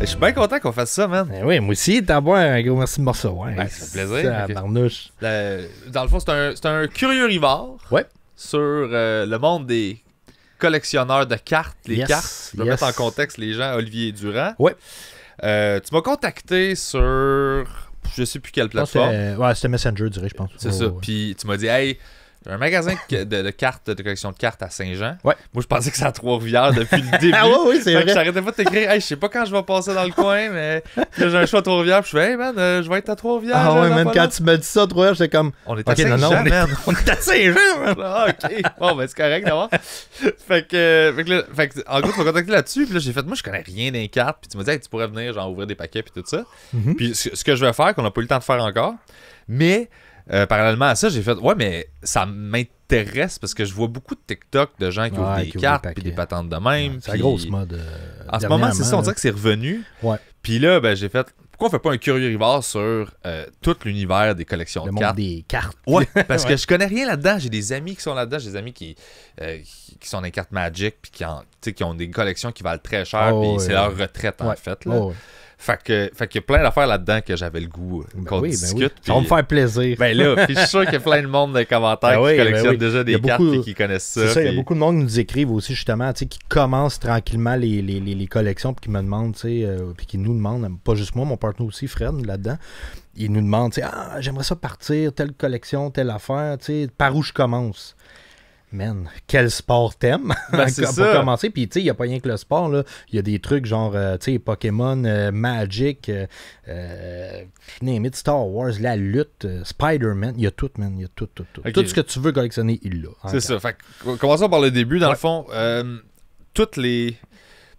Je suis bien content qu'on fasse ça, man. Ben oui, moi aussi, d'avoir un gros merci de morceau. Hein. ça fait plaisir. Ben, dans le fond, c'est un, un, curieux rivard sur euh, le monde des collectionneurs de cartes, les cartes. Je vais mettre en contexte les gens, Olivier Durand. Oui. Euh, tu m'as contacté sur je sais plus quelle plateforme. ouais, c'était Messenger, je dirais, je pense. C'est ça. Puis tu m'as dit, hey, un magasin de, cartes, de collection de cartes à Saint-Jean. Ouais. Moi, je pensais que c'était à Trois-Rivières depuis le début. ah ouais, oui, c'est vrai. J'arrêtais pas de t'écrire, hey, je sais pas quand je vais passer dans le coin, mais j'ai un choix à Trois-Rivières. je fais, hey euh, je vais être à Trois-Rivières. Ah ouais, même quand tu me dis ça, Trois-Rivières, j'étais comme. On est à Saint-Jean. On, est... à Saint-Jean, ah, ok. Bon, ben, c'est correct d'abord. fait que, euh, fait que, en gros, tu m'as contacté là-dessus. Puis là, j'ai fait, moi, je connais rien des cartes. Puis tu m'as dit, que tu pourrais venir, genre, ouvrir des paquets, puis tout ça. Mm-hmm. Puis ce, ce que je vais faire, qu'on n'a pas eu le temps de faire encore, mais euh, parallèlement à ça, j'ai fait Ouais, mais ça m'intéresse parce que je vois beaucoup de TikTok de gens qui ont des cartes et des patentes de même. c'est la grosse mode. Euh, en ce moment, c'est ça, on dirait que c'est revenu. Ouais. Puis là, ben, j'ai fait Pourquoi on fait pas un curieux rivard sur euh, tout l'univers des collections de cartes des cartes. Ouais, parce que je connais rien là-dedans. J'ai des amis qui sont là-dedans, j'ai des amis qui, qui sont des cartes Magic puis qui, qui ont des collections qui valent très cher. et oh, c'est leur retraite, en fait. Là. Oh, fait que, qu'il y a plein d'affaires là-dedans que j'avais le goût euh, ben qu'on oui, ben discute. Ben me faire plaisir. Ben là, puis je suis sûr qu'il y a plein de monde dans les commentaires ben qui collectionne collectionnent déjà des cartes et qui connaissent ça. il y a beaucoup de monde qui nous écrivent aussi justement, qui commencent tranquillement les, les, les, collections puis qui me demandent, euh, puis qui nous demandent, pas juste moi, mon partenaire aussi, Fred, là-dedans il nous demande, ah, j'aimerais ça partir, telle collection, telle affaire, par où je commence man, quel sport t'aimes ben, pour ça. commencer. Puis, tu sais, il n'y a pas rien que le sport. Il y a des trucs genre, euh, tu sais, Pokémon, euh, Magic, euh, euh Star Wars, la lutte, Spider-Man. Il y a tout, man. Il y a tout, tout, tout. Tout ce que tu veux collectionner, il l'a. C'est ça. Fait commençons par le début. Dans le fond, les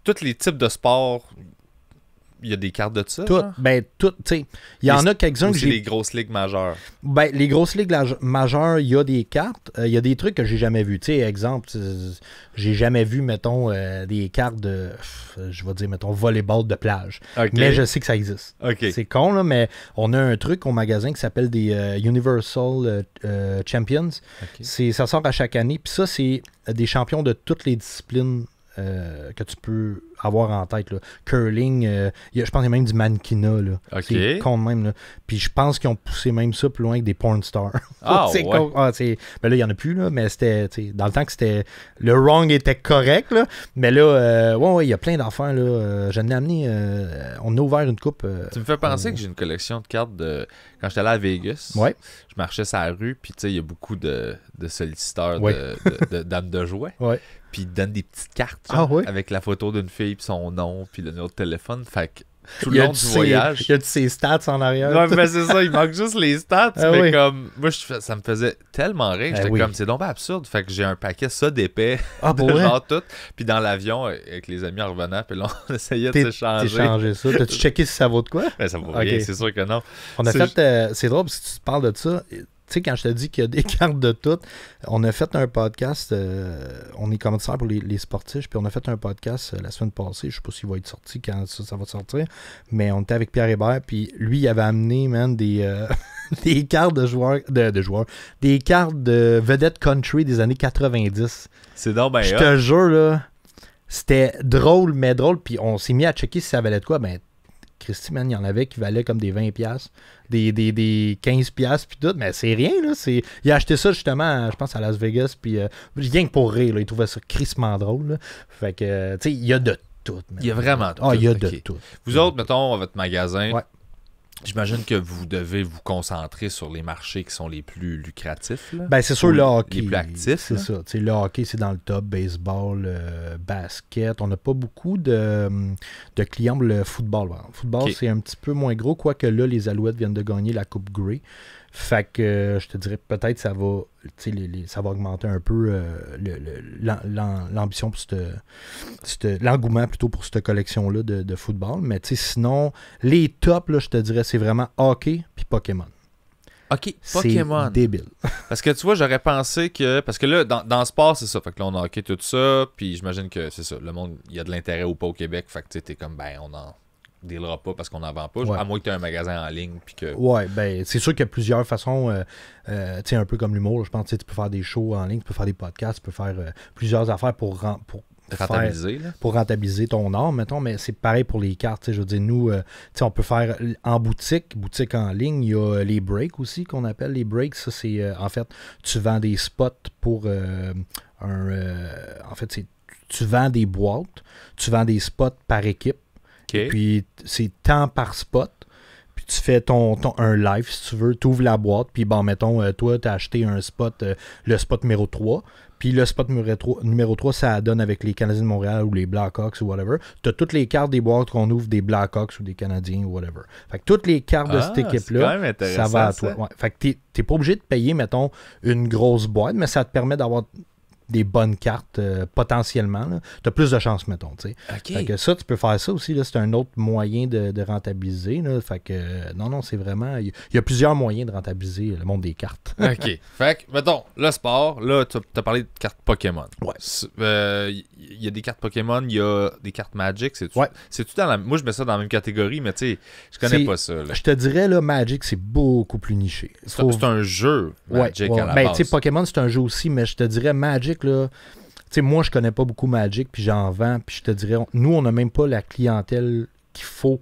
tous les types de sports, il y a des cartes de ça? Tout, ben, tout, tu sais. Il y en a quelques-uns que les grosses ligues majeures. Ben, les grosses ligues majeures, il y a des cartes. Euh, il y a des trucs que j'ai jamais vus. Tu sais, exemple, j'ai jamais vu, mettons, euh, des cartes de. Euh, je vais dire, mettons, volleyball de plage. Mais je sais que ça existe. C'est con, là, mais on a un truc au magasin qui s'appelle des Universal Champions. Ça sort à chaque année. Puis ça, c'est des champions de toutes les disciplines que tu peux avoir en tête. Là. Curling, euh, je pense qu'il y a même du mannequinat. Là. ok Compte même. Là. Puis je pense qu'ils ont poussé même ça plus loin que des porn stars. Ah, ah ben là, il n'y en a plus, là, mais c'était dans le temps que c'était. Le wrong était correct, mais là, euh, ouais, il y a plein d'enfants. Là. Euh, J'en ai amené. on a ouvert une coupe. tu me fais penser que j'ai une collection de cartes de. Quand j'étais allé à Vegas, ouais. je marchais sur la rue, puis tu sais, il y a beaucoup de, solliciteurs de, dames de jouets. Puis ils donnent des petites cartes ah, avec la photo d'une fille son nom, puis le numéro de téléphone. Fait que tout le long du voyage. il y a ses stats en arrière. Ouais, mais c'est ça, il manque juste les stats. Ah mais comme, moi, je, ça me faisait tellement rire. Ben J'étais comme, c'est donc pas absurde. Fait que j'ai un paquet ça d'épais, ah, genre tout. Puis dans l'avion, avec les amis en revenant, puis là, on essayait de s'échanger. ça. T'as-tu checké si ça vaut de quoi? Ben, ça vaut c'est sûr que non. On a fait, euh, c'est drôle parce que tu parles de ça tu sais, quand je te dis qu'il y a des cartes de toutes, on a fait un podcast, euh, on est ça pour les, sportifs, puis on a fait un podcast euh, la semaine passée, je sais pas s'il va être sorti quand ça, va sortir, mais on était avec Pierre Hébert, puis lui, il avait amené, euh, des, cartes de joueurs, de, joueurs, des cartes de vedette country des années 90. C'est donc ben Je te jure, là, c'était drôle, mais drôle, puis on s'est mis à checker si ça valait de quoi, ben Christy, man, il y en avait qui valaient comme des 20$, des, des, des 15$, puis tout. Mais c'est rien, là. C'est... Il a acheté ça, justement, je pense, à Las Vegas, puis euh, rien que pour rire, là, il trouvait ça crissement drôle. Là. Fait que, tu sais, il y a de tout. Il y a vraiment de ah, il y a de tout. Vous autres, mettons, votre magasin, ouais. J'imagine que vous devez vous concentrer sur les marchés qui sont les plus lucratifs. ben, c'est sûr, le hockey. Les plus actifs. C'est ça. Le hockey, c'est dans le top. Baseball, euh, basket. On n'a pas beaucoup de, de, clients le football. Le hein. football, c'est un petit peu moins gros, quoique là, les Alouettes viennent de gagner la Coupe Grey. Fait que euh, je te dirais peut-être ça va ça va augmenter un peu euh, le l'ambition pour l'engouement plutôt pour cette collection-là de, football. Mais sinon, les tops, je te dirais, c'est vraiment hockey puis Pokémon. Hockey, Pokémon. débile. parce que tu vois, j'aurais pensé que. Parce que là, dans, dans le sport, c'est ça. Fait que là, on a hockey tout ça. Puis j'imagine que c'est ça. Le monde, il y a de l'intérêt ou pas au Québec. Fait que tu sais, t'es comme, ben, on en des pas parce qu'on n'en vend pas, à moins que tu aies un magasin en ligne. Puis que... Ouais, ben, c'est sûr qu'il y a plusieurs façons, euh, euh un peu comme l'humour, je pense, tu peux faire des shows en ligne, tu peux faire des podcasts, tu peux faire euh, plusieurs affaires pour, pour rentabiliser. pour rentabiliser ton art, mettons, mais c'est pareil pour les cartes. Je veux dire, nous, euh, on peut faire en boutique, boutique en ligne, il y a les breaks aussi qu'on appelle les breaks. Ça, c'est en fait, tu vends des spots pour un. en fait, c'est tu vends des boîtes, tu vends des spots par équipe. Puis c'est temps par spot. Puis tu fais ton, un live si tu veux, tu ouvres la boîte, puis bon, mettons, euh, toi, tu as acheté un spot, euh, le spot numéro 3. Puis le spot numéro 3, ça donne avec les Canadiens de Montréal ou les Blackhawks ou whatever. Tu as toutes les cartes des boîtes qu'on ouvre des Blackhawks ou des Canadiens ou whatever. Fait que toutes les cartes de cette ah, équipe-là, ça va à toi. Fait que tu n'es pas obligé de payer, mettons, une grosse boîte, mais ça te permet d'avoir des bonnes cartes euh, potentiellement. Tu as plus de chance mettons. Fait que ça, tu peux faire ça aussi. C'est un autre moyen de, rentabiliser. Fait que euh, non, non, c'est vraiment. Il y, a plusieurs moyens de rentabiliser le monde des cartes. OK. Fait que, mettons, le sport, là, tu as parlé de cartes Pokémon. Il euh, y a des cartes Pokémon, il y a des cartes Magic. cest tout ouais. dans la. Moi, je mets ça dans la même catégorie, mais tu sais, je connais pas ça. Je te dirais, là, Magic, c'est beaucoup plus niché. C'est un jeu, Magic, ouais, ouais. à la ben, base. Pokémon, c'est un jeu aussi, mais je te dirais, Magic, moi, je connais pas beaucoup Magic, puis j'en vends, puis je te dirais, nous, on n'a même pas la clientèle qu'il faut.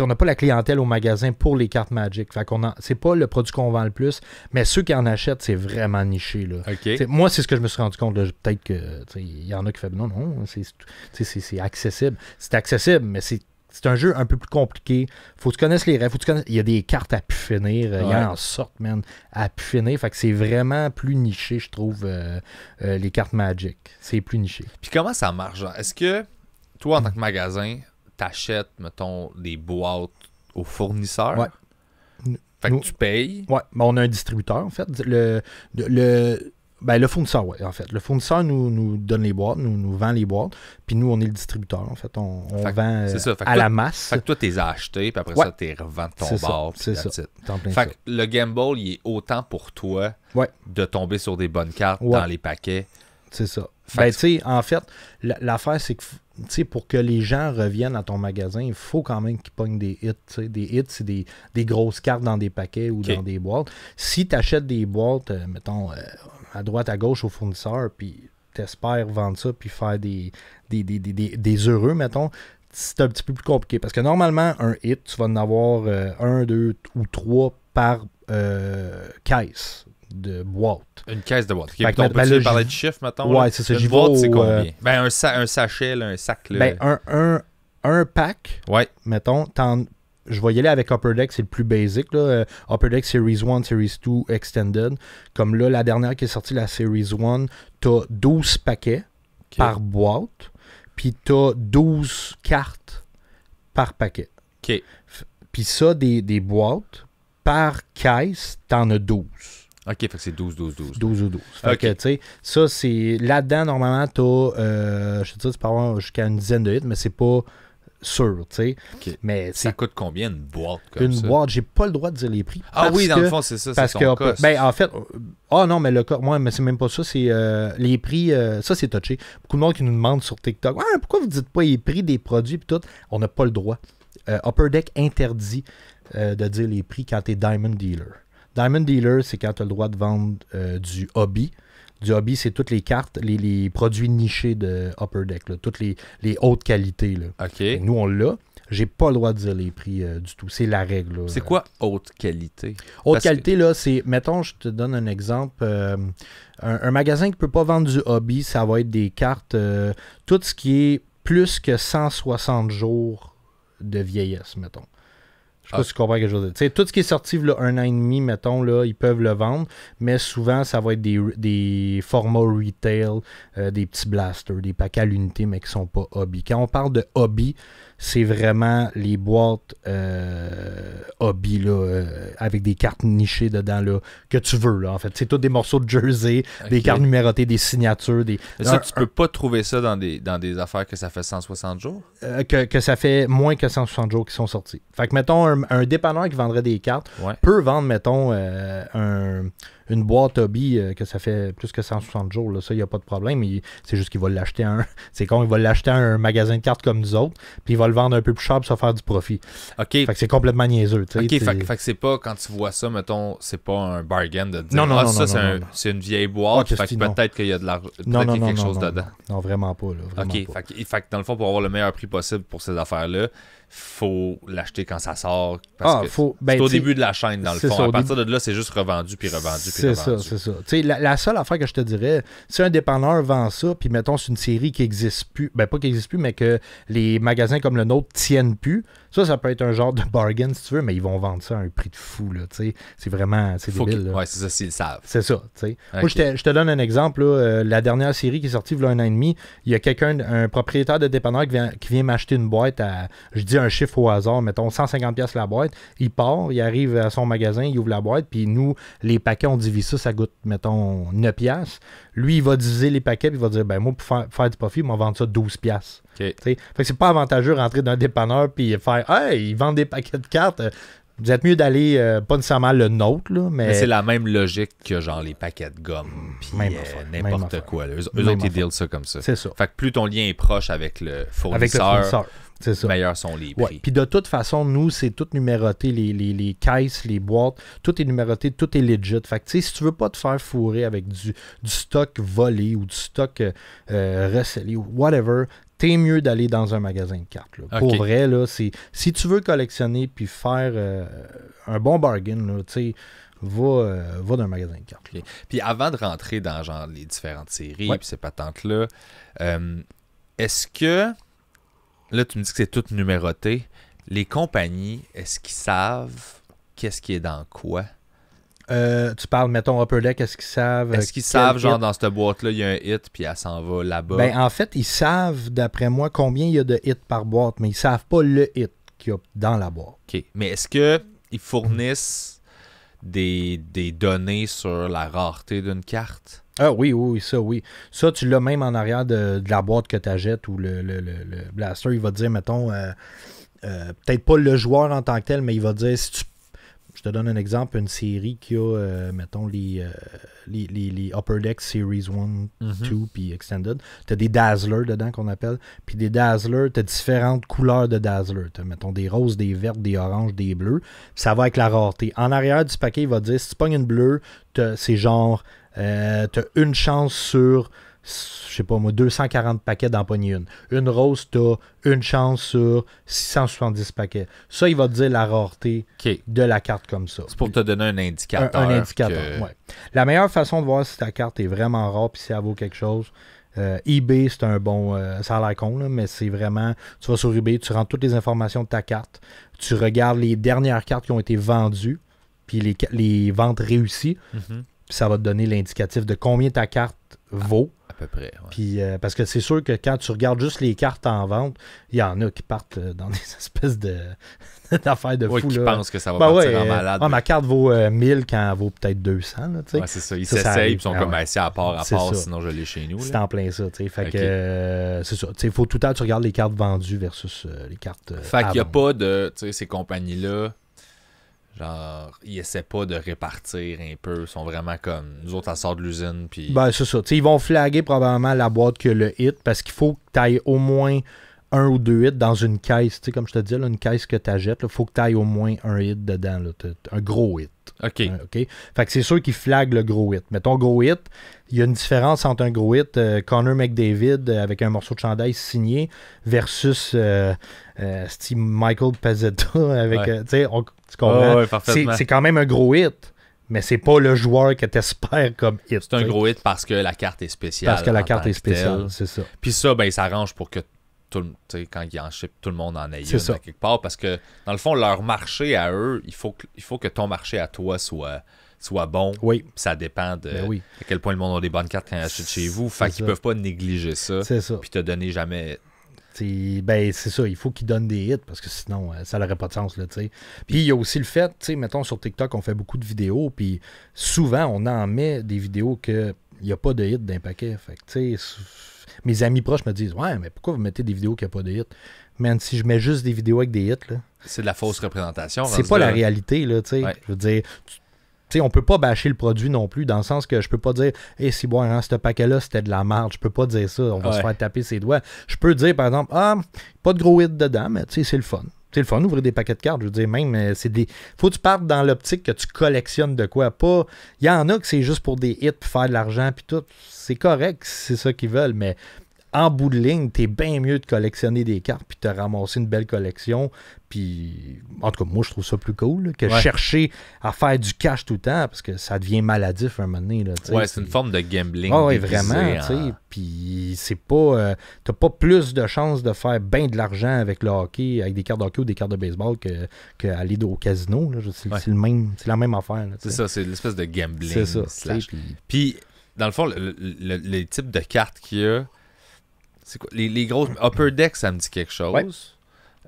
on n'a pas la clientèle au magasin pour les cartes Magic. Fait qu'on c'est pas le produit qu'on vend le plus, mais ceux qui en achètent, c'est vraiment niché. Là. Moi, c'est ce que je me suis rendu compte. Peut-être qu'il y en a qui font non, non, c'est accessible. C'est accessible, mais c'est c'est un jeu un peu plus compliqué. Faut que tu connaisses les rêves. Il y a des cartes à pu finir. Euh, il y en a en sorte, man, à pu finir. Fait que c'est vraiment plus niché, je trouve, euh, euh, les cartes Magic. C'est plus niché. Puis comment ça marche, Est-ce que toi, en tant que magasin, t'achètes, mettons, des boîtes aux fournisseurs? Ouais. Fait que tu payes. Ouais, ben, on a un distributeur, en fait. Le, le, ben, le fournisseur, oui, en fait. Le fournisseur nous, nous donne les boîtes, nous, nous vend les boîtes, puis nous, on est le distributeur, en fait. On, vend euh, à la masse. Fait que toi, as acheté, puis après ça, t'es revends ton bar. C'est ça. Fait que le Gamble, il est autant pour toi de tomber sur des bonnes cartes dans les paquets. C'est ça. Fait ben, tu sais, en fait, l'affaire, c'est que pour que les gens reviennent à ton magasin, il faut quand même qu'ils pognent des hits. Des hits, c'est des, grosses cartes dans des paquets ou dans des boîtes. Si tu achètes des boîtes, euh, mettons, euh, à droite, à gauche au fournisseur, puis t'espères vendre ça, puis faire des, des, heureux, mettons, c'est un petit peu plus compliqué. Parce que normalement, un hit, tu vas en avoir euh, un, deux ou trois par euh, caisse de boîte. Une caisse de boîte. on peut parler de chiffres, mettons? c'est Une boîte, c'est combien? Euh, ben, un, sachet, un sac. Là. Ben, un, un, un pack, ouais. mettons, je vais y aller avec Upper Deck, c'est le plus basic. Là. Euh, Upper Deck Series 1, Series 2, Extended. Comme là, la dernière qui est sortie, la Series 1, t'as 12 paquets par boîte, puis t'as 12 cartes par paquet. OK. Puis ça, des, boîtes, par caisse, t'en as 12. OK, fait que c'est 12, 12, 12. 12 ou 12. OK. tu sais, ça, c'est. Là-dedans, normalement, t'as. Euh, je sais pas, tu jusqu'à une dizaine de hits, mais c'est pas sûr, tu sais. Mais ça coûte combien une boîte Une boîte, j'ai pas le droit de dire les prix. Ah oui, dans le fond, c'est ça, parce que ben en fait, oh, ah oh non, mais le moi, mais c'est même pas ça, c'est euh, les prix, euh, ça c'est touché. Beaucoup de monde qui nous demande sur TikTok, pourquoi vous dites pas les prix des produits puis tout On n'a pas le droit. Euh, Upper Deck interdit de dire les prix quand tu es Diamond Dealer. Diamond Dealer, c'est quand tu as le droit de vendre euh, du hobby. Du hobby, c'est toutes les cartes, les, produits nichés de Upper Deck, toutes les, les, hautes qualités. Nous, on l'a. J'ai pas le droit de dire les prix euh, du tout. C'est la règle. C'est quoi haute qualité? Haute qualité, là, c'est, mettons, je te donne un exemple. Euh, un, un, magasin qui ne peut pas vendre du hobby, ça va être des cartes, tout ce qui est plus que 160 jours de vieillesse, mettons. Je sais pas si tu comprends quelque chose tout ce qui est sorti là, un an et demi, mettons, là, ils peuvent le vendre, mais souvent, ça va être des, des formats retail, euh, des petits blasters, des paquets à l'unité, mais qui sont pas hobby. Quand on parle de hobby, c'est vraiment les boîtes euh, hobby euh, avec des cartes nichées dedans là, que tu veux. Là, en fait, c'est tout des morceaux de jersey, des cartes numérotées, des signatures. Des... tu peux pas trouver ça dans des, dans des affaires que ça fait 160 jours euh, que, ça fait moins que 160 jours qui sont sortis. Fait que, mettons, un, dépanneur qui vendrait des cartes peut vendre, mettons, euh, un une boîte hobby euh, que ça fait plus que 160 jours, là, ça, il n'y a pas de problème. C'est juste qu'il va l'acheter à un. C'est con, il va l'acheter un magasin de cartes comme nous autres, puis il va le vendre un peu plus cher pour se faire du profit. OK. Fait que c'est complètement niaiseux. OK, fait, que c'est pas, quand tu vois ça, mettons, c'est pas un bargain de dire non, non, ah, non, ça, c'est une vieille boîte, ah, peut-être qu'il y a de la, non, non, y a quelque chose dedans. Non, vraiment pas. Là, OK, fait que dans le fond, pour avoir le meilleur prix possible pour ces affaires-là, faut l'acheter quand ça sort. Parce ah, que faut, c'est ben, au début de la chaîne, dans le fond. à partir de là, c'est juste revendu, puis revendu, puis revendu. C'est ça, c'est ça. la, seule affaire que je te dirais, si un dépanneur vend ça, puis mettons, c'est une série qui n'existe plus, ben pas qui n'existe plus, mais que les magasins comme le nôtre tiennent plus, ça, ça peut être un genre de bargain si tu veux, mais ils vont vendre ça à un prix de fou. tu sais. C'est vraiment. C'est débile. Là. Ouais, c'est ça, savent. C'est ça. sais. Moi, je te, donne un exemple. Là, euh, la dernière série qui est sortie il y a un an et demi, il y a quelqu'un, un propriétaire de dépanneur qui vient, m'acheter une boîte à, je dis un chiffre au hasard, mettons 150$ la boîte. Il part, il arrive à son magasin, il ouvre la boîte, puis nous, les paquets, on divise ça, ça goûte, mettons, 9$. Lui, il va diviser les paquets, puis il va dire, ben moi, pour faire, du profit, il va vendre ça 12$. Fait c'est pas avantageux rentrer dans un dépanneur puis faire Hey, ils vendent des paquets de cartes. Vous êtes mieux d'aller, euh, pas nécessairement le nôtre, mais. c'est la même logique que genre les paquets de gomme, puis euh, n'importe quoi. Eux, autres, ils ça comme ça. C'est ça. Fait que plus ton lien est proche avec le fournisseur, avec Ça. meilleurs sont les prix. Puis de toute façon, nous, c'est tout numéroté, les, caisses, les boîtes, tout est numéroté, tout est legit. Fait que, si tu veux pas te faire fourrer avec du, du stock volé ou du stock euh, recellé recelé ou whatever, t'es mieux d'aller dans un magasin de cartes. Pour vrai, là, si tu veux collectionner puis faire euh, un bon bargain, euh, va, dans un magasin de cartes. Puis avant de rentrer dans les différentes séries et ces patentes-là, euh, est-ce que, là tu me dis que c'est tout numéroté, les compagnies, est-ce qu'ils savent qu'est-ce qui est dans quoi? Euh, tu parles, mettons, Upper Deck, est-ce qu'ils savent. Est-ce euh, qu'ils savent, genre, dans cette boîte-là, il y a un hit, puis elle s'en va là-bas? Ben, en fait, ils savent, d'après moi, combien il y a de hits par boîte, mais ils savent pas le hit qu'il y a dans la boîte. OK. Mais est-ce qu'ils fournissent des, données sur la rareté d'une carte? Ah oui, oui, ça, oui. Ça, tu l'as même en arrière de, la boîte que tu achètes ou le, le, blaster, il va dire, mettons, euh, peut-être pas le joueur en tant que tel, mais il va dire si tu je te donne un exemple, une série qui a, euh, mettons, euh, les, Upper Deck Series 1, 2, mhm. puis Extended. Tu as des Dazzlers dedans qu'on appelle. Puis des Dazzlers, tu as différentes couleurs de Dazzlers. Tu mettons, des roses, des vertes, des oranges, des bleus. Ça va avec la rareté. En arrière du paquet, il va dire si tu pognes une bleue, c'est genre, euh, tu as une chance sur je sais pas moi, 240 paquets d'en une. Une rose, tu as une chance sur 670 paquets. Ça, il va te dire la rareté de la carte comme ça. C'est pour te donner un indicateur. Un, indicateur, ouais. La meilleure façon de voir si ta carte est vraiment rare puis si elle vaut quelque chose, euh, eBay, c'est un bon. Euh, ça a l'air con, mais c'est vraiment. Tu vas sur eBay, tu rends toutes les informations de ta carte, tu regardes les dernières cartes qui ont été vendues, puis les, ventes réussies. Mm-hmm. puis ça va te donner l'indicatif de combien ta carte vaut. À, peu près. Puis, euh, parce que c'est sûr que quand tu regardes juste les cartes en vente, il y en a qui partent euh, dans des espèces de d'affaires de fou. Oui, qui pensent que ça va bah partir en euh, malade. Ah, ma carte vaut 1000 quand elle vaut peut-être 200. c'est ça. Ils s'essayent, ils sont ah, comme assis ben, à part, à part, sinon je l'ai chez nous. C'est en plein ça. Fait que c'est ça. Il faut tout le temps tu regardes les cartes vendues versus les cartes. Fait qu'il n'y a pas de. Ces compagnies-là Genre, ils essaient pas de répartir un peu. Ils sont vraiment comme. Nous autres, ça sort de l'usine. Puis... Ben, c'est ça. ils vont flaguer probablement la boîte que le hit parce qu'il faut que tu au moins un ou deux hits dans une caisse, tu sais, comme je te dis, une caisse que tu achètes, il faut que tu ailles au moins un hit dedans, un gros hit. OK. OK. Fait que c'est sûr qu'il flague le gros hit. Mais ton gros hit, il y a une différence entre un gros hit, euh, Conor Connor McDavid euh, avec un morceau de chandail signé, versus euh, Steve Michael Pazetta avec. tu comprends? Oh, c'est quand même un gros hit mais c'est pas le joueur que espères comme hit. C'est un gros hit parce que la carte est spéciale. Parce que la carte est spéciale, c'est ça. Puis ça, ben, il s'arrange pour que quand ils en tout le monde en a quelque part. Parce que, dans le fond, leur marché à eux, il faut que, faut que ton marché à toi soit, soit bon. Oui. Ça dépend de ben à quel point le monde a des bonnes cartes quand ils achètent chez vous. Fait qu'ils peuvent pas négliger ça. C'est ça. Puis te donner jamais ben, c'est ça, il faut qu'ils donnent des hits parce que sinon, euh, ça n'aurait pas de sens. puis il y a aussi le fait, mettons sur TikTok, on fait beaucoup de vidéos, puis souvent on en met des vidéos que il n'y a pas de hit d'un paquet. Fait mes amis proches me disent Ouais, mais pourquoi vous mettez des vidéos qui n'ont pas de hit Man, si je mets juste des vidéos avec des hits, c'est de la fausse représentation. C'est pas la réalité. Là, ouais. Je veux dire, on peut pas bâcher le produit non plus, dans le sens que je peux pas dire, si bon, hein, ce paquet-là, c'était de la merde. Je peux pas dire ça. On va se faire taper ses doigts. Je peux dire, par exemple, ah, pas de gros hit dedans, mais c'est le fun c'est le fun ouvrir des paquets de cartes. Je veux dire, même, euh, c'est des. Faut que tu partes dans l'optique que tu collectionnes de quoi. Pas. Il y en a que c'est juste pour des hits, pour faire de l'argent, puis tout. C'est correct, c'est ça qu'ils veulent, mais en bout de ligne, t'es bien mieux de collectionner des cartes puis de ramasser une belle collection. Puis, en tout cas, moi, je trouve ça plus cool que chercher à faire du cash tout le temps parce que ça devient maladif à un moment donné. ouais, c'est une forme de gambling. Ah, oui, vraiment. Puis, c'est pas. Euh, t'as pas plus de chances de faire bien de l'argent avec le hockey, avec des cartes de hockey ou des cartes de baseball qu'aller que au casino. C'est le même, la même affaire. C'est ça, c'est l'espèce de gambling. C'est ça. Puis, dans le fond, les types de cartes qu'il y a c'est quoi les, les, grosses. Upper Deck, ça me dit quelque chose. Ouais.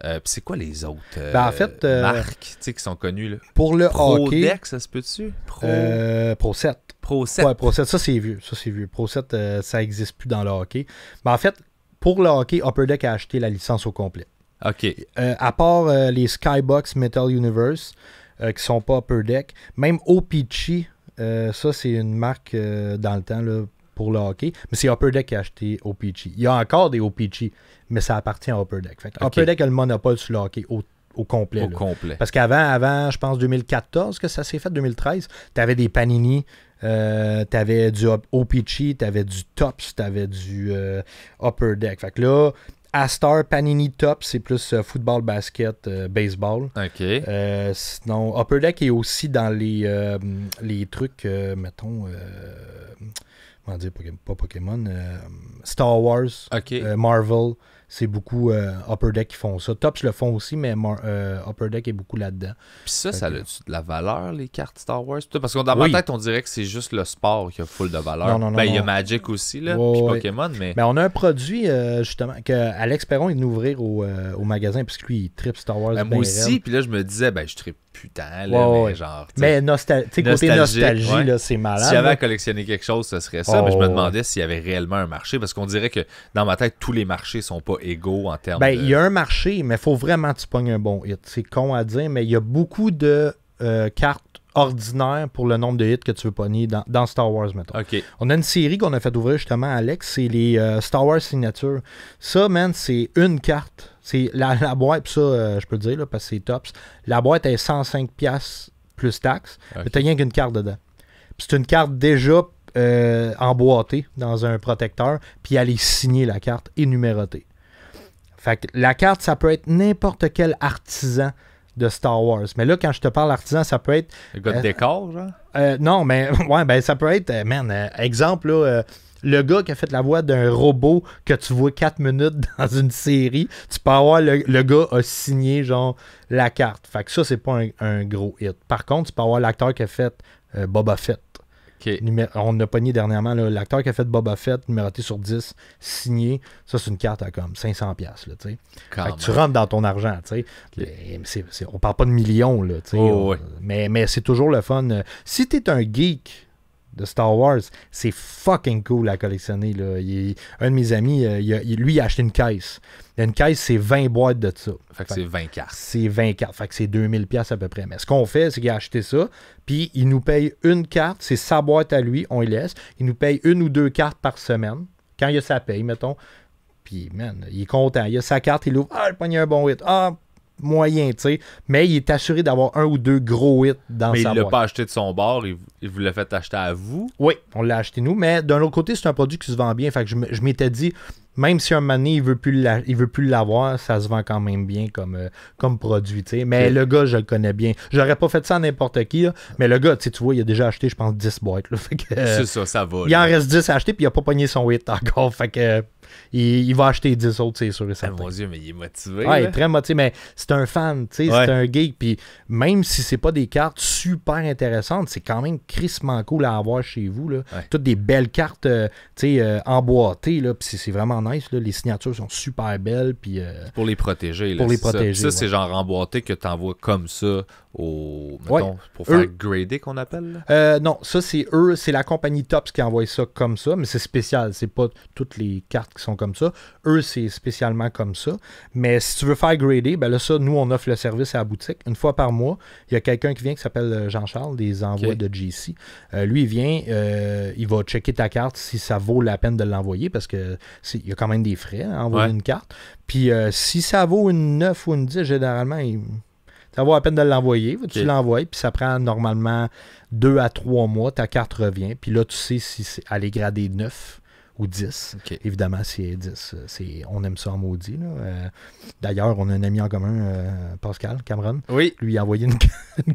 Euh, c'est quoi les autres euh, ben en euh, marques qui sont connues là? Pour le Pro hockey, Deck, ça se peut-tu Pro... Pro 7. Pro 7. Ouais, Pro 7, ça c'est vieux. Ça c'est vieux. Pro 7, ça n'existe plus dans le hockey. Mais en fait, pour le hockey, Upper Deck a acheté la licence au complet. OK. à part les Skybox Metal Universe, qui ne sont pas Upper Deck, même OPG, ça c'est une marque dans le temps, là, pour le hockey. Mais c'est Upper Deck qui a acheté OPG. Il y a encore des OPG, mais ça appartient à Upper Deck. Upper Deck a le monopole sur le hockey au, complet. Au complet. Parce qu'avant, avant, je pense 2014 que ça s'est fait, 2013, tu avais des Panini. Euh, t'avais du OPG, t'avais du Tops, t'avais du euh, Upper Deck. Fait que là, Astar, Panini tops c'est plus euh, football, basket, baseball. OK. Euh, sinon, Upper Deck est aussi dans les, les trucs, mettons, comment dire, pas Pokémon, euh, Star Wars, euh, Marvel, c'est beaucoup euh, Upper Deck qui font ça. Tops le font aussi, mais Upper Deck est beaucoup là-dedans. Puis ça, ça a de la valeur, les cartes Star Wars? Parce que dans ma tête, on dirait que c'est juste le sport qui a full de valeur. ben, il y a Magic aussi, là, puis Pokémon, mais... mais... Ben, on a un produit, justement, que Alex Perron est d'ouvrir au, au magasin, puisque lui, il tripe Star Wars. Ben, moi aussi, puis là, je me disais, ben, je trippe putain, là, mais genre. Mais côté nostalgie, c'est malade. Si j'avais à collectionner quelque chose, ce serait ça, mais je me oh, demandais s'il y avait réellement un marché, parce qu'on dirait que dans ma tête, tous les marchés sont pas égaux en termes ben, Il y a un marché, mais il faut vraiment que tu pognes un bon hit. C'est con à dire, mais il y a beaucoup de euh, cartes ordinaires pour le nombre de hits que tu veux pogner dans, Star Wars, mettons. On a une série qu'on a fait ouvrir justement Alex, c'est les euh, Star Wars Signature. Ça, man, c'est une carte la, boîte, ça, euh, je peux le dire, parce que c'est tops. La boîte est 105$ plus taxe, mais t'as rien qu'une carte dedans. Puis c'est une carte déjà euh, emboîtée dans un protecteur, puis elle est signée, la carte, et numérotée. Fait que la carte, ça peut être n'importe quel artisan de Star Wars. Mais là, quand je te parle artisan, ça peut être. Le gars de euh, décor, genre Non, mais ouais, ben, ça peut être. man, exemple, là, le gars qui a fait la voix d'un robot que tu vois 4 minutes dans une série, tu peux avoir le, le gars a signé genre la carte. Fait que ça, c'est pas un, gros hit. Par contre, tu peux avoir l'acteur qui a fait euh, Boba Fett. Okay. On a pogné dernièrement l'acteur qui a fait Boba Fett, numéroté sur 10, signé. Ça, c'est une carte à comme 500$. Là, fait que tu rentres dans ton argent. On Mais, on parle pas de millions. Là, oh, mais, mais c'est toujours le fun. Si tu es un geek de Star Wars. C'est fucking cool à collectionner. Là. un de mes amis, euh, lui, il a acheté une caisse. Une caisse, c'est 20 boîtes de ça. Fait que c'est 20 cartes. C'est 20 cartes. Fait que c'est 2000 pièces à peu près. Mais ce qu'on fait, c'est qu'il a acheté ça, puis il nous paye une carte, c'est sa boîte à lui, on y laisse. Il nous paye une ou deux cartes par semaine. Quand il a sa paye, mettons. Puis, man, il est content. Il a sa carte, il ouvre. Ah, il un bon hit. Ah, moyen, tu sais. Mais il est assuré d'avoir un ou deux gros hits dans mais Mais il l'a pas acheté de son bord, il, vous l'a fait acheter à vous. Oui, on l'a acheté nous. Mais d'un autre côté, c'est un produit qui se vend bien. Fait que je m'étais dit, même si un mané, il veut plus veut plus l'avoir, ça se vend quand même bien comme, euh, comme produit, tu sais. Mais le gars, je le connais bien. J'aurais pas fait ça à n'importe qui, mais le gars, tu vois, il a déjà acheté, je pense, 10 boîtes. fait que, c'est euh, ça, ça va. Il en reste 10 à acheter, puis il a pas pogné son hit encore. Fait que, euh, il, va acheter 10 autres, c'est sûr et Ah, mon Dieu, mais il est motivé. Ouais, très motivé, mais c'est un fan, c'est un geek. même si c'est pas des cartes super intéressantes, c'est quand même crissement cool à avoir chez vous. Là. Toutes des belles cartes, euh, euh, emboîtées, c'est vraiment nice. Les signatures sont super belles. Puis, euh, pour les protéger. Pour les protéger. Ça, c'est genre emboîté que tu envoies comme ça au, pour faire grader qu'on appelle Non, ça c'est eux, c'est la compagnie Tops qui envoie ça comme ça, mais c'est spécial, c'est pas toutes les cartes qui sont comme ça. Eux, c'est spécialement comme ça. Mais si tu veux faire grader, ben là, ça, nous, on offre le service à la boutique. Une fois par mois, il y a quelqu'un qui vient qui s'appelle euh, Jean-Charles, des envois de GC. Euh, lui, il vient, euh, il va checker ta carte si ça vaut la peine de l'envoyer parce que y a quand même des frais à envoyer une carte. Puis si ça vaut une 9 ou une 10, généralement, ça vaut la peine de l'envoyer. Tu l'envoies, puis ça prend normalement deux à trois mois, ta carte revient. Puis là, tu sais si elle est gradée 9 ou 10. Okay. Évidemment, c'est 10. On aime ça en maudit. Euh, d'ailleurs, on a un ami en commun, euh, Pascal Cameron. Oui. Lui, a envoyé une,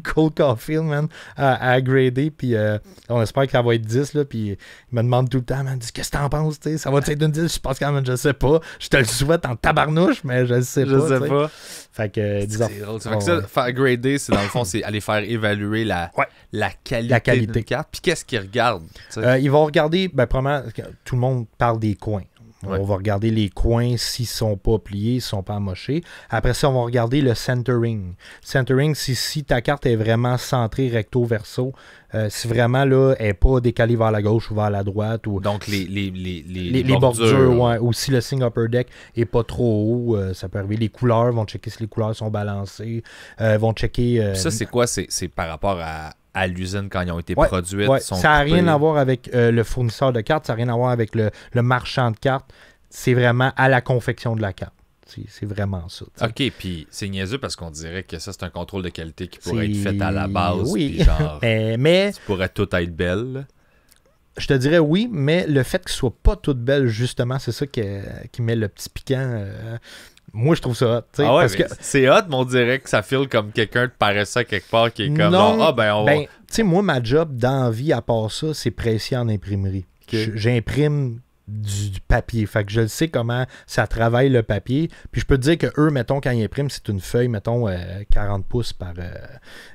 cool cold coffee, man, à, à Puis euh, on espère qu'elle va être 10. Là, puis il me demande tout le temps, man, qu'est-ce que t'en penses? Ça va être une 10? Je pense quand même, je sais pas. Je te le souhaite en tabarnouche, mais je sais pas. Je sais pas. Fait que, disons. Drôle, Fait que ça, faire grader, c'est dans le fond, c'est aller faire évaluer la, la qualité, la qualité. carte. Puis qu'est-ce qu'ils regardent? ils vont regarder, ben, probablement, tout le monde par des coins. On va regarder les coins s'ils sont pas pliés, s'ils sont pas mochés, Après ça, on va regarder le centering. Centering, si ta carte est vraiment centrée recto verso, euh, si vraiment là, elle n'est pas décalée vers la gauche ou vers la droite. Ou, Donc les, les, les, bordures, ou si le single upper deck est pas trop haut, euh, ça peut arriver. Les couleurs, vont checker si les couleurs sont balancées, euh, vont checker. ça, c'est quoi C'est par rapport à, à l'usine quand ils ont été produits, produites. ça n'a euh, rien à voir avec le fournisseur de cartes, ça n'a rien à voir avec le, marchand de cartes. C'est vraiment à la confection de la carte. C'est vraiment ça. OK, puis c'est niaiseux parce qu'on dirait que ça, c'est un contrôle de qualité qui pourrait être fait à la base. Oui, genre, eh, mais, pourrait tout être belle. Je te dirais oui, mais le fait ne soit pas tout belle, justement, c'est ça qui, qui, met le petit piquant euh, moi, je trouve ça hot. Ah que... C'est hot, mais on dirait que ça file comme quelqu'un de ça quelque part qui est comme non, ah, ben, ben Tu sais, moi, ma job d'envie à part ça, c'est précis en imprimerie. J'imprime du, papier. Fait que je sais comment ça travaille le papier. Puis je peux te dire que eux, mettons, quand ils impriment, c'est une feuille, mettons, 40 euh, pouces par, euh,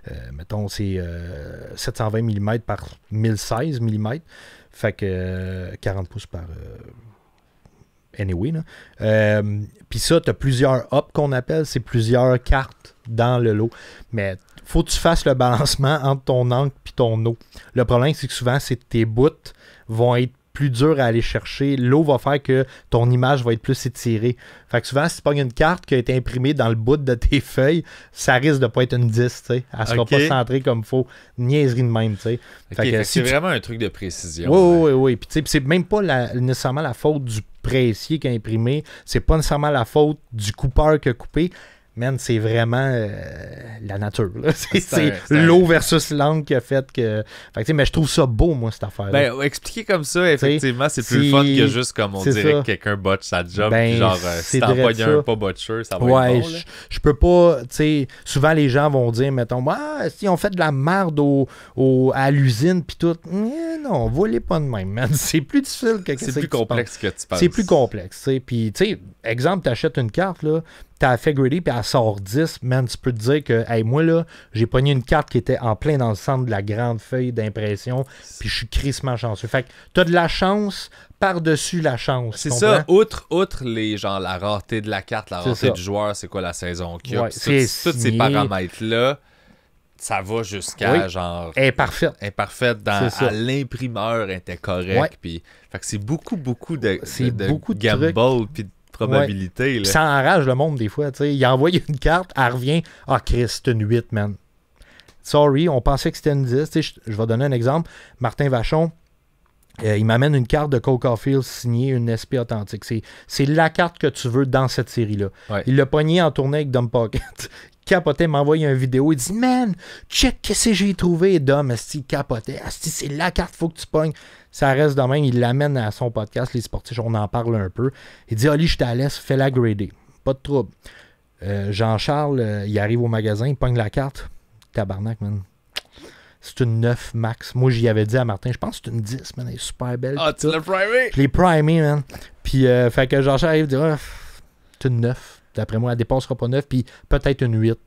euh, mettons, c'est 720 mm par 1016 mm. Fait que 40 pouces par anyway. Euh, Puis ça, tu as plusieurs up qu'on appelle, c'est plusieurs cartes dans le lot. Mais faut que tu fasses le balancement entre ton encre et ton eau. Le problème, c'est que souvent, c'est que tes bouts vont être plus durs à aller chercher. L'eau va faire que ton image va être plus étirée. Fait que souvent, si tu une carte qui a été imprimée dans le bout de tes feuilles, ça risque de pas être une 10, tu sais. Elle sera pas centrée comme faut. Niaiserie de même, tu sais. c'est vraiment un truc de précision. Oui, oui, oui. Puis, c'est même pas nécessairement la faute du pressier qui C'est pas nécessairement la faute du coupeur qui a coupé man, c'est vraiment euh, la nature. Ah, c'est l'eau versus l'angle qui a fait que. Fait que mais je trouve ça beau, moi, cette affaire. Ben, expliquer comme ça, effectivement, c'est plus fun que juste comme on dirait que quelqu'un botche sa job. Ben, genre, euh, si t'envoies un pas botcheur, ça va être bon. Je peux pas. sais souvent, les gens vont dire, mettons, ah, si on fait de la merde au, à l'usine, puis tout. Eh non, volez pas de même, man. C'est plus difficile que C'est plus complexe que tu penses. C'est plus complexe. Puis, tu sais, exemple, t'achètes une carte, là, à fait Grady puis à sort 10, man, tu peux te dire que, hey, moi, là, j'ai pogné une carte qui était en plein dans le centre de la grande feuille d'impression, puis je suis crissement chanceux. Fait que t'as de la chance par-dessus la chance. C'est ça, outre, outre les gens, la rareté de la carte, la rareté du joueur, c'est quoi la saison qui a, tous ces paramètres-là ça va jusqu'à genre imparfait, imparfaite dans l'imprimeur était correct puis fait que c'est beaucoup beaucoup de de gamble puis probabilité. Ça enrage le monde des fois. T'sais. Il envoie une carte, elle revient. Ah, Chris, c'est une 8, man. Sorry, on pensait que c'était une 10. Je, je vais donner un exemple. Martin Vachon, euh, il m'amène une carte de coca Caulfield signée une SP authentique. C'est, la carte que tu veux dans cette série-là. Il l'a pogné en tournée avec Dump Pocket capotait, m'a envoyé une vidéo. Il dit Man, check qu'est-ce que j'ai trouvé. Et Dom, Il capotait. c'est la carte, faut que tu pognes. Ça reste de même. Il l'amène à son podcast, Les Sportifs, on en parle un peu. Il dit Oli, je à fais-la grader. Pas de trouble. Euh, Jean-Charles, euh, il arrive au magasin, il pogne la carte. Tabarnak, man. C'est une 9 max. Moi, j'y avais dit à Martin, je pense que c'est une 10, man. Elle est super belle. Ah, tu l'as primé? Je l'ai primé, man. Puis, euh, fait que Jean-Charles arrive, dit, oh, c'est une 9 après moi, la dépense sera pas neuf, puis peut-être une 8.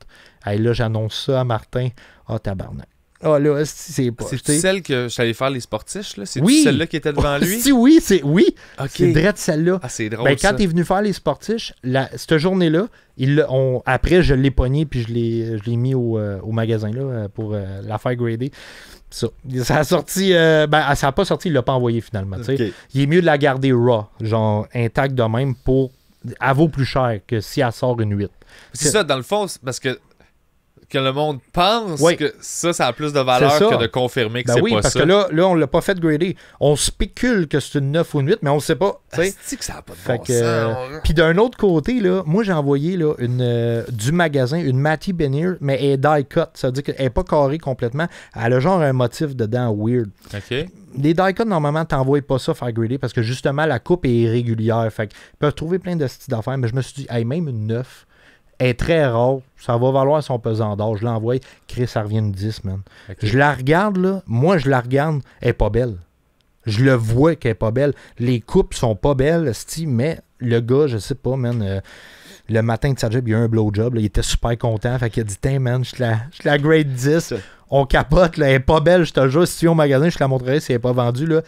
et là, j'annonce ça à Martin. Ah, tabarnak. Ah, là, c'est C'est celle que j'allais faire les sportiches, là? C'est celle-là qui était devant lui? Si, oui, c'est oui. Okay. C'est celle-là. Ah, c'est drôle. Ben, quand venu faire les sportiches, la, cette journée-là, après, je l'ai pogné puis je l'ai mis euh, au, magasin là, euh, pour euh, la faire grader. Ça, a sorti. ben, ça n'a pas sorti, il l'a pas envoyé finalement. Il est mieux de la garder raw, genre intact de même pour elle vaut plus cher que si elle sort une 8. C'est ça, dans le fond, parce que que le monde pense que ça, ça a plus de valeur que de confirmer que ben c'est oui, pas parce oui, parce que là, là on l'a pas fait grader. On spécule que c'est une 9 ou une 8, mais on sait pas. cest que ça a pas de bon euh, Puis d'un autre côté, là, moi, j'ai envoyé là, une, euh, du magasin, une Matty Benier, mais elle est die-cut. Ça veut dire qu'elle n'est pas carrée complètement. Elle a genre un motif dedans weird. OK. Les die-cut, normalement, t'envoies pas ça faire grader parce que justement, la coupe est irrégulière. Fait ils peuvent trouver plein de styles d'affaires, mais je me suis dit, hey, même une 9 est très rare. Ça va valoir son pesant d'or. Je l'envoie. Chris, ça revient une 10, man. Je la regarde, là. Moi, je la regarde. Elle est pas belle. Je le vois qu'elle est pas belle. Les coupes sont pas belles, mais le gars, je sais pas, man. Euh, le matin de sa il y a eu un blowjob. il était super content. Fait qu'il a dit Tiens, man, je la, la grade 10. On capote. elle est pas belle, je te jure. Si tu es au magasin, je te la montrerai si elle n'est pas vendue. Là.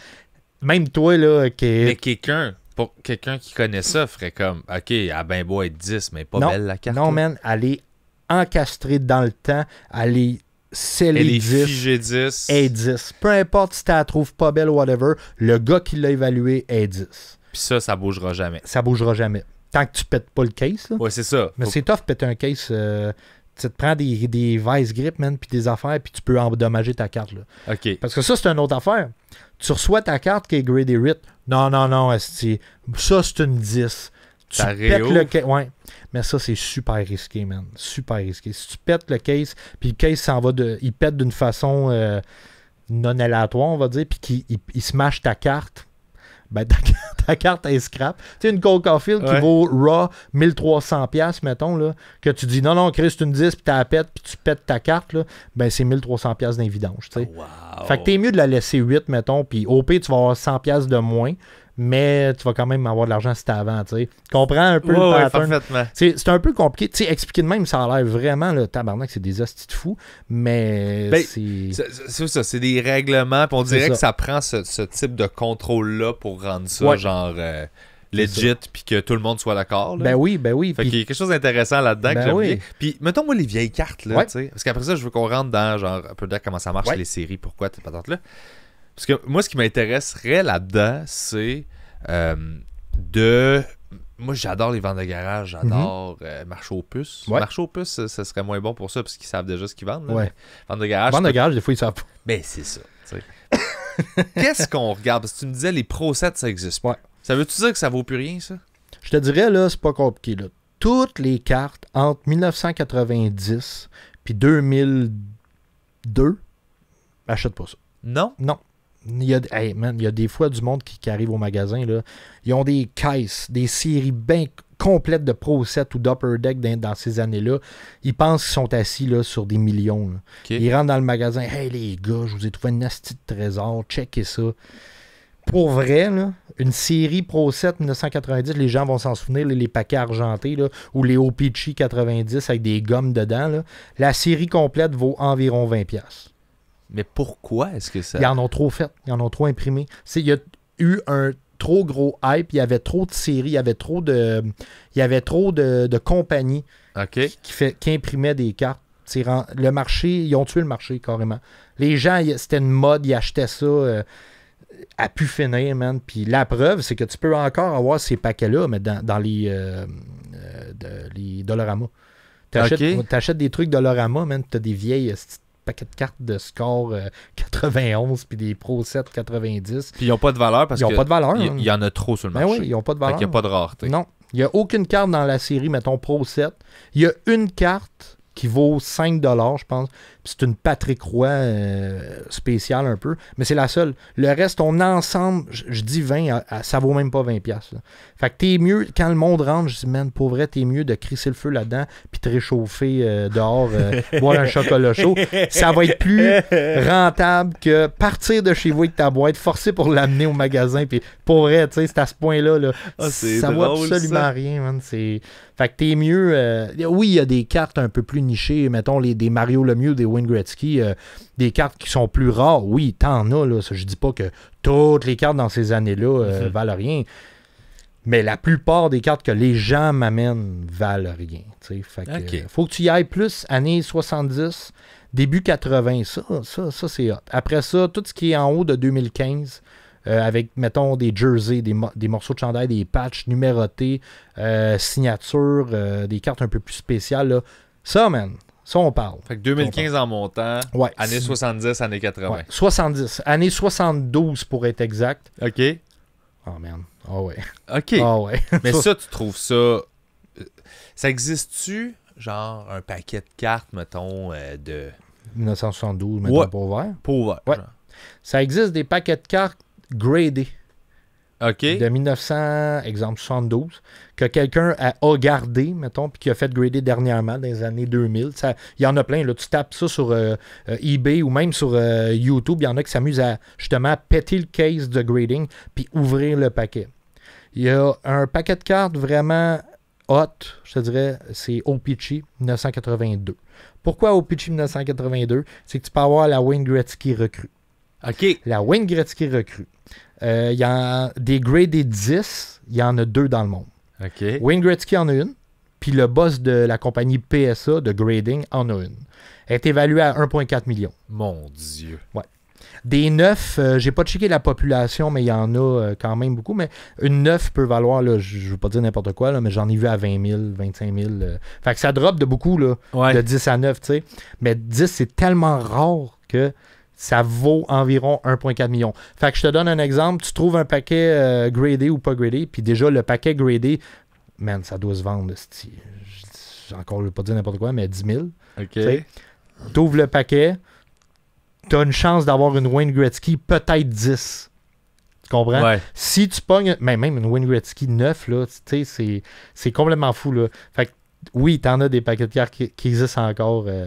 Même toi, là, qui est. quelqu'un quelqu'un qui connaît ça, ferait comme OK, à ben beau être 10, mais pas belle la carte. Non, man, elle est encastrée dans le temps, elle est scellée elle est 10. Figée 10. Et 10. Peu importe si tu la trouves pas belle ou whatever, le gars qui l'a évalué est 10. Puis ça, ça bougera jamais. Ça bougera jamais. Tant que tu pètes pas le case. Là. Ouais, c'est ça. Mais c'est tough péter un case. Euh, tu te prends des, des vice grip, man, puis des affaires, puis tu peux endommager ta carte. Là. OK. Parce que ça, c'est une autre affaire. Tu reçois ta carte qui est Grady rit Non, non, non, esti. Ça, c'est une 10. Tu pètes le case. Mais ça, c'est super risqué, man. Super risqué. Si tu pètes le case, puis le case s'en va de. Il pète d'une façon euh, non aléatoire, on va dire, puis il, il, il smash ta carte ben, ta, carte est scrap. Tu une Cole Caulfield qui vaut Raw 1300$, mettons, là, que tu dis non, non, Chris, tu une 10, puis tu la pètes, puis tu pètes ta carte, là, ben c'est 1300$ tu sais. Fait que t'es mieux de la laisser 8, mettons, puis OP, pire, tu vas avoir 100$ de moins mais tu vas quand même avoir de l'argent si t'as avant, tu sais. Comprends un peu le pattern. c'est un peu compliqué. Tu sais, expliquer de même, ça a l'air vraiment, le tabarnak, c'est des hosties de fous, mais ben, c'est... C'est ça, c'est des règlements, puis on dirait que ça prend ce, type de contrôle-là pour rendre ça, genre... Euh, legit, puis que tout le monde soit d'accord. Ben oui, ben oui. Fait qu'il y a quelque chose d'intéressant là-dedans ben que oui. Puis, mettons, moi, les vieilles cartes, là, tu sais. Parce qu'après ça, je veux qu'on rentre dans, genre, un peu de comment ça marche, les séries, pourquoi, pas patente-là. Parce que moi, ce qui m'intéresserait là-dedans, c'est euh, de. Moi, j'adore les ventes de garage, j'adore mm -hmm. aux puces. puces, ça, serait moins bon pour ça, parce qu'ils savent déjà ce qu'ils vendent. Là, de garage. de garage, des fois, ils savent pas. mais ben, c'est ça. Qu'est-ce qu'on regarde Parce que tu me disais, les pro ça existe. Ouais. Ça veut-tu dire que ça vaut plus rien, ça Je te dirais, là, c'est pas compliqué. Toutes les cartes entre 1990 et 2002, achète pas ça. Non? Non. Il y, a, des fois du monde qui, arrive au magasin, là, ils ont des caisses, des séries bien complètes de Pro 7 ou d'Upper Deck dans, ces années-là. Ils pensent qu'ils sont assis là, sur des millions. Ils rentrent dans le magasin, « Hey les gars, je vous ai trouvé une astuce de trésor, checkez ça. » Pour vrai, une série Pro 7 1990, les gens vont s'en souvenir, les, paquets argentés ou les OPC 90 avec des gommes dedans. La série complète vaut environ 20$. Mais pourquoi est-ce que ça. Ils en ont trop fait, ils en ont trop imprimé. Il y a eu un trop gros hype, il y avait trop de séries, il y avait trop de. Il y avait trop de, de compagnies qui, imprimaient des cartes. Le marché, ils ont tué le marché carrément. Les gens, c'était une mode, ils achetaient ça. Euh, à a pu finir, man. Puis la preuve, c'est que tu peux encore avoir ces paquets-là, mais dans, les, euh, euh, de, les Dollarama. T'achètes des trucs Dollarama, man. T'as des vieilles paquet de cartes de score 91 euh, puis des Pro 7 90. Puis ils n'ont pas de valeur parce qu'ils pas de valeur. Il y, en a trop sur le ben marché. oui, ils n'ont pas de valeur. il n'y a pas de rareté. Non. Il n'y a aucune carte dans la série, mettons Pro 7. Il y a une carte qui vaut 5 je pense. C'est une Patrick Roy euh, spéciale un peu, mais c'est la seule. Le reste, on ensemble, je dis 20, ça vaut même pas 20$. pièces Fait que t'es mieux, quand le monde rentre, je dis, man, pour vrai, t'es mieux de crisser le feu là-dedans, puis te réchauffer euh, dehors, euh, boire un chocolat chaud. Ça va être plus rentable que partir de chez vous avec ta boîte, forcer pour l'amener au magasin, puis pour vrai, tu sais, c'est à ce point-là. Ah, ça vaut absolument rien, man. Fait que t'es mieux. oui, il y a des cartes un peu plus nichées, mettons les, des Mario Lemieux, des Wayne euh, des cartes qui sont plus rares. Oui, t'en as, là. je dis pas que toutes les cartes dans ces années-là euh, mhm. valent rien. Mais la plupart des cartes que les gens m'amènent valent rien. faut que tu y ailles plus, années 70, début 80. Ça, ça, ça c'est hot. Après ça, tout ce qui est en haut de 2015, euh, avec, mettons, des jerseys, des, morceaux de chandail, des patchs numérotés, signatures, des cartes un peu plus spéciales. Ça, man, ça, on parle. Fait que 2015 en montant, ouais, années 70, années 80. 70. Année 72 pour être exact. OK. Oh merde. Oh ouais. OK. Ah, ouais. Mais ça, tu trouves ça. Euh, ça existe-tu, genre, un paquet de cartes, mettons, euh, de. 1972, mettons, pour ouvert. Pour ouvert. Ça existe des paquets de cartes gradés de 1900, exemple 72, que quelqu'un a, gardé, mettons, puis qui a fait grader dernièrement dans les années 2000. Il y en a plein. Là, tu tapes ça sur euh, euh, eBay ou même sur euh, YouTube. Il y en a qui s'amusent à justement péter le case de grading puis ouvrir le paquet. Il y a un paquet de cartes vraiment hot, je te dirais, c'est OPG 1982. Pourquoi OPG 1982 C'est que tu peux avoir la Wayne Gretzky recrue. OK. La Wayne Gretzky recrue. Il euh, y a des gradés 10, il y en a deux dans le monde. OK. Wayne Gretzky en a une, puis le boss de la compagnie PSA de grading en a une. Elle est évaluée à 1,4 million. Mon Dieu. Ouais. Des 9, euh, j'ai pas checké la population, mais il y en a euh, quand même beaucoup. Mais une neuf peut valoir, je, ne veux pas dire n'importe quoi, mais j'en ai vu à 20 000, 25 000. Fait que ça drop de beaucoup, là, de 10 à 9, tu sais. Mais 10, c'est tellement rare que ça vaut environ 1,4 million. Fait que je te donne un exemple. Tu trouves un paquet euh, gradé ou pas gradé, puis déjà, le paquet gradé, man, ça doit se vendre. Encore, je vais pas dire n'importe quoi, mais 10 000. OK. ouvres le paquet, tu as une chance d'avoir une Wayne Gretzky, peut-être 10. Tu comprends? Si tu pognes, mais même une Wayne Gretzky 9, là, c'est complètement fou. Là. Fait que oui, t'en as des paquets de cartes qui, existent encore. Euh,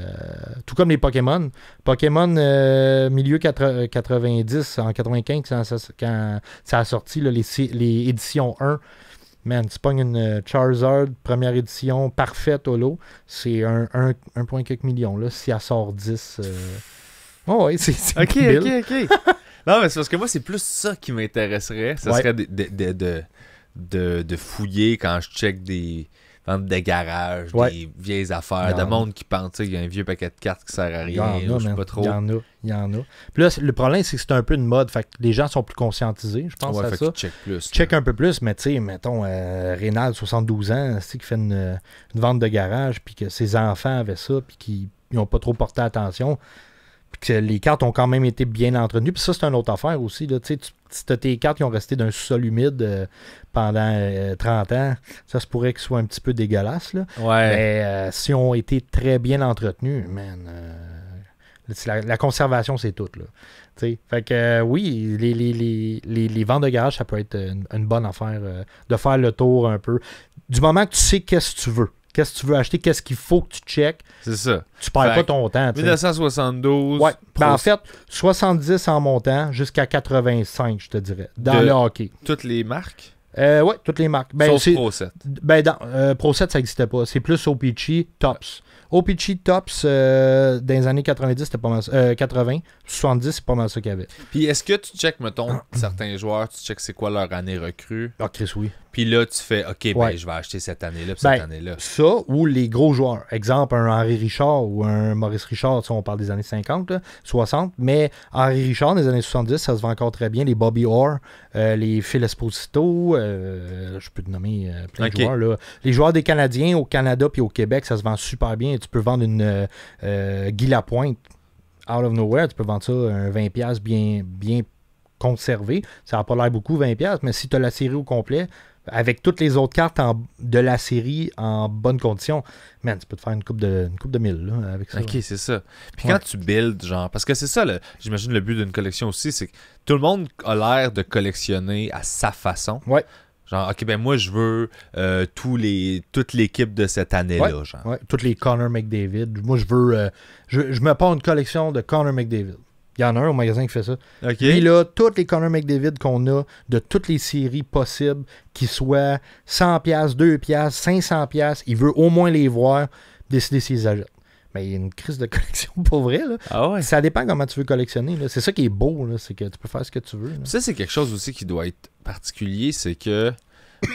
tout comme les Pokémon. Pokémon euh, milieu 90, euh, en 95, quand ça, a sorti, les, éditions 1. Man, tu pognes une Charizard, première édition, parfaite au C'est un, un, point quelques millions, là, si elle sort 10. Oh, ouais, c'est Ok, ok, ok. non, mais c'est parce que moi, c'est plus ça qui m'intéresserait. Ça serait de fouiller quand je check des vendre des garages, des vieilles affaires, de monde qui pense qu'il y a un vieux paquet de cartes qui sert à rien. y en je sais pas trop. Il y en a. Il y en a. Puis là, le problème, c'est que c'est un peu une mode. Fait que les gens sont plus conscientisés, je pense. Ouais, à ça. check plus. un peu plus, mais tu sais, mettons, euh, Rénal, 72 ans, qui fait une, une, vente de garage, puis que ses enfants avaient ça, puis qu'ils n'ont pas trop porté attention que les cartes ont quand même été bien entretenues. Puis ça, c'est une autre affaire aussi. Là. Tu sais, tes cartes qui ont resté d'un sous-sol humide euh, pendant 30 euh, ans, ça se pourrait qu'ils soient un petit peu dégueulasses. Là. Mais euh, si on été très bien entretenus, man, la, conservation, c'est tout. Là. fait que oui, les, les, les, ventes de garage, ça peut être une bonne affaire de faire le tour un peu. Du moment que tu sais qu'est-ce que tu veux qu'est-ce que tu veux acheter, qu'est-ce qu'il faut que tu checkes. C'est ça. Tu perds pas ton temps. 1972. Ouais. Ben, en fait, 70 en montant jusqu'à 85, je te dirais, dans le hockey. Toutes les marques? Euh, oui, toutes les marques. Ben, Sauf Pro 7. Ben, dans, euh, Pro 7, ça n'existait pas. C'est plus OPG, Tops. OPG, Tops, euh, dans les années 90, c'était pas mal, 80, 70, c'est pas mal ça qu'il y avait. Puis est-ce que tu checkes, mettons, certains joueurs, tu checkes c'est quoi leur année recrue Ah, Chris, oui. Puis là, tu fais, OK, ben, je vais acheter cette année-là, ben, cette année-là. Ça, ou les gros joueurs. Exemple, un Henri Richard ou un Maurice Richard, on parle des années 50, 60. Mais Henri Richard, des années 70, ça se vend encore très bien. Les Bobby Orr, euh, les Phil Esposito, euh, je peux te nommer euh, plein de joueurs. Les joueurs des Canadiens au Canada puis au Québec, ça se vend super bien. tu peux vendre une Guy Lapointe out of nowhere, tu peux vendre ça un euh, 20$ bien, bien conservé. Ça n'a pas l'air beaucoup, 20$, mais si tu as la série au complet, avec toutes les autres cartes de la série en bonne condition, man, tu peux te faire une coupe de, une coupe de mille avec ça. Ok, c'est ça. Puis quand tu builds, genre, parce que c'est ça, j'imagine le but d'une collection aussi, c'est que tout le monde a l'air de collectionner à sa façon. Ouais. OK, ben moi, je veux euh, tous les, toute l'équipe de cette année-là. genre. toutes les Connor McDavid. Moi, je veux. Euh, je, me prends une collection de Connor McDavid. Il y en a un au magasin qui fait ça. OK. là, toutes les Connor McDavid qu'on a de toutes les séries possibles, qui soient 100$, 2$, 500$, il veut au moins les voir, décider s'ils achètent. Mais il y a une crise de collection pour vrai. Là. Ah ça dépend comment tu veux collectionner. C'est ça qui est beau, c'est que tu peux faire ce que tu veux. Ça, c'est quelque chose aussi qui doit être particulier, c'est que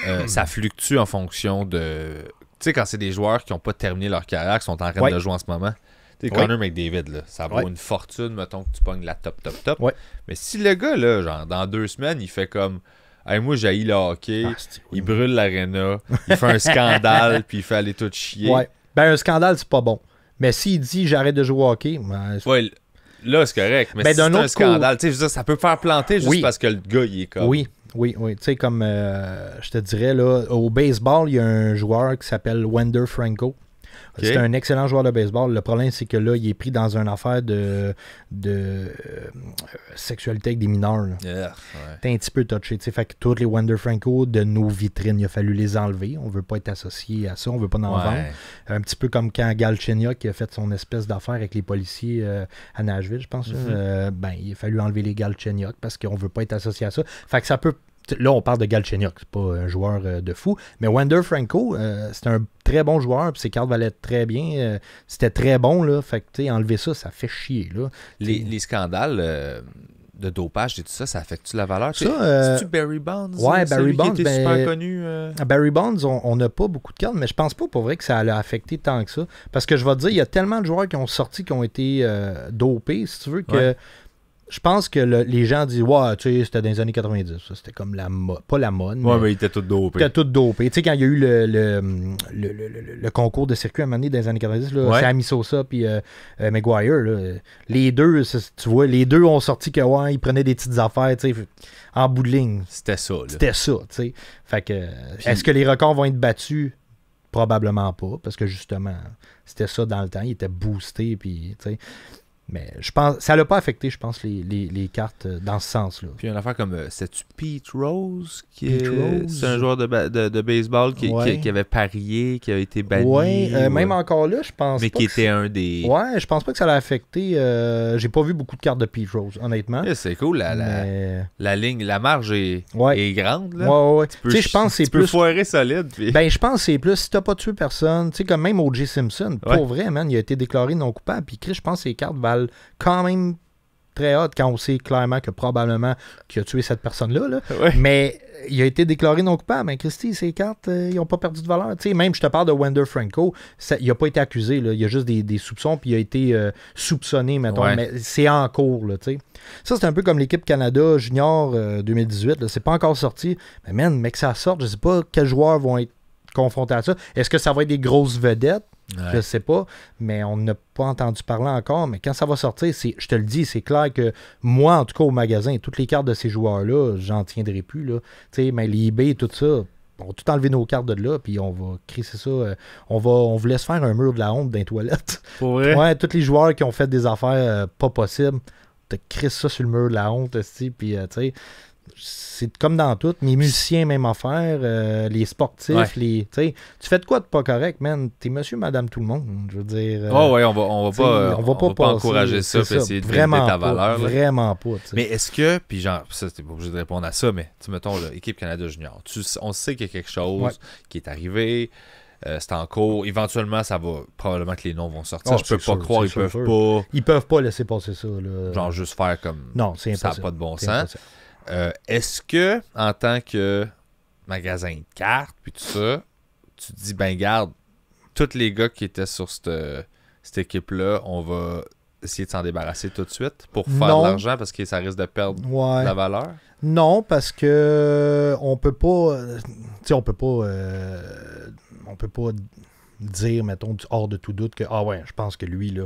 euh, ça fluctue en fonction de. Tu sais, quand c'est des joueurs qui n'ont pas terminé leur carrière, qui sont en train de jouer en ce moment. Tu sais, ouais. McDavid, là, ça vaut une fortune, mettons que tu pognes la top, top, top. Mais si le gars, là, genre, dans deux semaines, il fait comme. Hey, moi, j'ai le hockey, ah, il brûle l'aréna, il fait un scandale, puis il fait aller tout chier. Ben, un scandale, c'est pas bon. Mais s'il dit j'arrête de jouer au hockey, ben, là, c'est correct. Mais ben, si c'est un scandale, sais ça peut faire planter juste parce que le gars, il est comme. Oui. Oui, oui. Tu sais, comme euh, je te dirais, là, au baseball, il y a un joueur qui s'appelle Wender Franco. C'est un excellent joueur de baseball. Le problème, c'est que là, il est pris dans une affaire de, de euh, sexualité avec des mineurs. Yeah, un petit peu touché. Fait que toutes les Wonder Franco de nos vitrines, il a fallu les enlever. On veut pas être associé à ça. On veut pas en vendre. Un petit peu comme quand Galchenia qui a fait son espèce d'affaire avec les policiers euh, à Nashville, je pense. Mm-hmm. Euh, ben, il a fallu enlever les Galchenyuk parce qu'on veut pas être associé à ça. Fait que ça peut là, on parle de Galchenyuk, c'est pas un joueur euh, de fou. Mais Wander Franco, euh, c'est un très bon joueur, puis ses cartes valaient très bien. Euh, c'était très bon, là. Fait que, enlever ça, ça fait chier, là. Les, scandales de dopage et tout ça, ça affecte-tu la valeur? C'est-tu Barry Bonds? Ouais, ben, Barry Bonds. super connu. Barry Bonds, on n'a pas beaucoup de cartes, mais je pense pas pour vrai que ça l'a affecté tant que ça. Parce que je vais te dire, il y a tellement de joueurs qui ont sorti, qui ont été dopés, si tu veux, que je pense que les gens disent Ouais, tu sais, c'était dans les années 90. C'était comme la mode. Pas la mode. Ouais, mais, il était tout dopé. Il était tout dopé. Tu sais, quand il y a eu le, concours de circuit à un dans les années 90, là, ouais. Sammy Sosa puis euh, euh, McGuire, les deux, tu vois, les deux ont sorti que ouais, ils prenaient des petites affaires, tu sais, en bout de ligne. C'était ça. C'était ça, tu sais. Fait que, est-ce que les records vont être battus Probablement pas, parce que justement, c'était ça dans le temps. Ils étaient boostés. puis, tu sais. Mais je pense, ça l'a pas affecté, je pense, les, cartes euh, dans ce sens-là. Puis une affaire comme, c'est-tu euh, Pete Rose qui C'est un joueur de, baseball qui, avait parié, qui a été banni. Euh, même encore là, je pense. Mais qui était un des. Ouais, je pense pas que ça l'a affecté. J'ai pas vu beaucoup de cartes de Pete Rose, honnêtement. Eh, c'est cool, la, la, la, ligne, la marge est, est grande. Là. Ouais, Tu peux, je pense plus. foirer solide. Ben, je pense c'est plus si t'as pas tué personne. Tu sais, comme même O.J. Simpson, pour vrai, man, il a été déclaré non coupable. Puis Chris, je pense ses cartes valent quand même très haute quand on sait clairement que probablement qu'il a tué cette personne-là. Mais euh, il a été déclaré non coupable. Mais Christy, ces cartes, euh, ils n'ont pas perdu de valeur. même, je te parle de Wender Franco, il n'a pas été accusé. Là. Il y a juste des, soupçons, puis il a été euh, soupçonné, mettons. Mais c'est en cours. Là, ça, c'est un peu comme l'équipe Canada Junior 2018. C'est pas encore sorti. Mais mec mais que ça sorte, je sais pas quels joueurs vont être confrontés à ça. Est-ce que ça va être des grosses vedettes? Je ne sais pas, mais on n'a pas entendu parler encore. Mais quand ça va sortir, je te le dis, c'est clair que moi, en tout cas, au magasin, toutes les cartes de ces joueurs-là, j'en tiendrai plus. Là. mais les eBay, tout ça, on va tout enlever nos cartes de là, puis on va crisser ça. Euh, on va, on vous laisse faire un mur de la honte dans les toilettes. Ouais, tous les joueurs qui ont fait des affaires euh, pas possibles, te crisses ça sur le mur de la honte, puis euh, tu sais c'est comme dans tout. Les musiciens, même affaire, euh, les sportifs, les. Tu fais de quoi de pas correct, man? T'es monsieur, madame, tout le monde. Je veux dire. Euh, oh, ouais, on va, on va pas, on va pas, encourager ça, ça essayer de vraiment ta valeur. Vraiment pas. Mais est-ce que, puis genre, ça, t'es pas obligé de répondre à ça, mais tu mettons, là, équipe Canada Junior, on sait qu'il y a quelque chose qui est arrivé. Euh, c'est en cours. Éventuellement, ça va. Probablement que les noms vont sortir. Ah, je peux pas croire, ils peuvent pas. Ils peuvent pas laisser passer ça. Là. Genre juste faire comme. Non, c'est Ça n'a pas de bon sens. Euh, est-ce que, en tant que magasin de cartes, puis tout ça, tu te dis, ben garde, tous les gars qui étaient sur cette, cette équipe-là, on va essayer de s'en débarrasser tout de suite pour faire de l'argent parce que ça risque de perdre de la valeur? Non, parce que euh, on peut pas. Euh, tu on peut pas. on peut pas dire, mettons, hors de tout doute que Ah ouais, je pense que lui, là,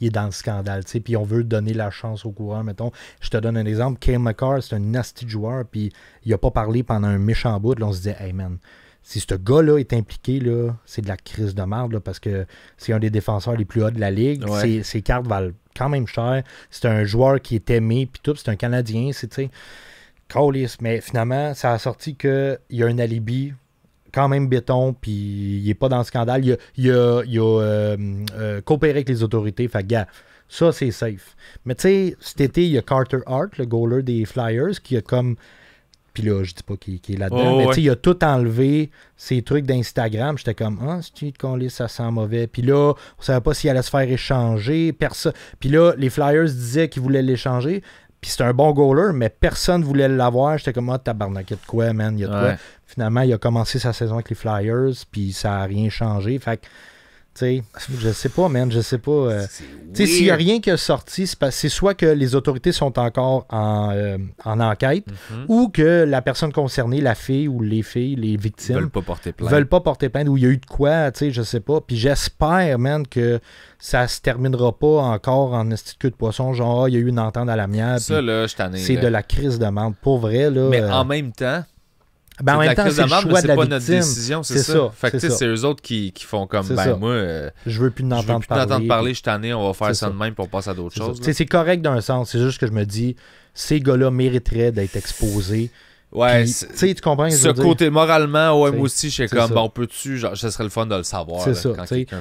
il est dans le scandale. Puis on veut donner la chance au coureur. Mettons, je te donne un exemple. Kyle McCarr, c'est un nasty joueur. Puis il a pas parlé pendant un méchant bout. Là, on se disait, hey man, si ce gars-là est impliqué, là, c'est de la crise de merde. parce que c'est un des défenseurs les plus hauts de la ligue. Ses, cartes valent quand même cher. C'est un joueur qui est aimé. Puis tout, c'est un Canadien. C'est, tu sais, mais finalement, ça a sorti qu'il y a un alibi quand même béton, puis il n'est pas dans le scandale. Il a, a, il euh, euh, coopéré avec les autorités. Fait gars, ça, c'est safe. Mais tu sais, cet été, il y a Carter Hart, le goaler des Flyers, qui a comme. Puis là, je dis pas qu'il est là-dedans, oh, mais tu sais, il a tout enlevé, ses trucs d'Instagram. J'étais comme, ah, c'est qu'on lit, ça sent mauvais. Puis là, on savait pas s'il allait se faire échanger. Puis là, les Flyers disaient qu'ils voulaient l'échanger, c'était un bon goaler, mais personne voulait l'avoir. J'étais comme, ah, tabarnak, de quoi, man, il y a de quoi. Finalement, il a commencé sa saison avec les Flyers, puis ça n'a rien changé. Fait que je je sais pas, man, je sais pas. Euh, s'il n'y a rien qui est sorti, c'est soit que les autorités sont encore en, euh, enquête mhm. ou que la personne concernée, la fille ou les filles, les victimes. veulent pas porter plainte. Veulent pas porter plainte ou il y a eu de quoi, je ne je sais pas. Puis j'espère, man, que ça se terminera pas encore en institut de poisson, genre, ah, il y a eu une entente à la mienne. C'est de la crise de merde. Pour vrai, là. Mais en euh, même temps, ben en même temps, c'est pas notre décision, c'est ça. Fait que c'est eux autres qui, qui font comme ben moi euh, je veux plus n'entendre parler. parler je t'en ai, on va faire ça, de même pour passer à d'autres choses. C'est correct d'un sens, c'est juste que je me dis ces gars-là mériteraient d'être exposés. Ouais, sais tu comprends ce, côté moralement, ouais, moi aussi, je suis comme, bon, peux-tu, genre, ce serait le fun de le savoir. C'est ça.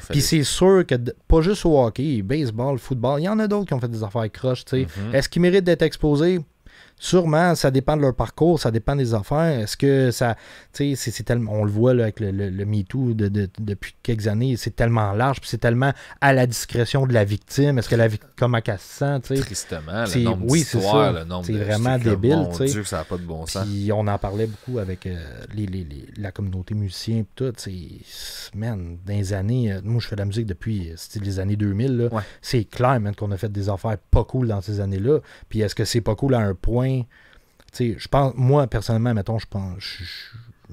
Puis c'est sûr que, pas juste au hockey, baseball, football, il y en a d'autres qui ont fait des affaires croches, tu sais. Mm-hmm. Est-ce qu'ils méritent d'être exposés? Sûrement, ça dépend de leur parcours, ça dépend des affaires. Est-ce que ça. Tu sais, c'est tellement. On le voit là, avec le, le, le MeToo depuis quelques années, c'est tellement large, c'est tellement à la discrétion de la victime. Est-ce que la victime. Comment elle se sent, tu Tristement, le nombre oui, c'est C'est vraiment débile, tu Dieu, ça pas de bon sens. Puis on en parlait beaucoup avec euh, la communauté musicien, et tout. Man, dans les années. Euh, moi, je fais de la musique depuis euh, les années 2000. C'est clair, man, qu'on a fait des affaires pas cool dans ces années-là. Puis est-ce que c'est pas cool à un point je pense, moi, personnellement, mettons, je pense.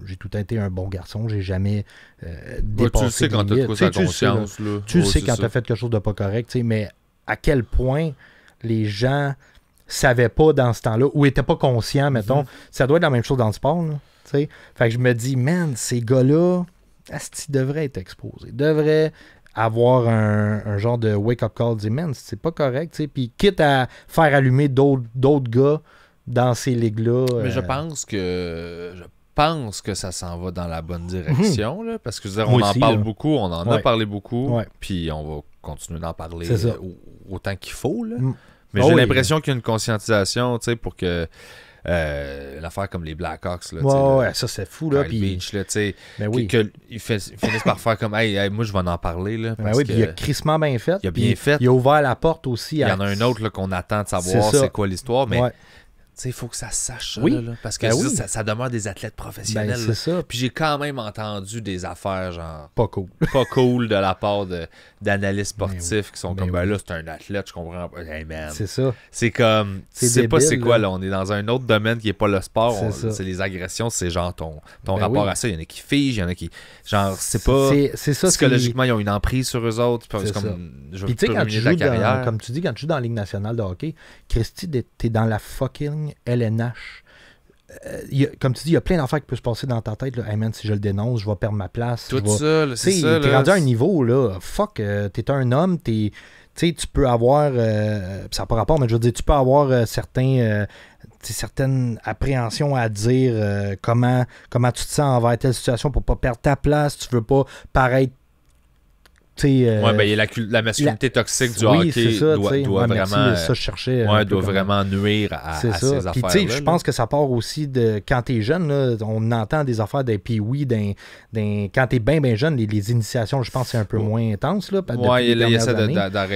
j'ai tout été un bon garçon, j'ai jamais euh, Tu sais quand Tu sais, fait quelque chose de pas correct, mais à quel point les gens savaient pas dans ce temps-là ou étaient pas conscients, mhm. mettons. Ça doit être la même chose dans le sport. fait que je me dis, man, ces gars-là, qu'ils devraient être exposés. devraient avoir un, genre de wake-up call, c'est pas correct. Puis quitte à faire allumer d'autres gars dans ces ligues-là. Mais je euh, pense que je pense que ça s'en va dans la bonne mhm. direction, parce que on en parle beaucoup, on en a parlé beaucoup, puis on va continuer d'en parler euh, autant qu'il faut. Mm. Mais j'ai oh l'impression qu'il y a une conscientisation pour que. Euh, l'affaire comme les Blackhawks. Là, ça c'est fou. Là, pis... Ben finissent par faire comme hey, moi je vais en parler. Là, ben parce oui, il a crissement bien fait. Il a bien fait. Il a ouvert la porte aussi. Il y en a un autre qu'on attend de savoir c'est quoi l'histoire, mais il faut que ça sache, ça, parce que ben ça, ça, demeure des athlètes professionnels. Ben, c'est ça. Puis j'ai quand même entendu des affaires, genre. Pas cool. pas cool de la part d'analystes ben sportifs qui sont comme, ben là, c'est un athlète, je comprends pas. c'est ça. C'est comme, pas c'est quoi, là. On est dans un autre domaine qui est pas le sport. C'est les agressions, c'est genre ton, ton rapport à ça. Il y en a qui figent, il y en a qui. Genre, c'est pas. C'est ça. Psychologiquement, ils ont une emprise sur eux autres. Puis tu sais, quand tu joues, comme tu dis, quand tu joues dans la Ligue nationale de hockey, Christy, t'es dans la fucking LNH. Euh, comme tu dis, il y a plein d'affaires qui peuvent se passer dans ta tête. Là. si je le dénonce, je vais perdre ma place. Tout ça, c'est ça. T'es rendu à un niveau, là. Fuck, euh, t'es un homme, t'es. Tu peux avoir. Euh, ça n'a pas rapport, mais je veux dire, tu peux avoir certains certaines appréhensions à dire comment, comment tu te sens envers telle situation pour pas perdre ta place, tu veux pas paraître euh, ouais, ben, y a la, masculinité toxique du hockey doit, vraiment, ça, je cherchais doit vraiment nuire à, ces affaires je pense que ça part aussi de quand t'es jeune, là, on entend des affaires des oui quand t'es bien bien jeune, les, initiations, je pense, c'est un peu moins intense. Là, il essaie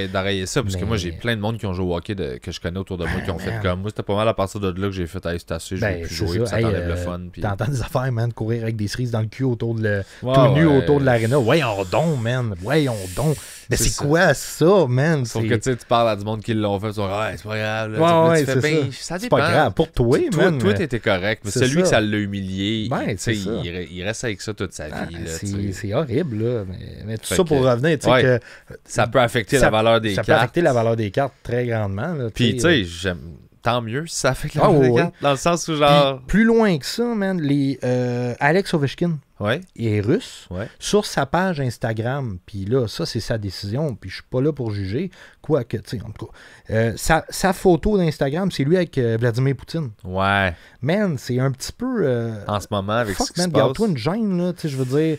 d'arrêter ça, parce que moi, j'ai plein de monde qui ont joué au hockey que je connais autour de moi, qui ont fait ah, comme moi. C'était pas mal à partir de là que j'ai fait, à c'est assez, je ben, plus jouer, ça, ça t'enlève le euh, fun. T'entends des affaires, man, courir avec des cerises dans le cul autour de tout nu autour de l'aréna. Voyons donc, man, voyons donc. Mais c'est quoi ça, man? faut que tu parles à du monde qui l'ont fait, tu ah, c'est pas grave. tu C'est pas grave. Pour toi, tu, man. Euh, correct, mais celui ça. ça l'a humilié, ben, ça. Il, reste avec ça toute sa ben, vie. c'est horrible, là. Mais, tout ça pour revenir, tu sais que. Ça peut affecter la valeur des cartes. Ça peut affecter la valeur des cartes très grandement. Puis, tu sais, euh, j'aime tant mieux si ça fait la ah la oh, cartes. dans le sens où genre... plus loin que ça, man, les euh, Alex Ovechkin, ouais. il est russe, sur sa page Instagram. Puis là, ça, c'est sa décision. Puis je suis pas là pour juger. Quoique, tu sais, en tout cas. Euh, sa, photo d'Instagram, c'est lui avec euh, Vladimir Poutine. Ouais. Man, c'est un petit peu. Euh, en ce moment, fuck, man, garde-toi une gêne, là. Tu je veux dire.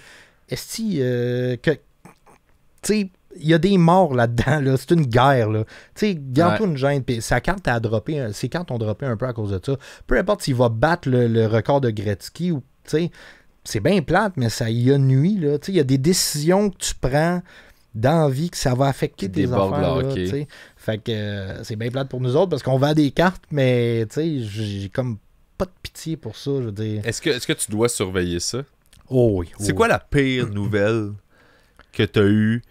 Est-ce que. Tu sais il y a des morts là-dedans. Là. C'est une guerre. Là. Tu sais, garde-toi une gêne. Puis sa carte a droppé, un peu à cause de ça. Peu importe s'il va battre le, record de Gretzky ou. sais c'est bien plate, mais ça y a nuit. Il y a des décisions que tu prends dans vie que ça va affecter des affaires. Fait que euh, c'est bien plate pour nous autres parce qu'on vend des cartes, mais j'ai comme pas de pitié pour ça. Je veux Est-ce que, est que tu dois surveiller ça? Oh oui. Oh c'est quoi la pire nouvelle que tu as eue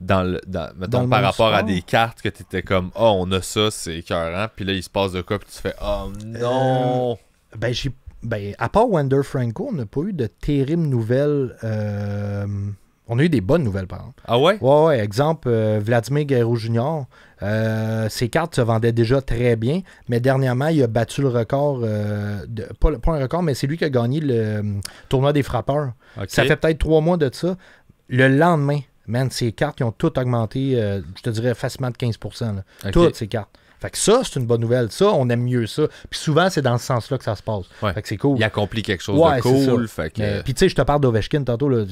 dans le, dans, par rapport à des cartes que tu étais comme Oh, on a ça, c'est écœurant. Puis là, il se passe de quoi, puis tu fais Oh non! Euh, ben, j'ai ben, à part Wander Franco, on n'a pas eu de terribles nouvelles. Euh, on a eu des bonnes nouvelles, par exemple. Ah ouais? Ouais, ouais Exemple, euh, Vladimir Guerrero Jr., euh, ses cartes se vendaient déjà très bien, mais dernièrement, il a battu le record, de, pas, un record, mais c'est lui qui a gagné le tournoi des frappeurs. Ça fait peut-être trois mois de ça. Le lendemain, man, ses cartes, ils ont toutes augmenté, je te dirais, facilement de 15 Toutes ses cartes. Fait ça, c'est une bonne nouvelle. Ça, on aime mieux ça. Puis souvent, c'est dans ce sens-là que ça se passe. c'est cool. Il accomplit quelque chose de cool. puis tu sais, je te parle d'Oveshkin tantôt. Là,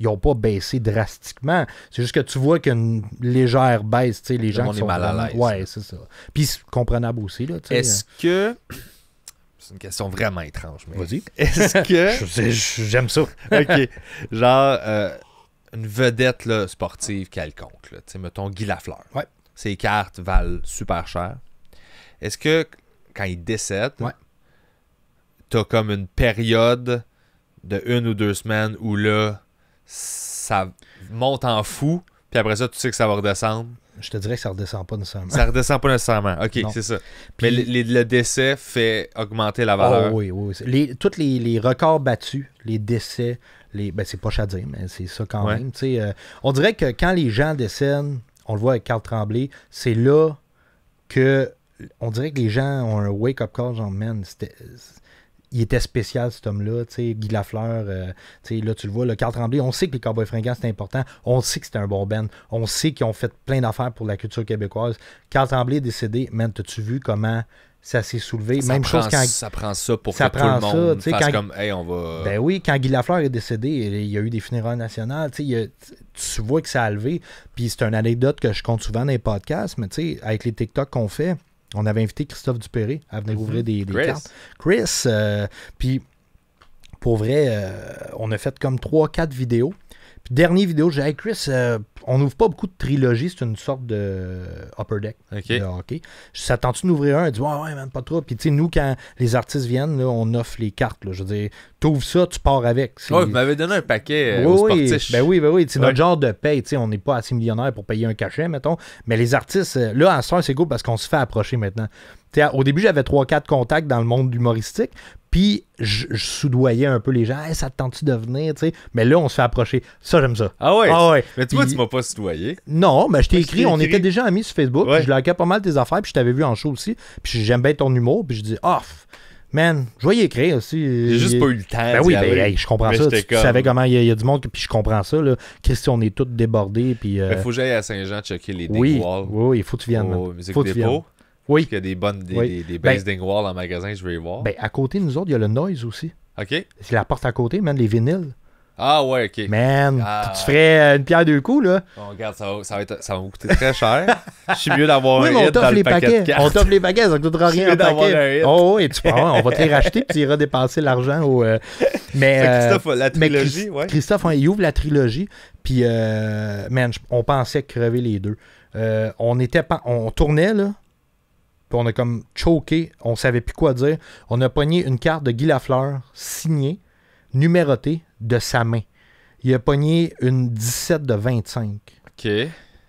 ils n'ont pas baissé drastiquement. C'est juste que tu vois qu'une légère baisse. Tu sais, les gens sont mal à l'aise. Ouais, c'est ça. Puis c'est comprenable aussi. Là, Est-ce euh. que. C'est une question vraiment étrange. Mais... Vas-y. Est-ce que. J'aime ça. OK. Genre. Euh, une vedette là, sportive quelconque. Là. Mettons Guy Lafleur. Ouais. Ces cartes valent super cher. Est-ce que quand ils décèdent, ouais. t'as comme une période de une ou deux semaines où là, ça monte en fou, puis après ça, tu sais que ça va redescendre? Je te dirais que ça redescend pas nécessairement. Ça redescend pas nécessairement. OK, c'est ça. Mais le, décès fait augmenter la valeur. Oh, oui, oui. tous les, records battus, les décès, les, ben, c'est pas à mais c'est ça quand même. Euh, on dirait que quand les gens décèdent, on le voit avec Carl Tremblay, c'est là que on dirait que les gens ont un wake-up call, genre, man, c'était il était spécial cet homme-là, tu sais, Guy Lafleur, euh, tu sais, là tu le vois, le Carl Tremblay, on sait que les Cowboys fringants c'est important, on sait que c'était un bon band, on sait qu'ils ont fait plein d'affaires pour la culture québécoise. Carl Tremblay est décédé, man, t'as-tu vu comment ça s'est soulevé. Même chose quand. Ça prend ça pour que tout le monde fasse comme, hey, on va. Ben oui, quand Guy Lafleur est décédé, il y a eu des funérailles nationales. tu vois que ça a levé. Puis c'est une anecdote que je compte souvent dans les podcasts, mais tu sais, avec les TikTok qu'on fait, on avait invité Christophe Dupéré à venir mhm. ouvrir des, des cartes. Chris, euh, puis pour vrai, euh, on a fait comme 3-4 vidéos Dernier dernière vidéo, j'ai Chris, euh, on n'ouvre pas beaucoup de trilogies, c'est une sorte de euh, upper deck Ok. de hockey. tu d'ouvrir un? Il dit, ouais, ouais, man, pas trop. Puis, tu sais, nous, quand les artistes viennent, on offre les cartes. je veux dire, t'ouvres ça, tu pars avec. Ouais, vous m'avez donné un paquet. Euh, oui, oui, ben oui, ben oui. C'est notre genre de paye. on n'est pas assez millionnaire pour payer un cachet, mettons. Mais les artistes, là, à ce c'est cool parce qu'on se fait approcher maintenant. au début, j'avais 3-4 contacts dans le monde humoristique. Puis je, soudoyais un peu les gens, ça te tente-tu de venir, tu sais. Mais là, on se fait approcher. Ça, j'aime ça. Ah ouais? Ah ouais. Mais tu tu m'as pas soudoyé. Non, mais je t'ai écrit, on était déjà amis sur Facebook. Ouais. Je écrit pas mal tes affaires, puis je t'avais vu en show aussi. Puis j'aime bien ton humour, puis je dis, oh, man, je vais y écrire aussi. J'ai juste pas eu le temps. Ben oui, ben, je comprends ça. Tu, savais comment il y, a du monde, puis je comprends ça. Là. ce qu'on est tous débordés. Puis, euh, Il faut que j'aille à Saint-Jean checker les oui, Oui, il faut que tu viennes. faut que tu viennes. Oui. Parce qu'il y a des bonnes des, en magasin, je vais y voir. Ben, à côté, nous autres, il y a le Noise aussi. OK. C'est la porte à côté, man, les vinyles. Ah ouais, ok. Man, ah. tu, ferais euh, une pierre deux coups, là. On regarde, ça va, ça va, vous coûter très cher. Je suis mieux d'avoir un hit on dans les le paquet paquets. on t'offre les paquets, ça ne coûtera rien. paquet. Oh, et tu prends, on va te les racheter, puis tu iras dépenser l'argent au. Euh, mais, euh, Christophe, la trilogie, ouais. Christophe, hein, il ouvre la trilogie, puis, man, on pensait crever les deux. on, on tournait, là, puis on a comme choqué, on savait plus quoi dire. On a pogné une carte de Guy Lafleur signée, numérotée de sa main. Il a pogné une 17 de 25. OK.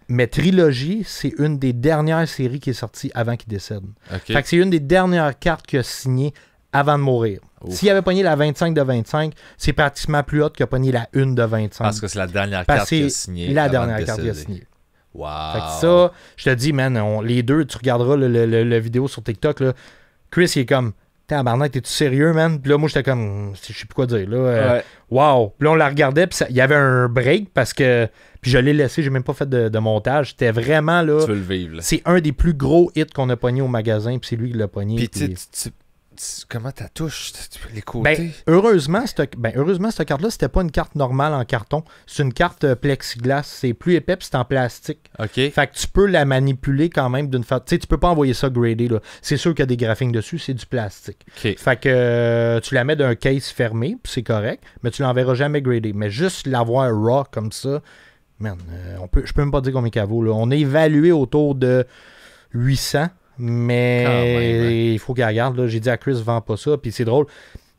Mais Trilogie, c'est une des dernières séries qui est sortie avant qu'il décède. Fait que c'est une des dernières cartes qu'il a signées avant de mourir. S'il avait pogné la 25 de 25, c'est pratiquement plus haute qu'il a pogné la 1 de 25. Parce que c'est la dernière carte qu'il a signée. La dernière carte qu'il a signée. Wow. Fait que ça, je te dis, man, les deux, tu regarderas la vidéo sur TikTok. Là. Chris, il est comme, tabarnak, t'es-tu sérieux, man? Puis là, moi, j'étais comme, je sais plus quoi dire. Là, euh, Puis là, on la regardait, puis il y avait un break parce que. Puis je l'ai laissé, j'ai même pas fait de, montage. C'était vraiment là. Tu veux le vivre, C'est un des plus gros hits qu'on a pogné au magasin, puis c'est lui qui l'a pogné. Puis, comment tu touche les côtés? Ben, ben, heureusement, cette, carte-là, c'était pas une carte normale en carton. C'est une carte euh, plexiglas. C'est plus épais, c'est en plastique. Fait que tu peux la manipuler quand même d'une façon. Tu sais, peux pas envoyer ça gradé. C'est sûr qu'il y a des graphiques dessus, c'est du plastique. Fait que euh, tu la mets d'un case fermé, c'est correct, mais tu l'enverras jamais gradé. Mais juste l'avoir raw comme ça, man, euh, on peut, je peux même pas dire combien ça vaut. On est évalué autour de 800 mais il faut qu'elle regarde. J'ai dit à Chris, vends pas ça. Puis c'est drôle.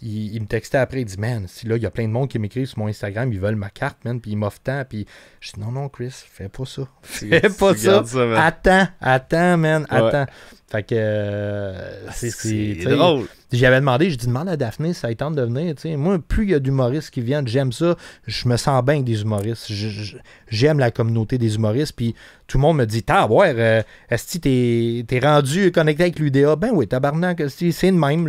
Il, me textait après, il dit Man, là, il y a plein de monde qui m'écrivent sur mon Instagram, ils veulent ma carte, man, puis ils m'offrent tant. Puis je dis Non, non, Chris, fais pas ça. Fais pas ça. attends, attends, man, attends. Fait que ah, c'est drôle. J'avais demandé, j'ai dit demande à Daphné, ça tente de venir. Moi, plus il y a d'humoristes qui viennent, j'aime ça. Je me sens bien avec des humoristes. J'aime la communauté des humoristes. Puis tout le monde me dit T'as euh, est-ce que t'es rendu connecté avec l'UDA Ben oui, tabarnak, c'est le même.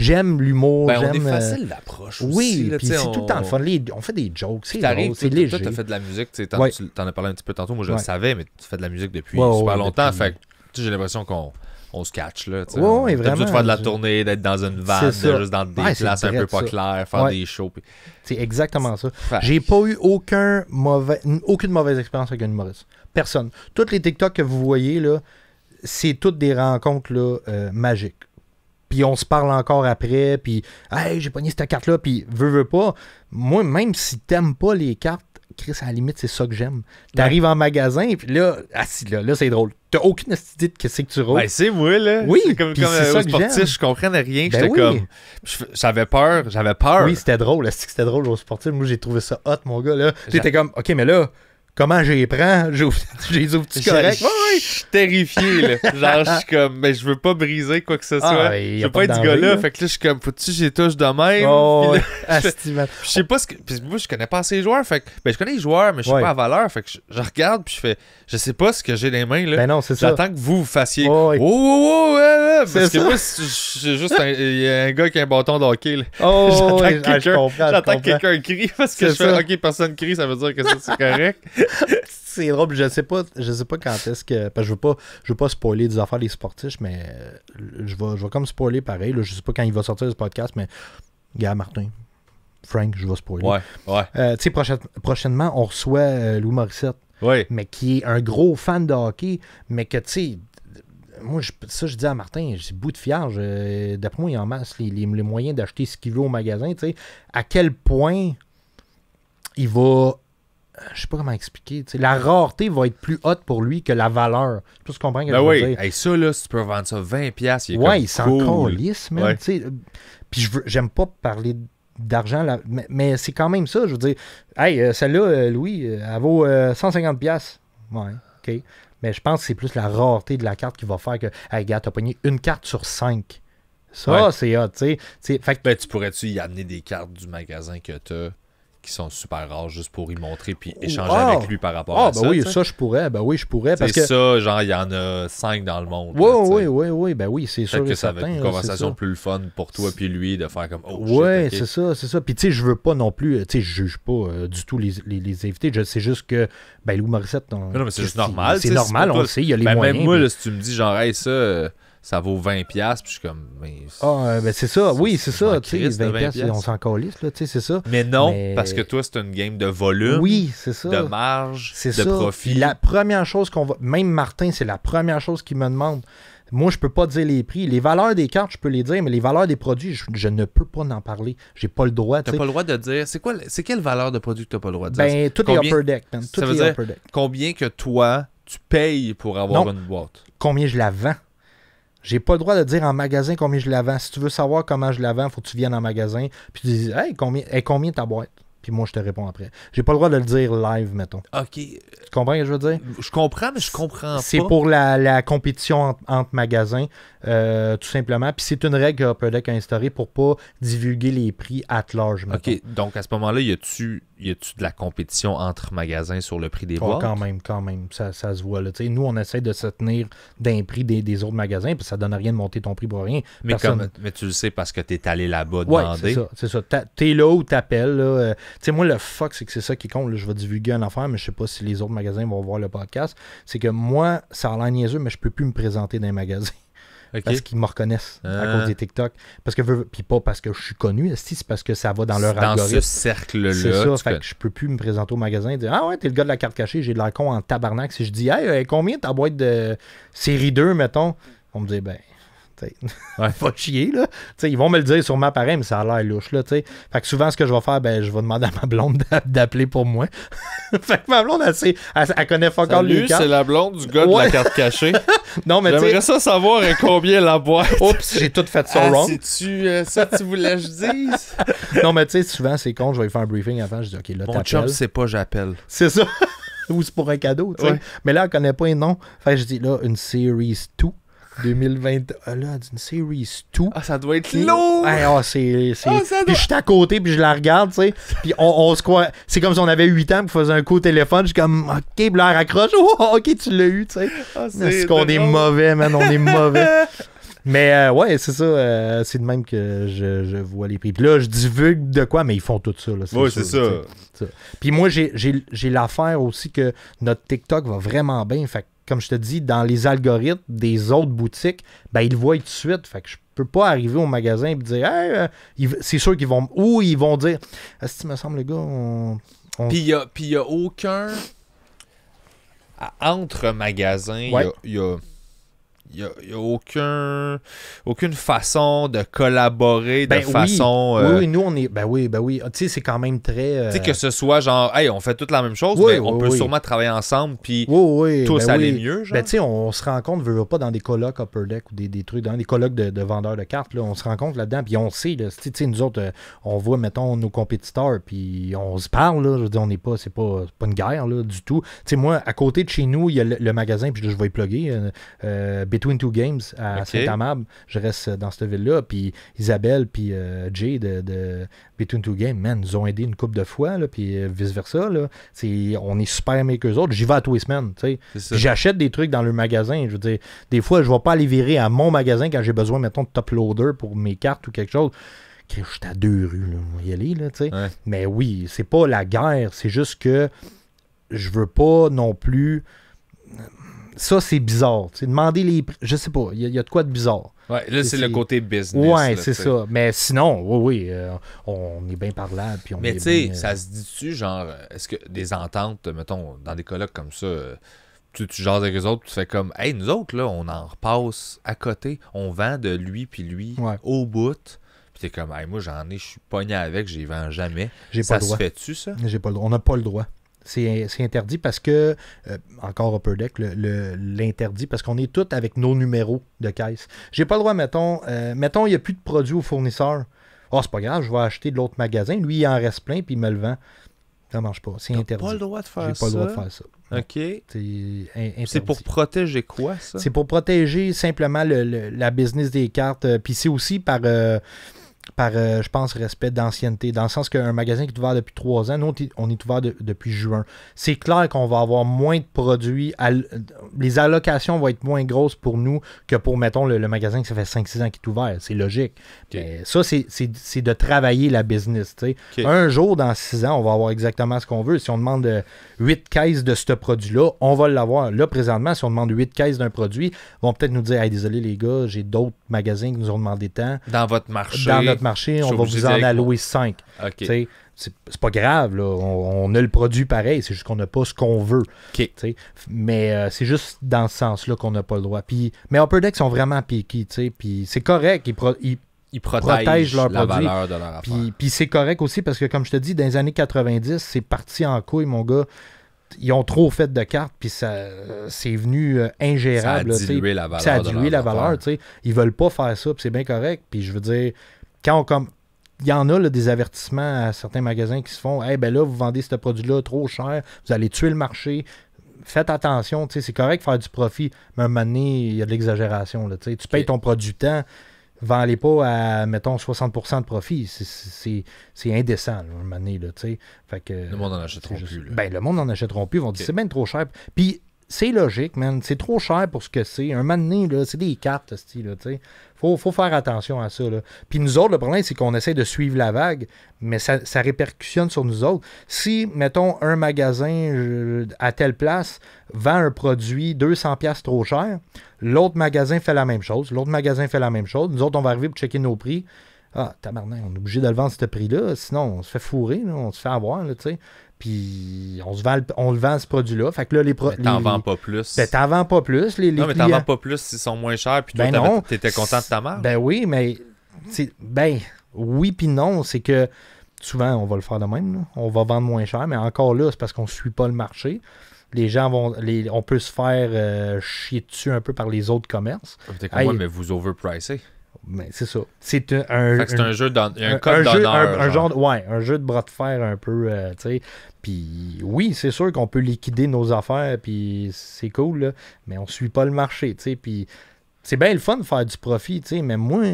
J'aime l'humour. Ben, on euh, facile d'approche Oui, puis c'est tout le temps le fun. on fait des jokes. C'est léger. Toi, as fait de la musique. T'en en as parlé un petit peu tantôt. Moi, je le savais, mais tu fais de la musique depuis super longtemps. Depuis... Fait j'ai l'impression qu'on on se catch là. tu ouais, vraiment. de faire de la tournée, d'être dans une vanne, juste dans des places un peu pas claires, faire des shows. C'est exactement ça. J'ai pas eu aucun mauvais, aucune mauvaise expérience avec un humoriste. Personne. Toutes les TikTok que vous voyez là, c'est toutes des rencontres là, euh, magiques. Puis on se parle encore après, puis hey, j'ai pogné cette carte-là, puis veux, veux pas. Moi, même si t'aimes pas les cartes, Chris, à la limite, c'est ça que j'aime. T'arrives en magasin, puis là, assis là, là, c'est drôle. T'as aucune idée de ce que tu roules. Ben, c'est moi, là. Oui, c'est comme, comme c'est ça euh, sportif, je comprenais rien. Ben j'étais oui. comme. J'avais peur, j'avais peur. Oui, c'était drôle. C'était drôle au sportif. Moi, j'ai trouvé ça hot, mon gars. là J'étais comme, OK, mais là, comment je les prends, j'ai les ouvre tout correct. Je suis terrifié, là. Genre, je suis comme, mais je veux pas briser quoi que ce ah, soit. je veux pas, être du gars-là. Fait que là, je suis comme, faut-tu que j'y touche de même? Oh, je, sais pas ce que. Puis moi, je connais pas assez les joueurs. Fait que, ben, je connais les joueurs, mais je suis pas à valeur. Fait que je, regarde, puis je fais, je sais pas ce que j'ai les mains, là. Ben non, c'est ça. J'attends que vous vous fassiez. Oh, oh, oh, Parce que moi, j'ai juste un, y a un gars qui a un bâton d'hockey Oh, j'attends que quelqu'un crie. Parce que je fais, ok, personne crie, ça veut dire que c'est correct. c'est drôle, je sais pas, je sais pas quand est-ce que. je veux pas, je veux pas spoiler des affaires des sportifs, mais euh, je vais, je vais comme spoiler pareil. Là, je sais pas quand il va sortir ce podcast, mais gars Martin, Frank, je vais spoiler. Ouais, euh, tu sais, prochainement, on reçoit Lou euh, Louis Morissette. Ouais. Mais qui est un gros fan de hockey, mais que tu sais, moi, je, ça, je dis à Martin, j'ai bout de fiage. D'après moi, il en masse les, les, moyens d'acheter ce qu'il veut au magasin. Tu à quel point il va je sais pas comment expliquer. la rareté va être plus haute pour lui que la valeur. Je tu comprends que ben je veux dire. ça, là, si tu peux vendre ça 20$, il est Ouais, il s'en tu même. Puis j'aime pas parler d'argent, mais, c'est quand même ça. Je veux dire, hey, euh, celle-là, euh, Louis, euh, elle vaut 150$. Ouais, OK. Mais je pense que c'est plus la rareté de la carte qui va faire que, hey, gars, t'as pogné une carte sur cinq. Ça, c'est hot, tu sais. Ben, tu pourrais-tu y amener des cartes du magasin que t'as qui sont super rares juste pour y montrer puis échanger ah! avec lui par rapport ah, à ben oui, ça je pourrais, ben oui, je pourrais parce que ça genre il y en a cinq dans le monde. Oui oui oui oui, ben oui, c'est sûr que ça va être une hein, conversation plus fun pour toi puis lui de faire comme oh, Ouais, c'est ça, c'est ça. Puis tu sais, je veux pas non plus, euh, tu sais, je juge pas euh, du tout les, les, les invités, c'est juste que ben Lou Morissette Non, mais c'est juste normal, c'est normal, on sait, il y a les ben, moyens. même moi si tu me dis genre hey, ça euh, ça vaut 20$. Puis je suis comme. Mais, ah, mais euh, ben, c'est ça, oui, c'est ça. 20$, 20 on s'en calisse, là, c'est ça. Mais non, parce que toi, c'est une game de volume, oui, ça. de marge, de profit. La première chose qu'on va. Même Martin, c'est la première chose qu'il me demande. Moi, je ne peux pas dire les prix. Les valeurs des cartes, je peux les dire, mais les valeurs des produits, je, ne peux pas en parler. J'ai pas le droit. Tu n'as pas le droit de dire. C'est quoi C'est quelle valeur de produit que n'as pas le droit de dire? Ben, tout combien, upper deck, dire Combien que toi, tu payes pour avoir une boîte? Combien je la vends? J'ai pas le droit de dire en magasin combien je la vends. Si tu veux savoir comment je la vends, faut que tu viennes en magasin. Puis tu dis, hey, combien, combien ta boîte? Puis moi, je te réponds après. J'ai pas le droit de le dire live, mettons. OK. Tu comprends ce que je veux dire? Je comprends, mais je comprends pas. C'est pour la, compétition entre, magasins, euh, tout simplement. Puis c'est une règle que Upper Deck a instaurée pour pas divulguer les prix à large. Mettons. OK. Donc à ce moment-là, y a-tu y a-tu de la compétition entre magasins sur le prix des ah, boîtes? quand même, quand même, ça, se voit. Là. nous, on essaie de se tenir d'un prix des, des, autres magasins, puis ça donne rien de monter ton prix pour rien. Mais, comme, mais tu le sais parce que tu es allé là-bas demander. Ouais, c'est ça, c'est es là où t'appelles. Là. Euh, moi, le fuck, c'est que c'est ça qui compte. Je vais divulguer un affaire, mais je sais pas si les autres magasins vont voir le podcast. C'est que moi, ça a l'air niaiseux, mais je peux plus me présenter dans les magasins parce qu'ils me reconnaissent à ah. cause des TikTok. Parce que, puis pas parce que je suis connu, c'est parce que ça va dans leur dans algorithme. Dans ce cercle-là. C'est ça, je peux plus me présenter au magasin et dire Ah ouais, t'es le gars de la carte cachée, j'ai de la con en tabarnak. Si je dis Hey, euh, combien ta boîte de série 2, mettons On me dit Ben, Ouais. Va chier, là. ils vont me le dire sûrement pareil, mais ça a l'air louche, là. Fait que souvent, ce que je vais faire, ben, je vais demander à ma blonde d'appeler pour moi. fait que ma blonde, elle, sait, elle, elle connaît encore Salut, c'est la blonde du gars de la carte cachée. non, mais J'aimerais ça savoir euh, combien la boîte. Oups, j'ai tout fait ça ah, wrong. tu euh, ça tu voulais que je dise? non, mais tu sais, souvent, c'est con, je vais lui faire un briefing avant, je dis, OK, là, Mon chum, c'est pas j'appelle. C'est ça. Ou c'est pour un cadeau, tu sais. Mais là, elle connaît pas un nom. Fait que je dis, là, une Series 2. 2020. Ah, là, d'une Series 2. Ah, ça doit être lourd! Ah, c'est. Ah, puis je suis à côté, puis je la regarde, tu sais. Puis on, on se croit. C'est comme si on avait 8 ans, puis faisait un coup au téléphone. Je suis comme, OK, Blair accroche Oh, oh ok, tu l'as eu, tu sais. Ah, c'est qu'on est mauvais, man. On est mauvais. Mais euh, ouais, c'est ça. Euh, c'est de même que je, je, vois les prix. Puis là, je divulgue de quoi, mais ils font tout ça. Là, oui, c'est ça. Puis moi, j'ai l'affaire aussi que notre TikTok va vraiment bien. Fait comme je te dis, dans les algorithmes des autres boutiques, ben, ils le voient tout de suite. Fait que je peux pas arriver au magasin et dire, euh, c'est sûr qu'ils vont. Ou ils vont dire, que me semble, les gars, on. Puis il y a, aucun. Entre magasins, il Y a il n'y a, aucun, aucune façon de collaborer de ben façon. Oui. oui. Euh, nous, on est. Ben oui, ben oui. Ah, tu sais, c'est quand même très. Euh, tu sais, que ce soit genre, hey, on fait toute la même chose, mais on peut sûrement travailler ensemble, puis tous ben aller mieux. Ben tu sais, on, se rencontre compte, veut pas, dans des colloques Upper Deck ou des, des trucs, dans des colloques de, vendeurs de cartes, là, on se rencontre là-dedans, puis on sait, tu sais, nous autres, euh, on voit, mettons, nos compétiteurs, puis on se parle, là, je veux on n'est pas, c'est pas, pas une guerre, là, du tout. Tu sais, moi, à côté de chez nous, il y a le, magasin, puis je vais y plugger, Between Two Games à Saint-Amable. Je reste dans cette ville-là. Puis Isabelle, puis euh, Jay de, Between Two Games, man, nous ont aidé une couple de fois, puis euh, vice-versa. On est super aimés qu'eux autres. J'y vais à tous les semaines. J'achète des trucs dans le magasin. Je veux des fois, je ne vais pas aller virer à mon magasin quand j'ai besoin, mettons, de top loader pour mes cartes ou quelque chose. Je suis à deux rues, y Mais oui, c'est pas la guerre, c'est juste que je veux pas non plus ça, c'est bizarre. C'est demander les prix, je sais pas, il y, a de quoi de bizarre. Ouais, là, c'est le côté business. Ouais, c'est ça. Mais sinon, oui, oui, euh, on est bien parlable. Puis on Mais tu sais, ça euh, se dit-tu, genre, euh, est-ce que des ententes, mettons, dans des colloques comme ça, tu, tu jases avec les autres, tu fais comme, hey, nous autres, là, on en repasse à côté, on vend de lui puis lui au bout. Puis t'es comme, hey, moi, j'en ai, je suis pogné avec, j'y vends jamais. Pas ça se fait-tu, ça? J'ai pas le droit. On n'a pas le droit. C'est interdit parce que, encore euh, encore Upper Deck, l'interdit parce qu'on est tous avec nos numéros de caisse. J'ai pas le droit, mettons, euh, mettons, il n'y a plus de produits au fournisseur. Oh, c'est pas grave, je vais acheter de l'autre magasin. Lui, il en reste plein, puis il me le vend. Ça marche pas. C'est interdit. pas le droit de faire ça. pas le droit de faire ça. OK. C'est pour protéger quoi, ça? C'est pour protéger simplement la business des cartes. Euh, puis c'est aussi par par, euh, je pense, respect d'ancienneté, dans le sens qu'un magasin qui est ouvert depuis trois ans, nous, on est ouvert depuis juin. C'est clair qu'on va avoir moins de produits, les allocations vont être moins grosses pour nous que pour, mettons, le, magasin qui ça fait 5-6 ans qui est ouvert. C'est logique. ça, c'est de travailler la business. Un jour, dans six ans, on va avoir exactement ce qu'on veut. Si on demande 8 euh, caisses de ce produit-là, on va l'avoir. Là, présentement, si on demande 8 caisses d'un produit, ils vont peut-être nous dire hey, désolé les gars, j'ai d'autres magasins qui nous ont demandé tant. Dans votre marché. Marché, on va vous en allouer 5. C'est pas grave, là. On, a le produit pareil, c'est juste qu'on n'a pas ce qu'on veut. Mais euh, c'est juste dans ce sens-là qu'on n'a pas le droit. Puis, mais Upper sont vraiment piqués, puis c'est correct, ils, protègent, leur produit. valeur Puis, c'est correct aussi parce que, comme je te dis, dans les années 90, c'est parti en couille, mon gars. Ils ont trop fait de cartes, puis ça, c'est venu euh, ingérable. Ça a dilué la valeur. Ça a Ils veulent pas faire ça, puis c'est bien correct. Puis je veux dire, quand comme il y en a des avertissements à certains magasins qui se font Eh hey, ben là, vous vendez ce produit-là trop cher, vous allez tuer le marché. Faites attention, c'est correct de faire du profit, mais un moment donné, il y a de l'exagération. Tu payes ton produit temps, ne les pas à, mettons, 60% de profit. C'est indécent, un moment donné. le monde en achèteront plus. Ben, le monde en achèteront plus. Ils vont dire c'est bien trop cher. Puis c'est logique, man. C'est trop cher pour ce que c'est. Un moment donné, c'est des cartes, style, tu sais faut, faut faire attention à ça. Là. Puis nous autres, le problème, c'est qu'on essaie de suivre la vague, mais ça, ça sur nous autres. Si, mettons, un magasin euh, à telle place vend un produit 200$ trop cher, l'autre magasin fait la même chose, l'autre magasin fait la même chose, nous autres, on va arriver pour checker nos prix. Ah, tabarnak, on est obligé de le vendre à ce prix-là, sinon on se fait fourrer, on se fait avoir, tu sais. Puis on, le vend ce produit-là. Fait que là, les produits. T'en vends pas plus. Ben, t'en vends pas plus. Les, les non, mais t'en vends pas plus s'ils sont moins chers. Puis ben toi, t'étais content de ta marque. Ben oui, mais. Ben, oui, puis non. C'est que souvent, on va le faire de même. On va vendre moins cher, mais encore là, c'est parce qu'on suit pas le marché. Les gens vont. on peut se faire euh, chier dessus un peu par les autres commerces. mais vous overpricez c'est ça. C'est un, un, jeu un, de bras de fer un peu, euh, Puis oui, c'est sûr qu'on peut liquider nos affaires, puis c'est cool, mais on suit pas le marché, Puis c'est bien le fun de faire du profit, mais moi,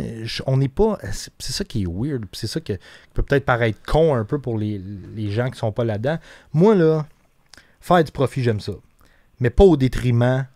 on n'est pas. C'est ça qui est weird, c'est ça que, qui peut peut-être paraître con un peu pour les, gens qui sont pas là-dedans. Moi, là, faire du profit, j'aime ça, mais pas au détriment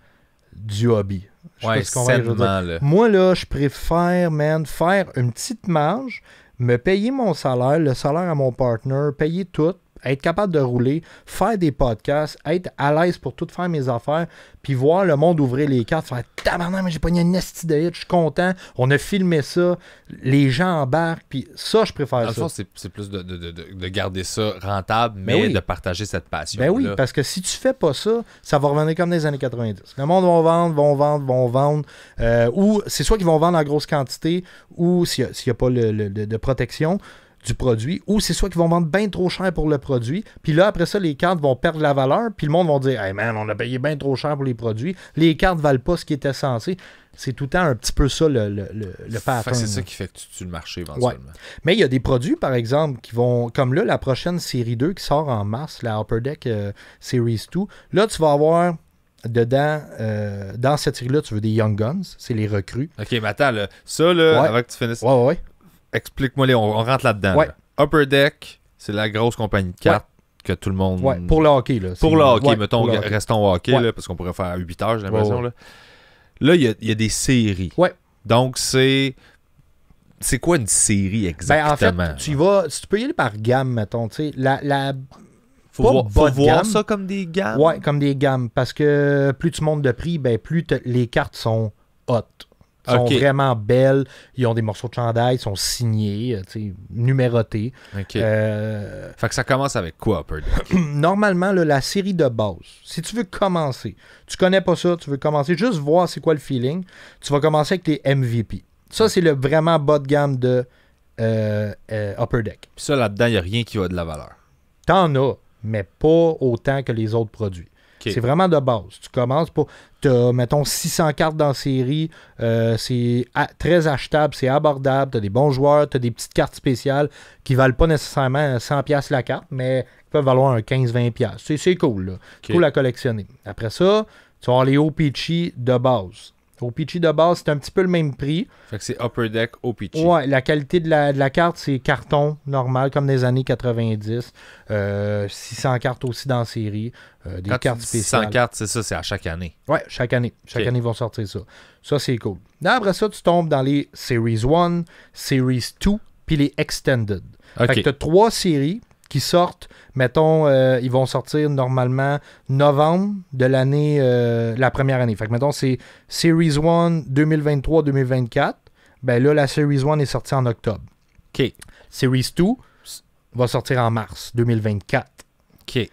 du hobby. Moi, là, je préfère, man, faire une petite marge, me payer mon salaire, le salaire à mon partner, payer tout, être capable de rouler, faire des podcasts, être à l'aise pour tout faire mes affaires, puis voir le monde ouvrir les cartes, faire tabarnak, mais j'ai pas une esti de hit, je suis content, on a filmé ça, les gens embarquent, puis ça, je préfère ça. c'est plus de, garder ça rentable, ben mais de partager cette passion. Ben oui, parce que si tu fais pas ça, ça va revenir comme dans les années 90. Le monde va vendre, vont vendre, vont vendre, euh, ou c'est soit qu'ils vont vendre en grosse quantité, ou s'il n'y a, pas le, de protection, du produit, ou c'est soit qu'ils vont vendre bien trop cher pour le produit, puis là, après ça, les cartes vont perdre la valeur, puis le monde va dire Hey man, on a payé bien trop cher pour les produits, les cartes valent pas ce qui était censé. C'est tout le temps un petit peu ça le, le, le, C'est ça qui fait que tu tues le marché éventuellement. Mais il y a des produits, par exemple, qui vont, comme là, la prochaine série 2 qui sort en mars, la Upper Deck euh, Series 2, là, tu vas avoir dedans, euh, dans cette série-là, tu veux des Young Guns, c'est les recrues. Ok, mais attends, ça, là, avant que tu finisses. ouais, ouais explique-moi, on, on rentre là-dedans. Upper Deck, c'est la grosse compagnie de cartes que tout le monde. Ouais, pour le hockey. pour le hockey, mettons, restons au hockey, parce qu'on pourrait faire 8 heures, j'ai l'impression. Là, il y, a, des séries. Donc, c'est. C'est quoi une série exactement? en fait, tu, vas, tu peux y aller par gamme, mettons. La, faut, voir, ça comme des gammes. Oui, comme des gammes. Parce que plus tu montes de prix, ben, plus les cartes sont hautes. Ils sont vraiment belles. Ils ont des morceaux de chandail, ils sont signés, euh, numérotés. Euh, fait que ça commence avec quoi, Upper Deck? Normalement, la série de base, si tu veux commencer, tu connais pas ça, tu veux commencer, juste voir c'est quoi le feeling, tu vas commencer avec tes MVP. Ça, c'est le vraiment bas de gamme de euh, Upper Deck. Puis ça, là-dedans, il n'y a rien qui a de la valeur. T'en as, mais pas autant que les autres produits. C'est vraiment de base. Tu commences pour. Tu as, mettons, 600 cartes dans série. Euh, c'est très achetable, c'est abordable. Tu as des bons joueurs, tu as des petites cartes spéciales qui ne valent pas nécessairement 100$ la carte, mais qui peuvent valoir un 15-20$. C'est cool. Là. la Cool à collectionner. Après ça, tu vas avoir les OPG de base. Au Pichi de base, c'est un petit peu le même prix. Fait que c'est Upper Deck au Pichi. Ouais, la qualité de la, carte, c'est carton normal, comme des années 90. 600 euh, cartes aussi dans série. Euh, des cartes spéciales. 600 cartes, c'est ça, c'est à chaque année. Ouais, chaque année. Chaque année, ils vont sortir ça. Ça, c'est cool. Après ça, tu tombes dans les Series 1, Series 2, puis les Extended. Fait que tu as trois séries qui sortent, mettons, euh, ils vont sortir normalement novembre de l'année, euh, la première année. Fait que, mettons, c'est Series 1 2023-2024. Ben là, la Series 1 est sortie en octobre. OK. Series 2 va sortir en mars 2024. OK.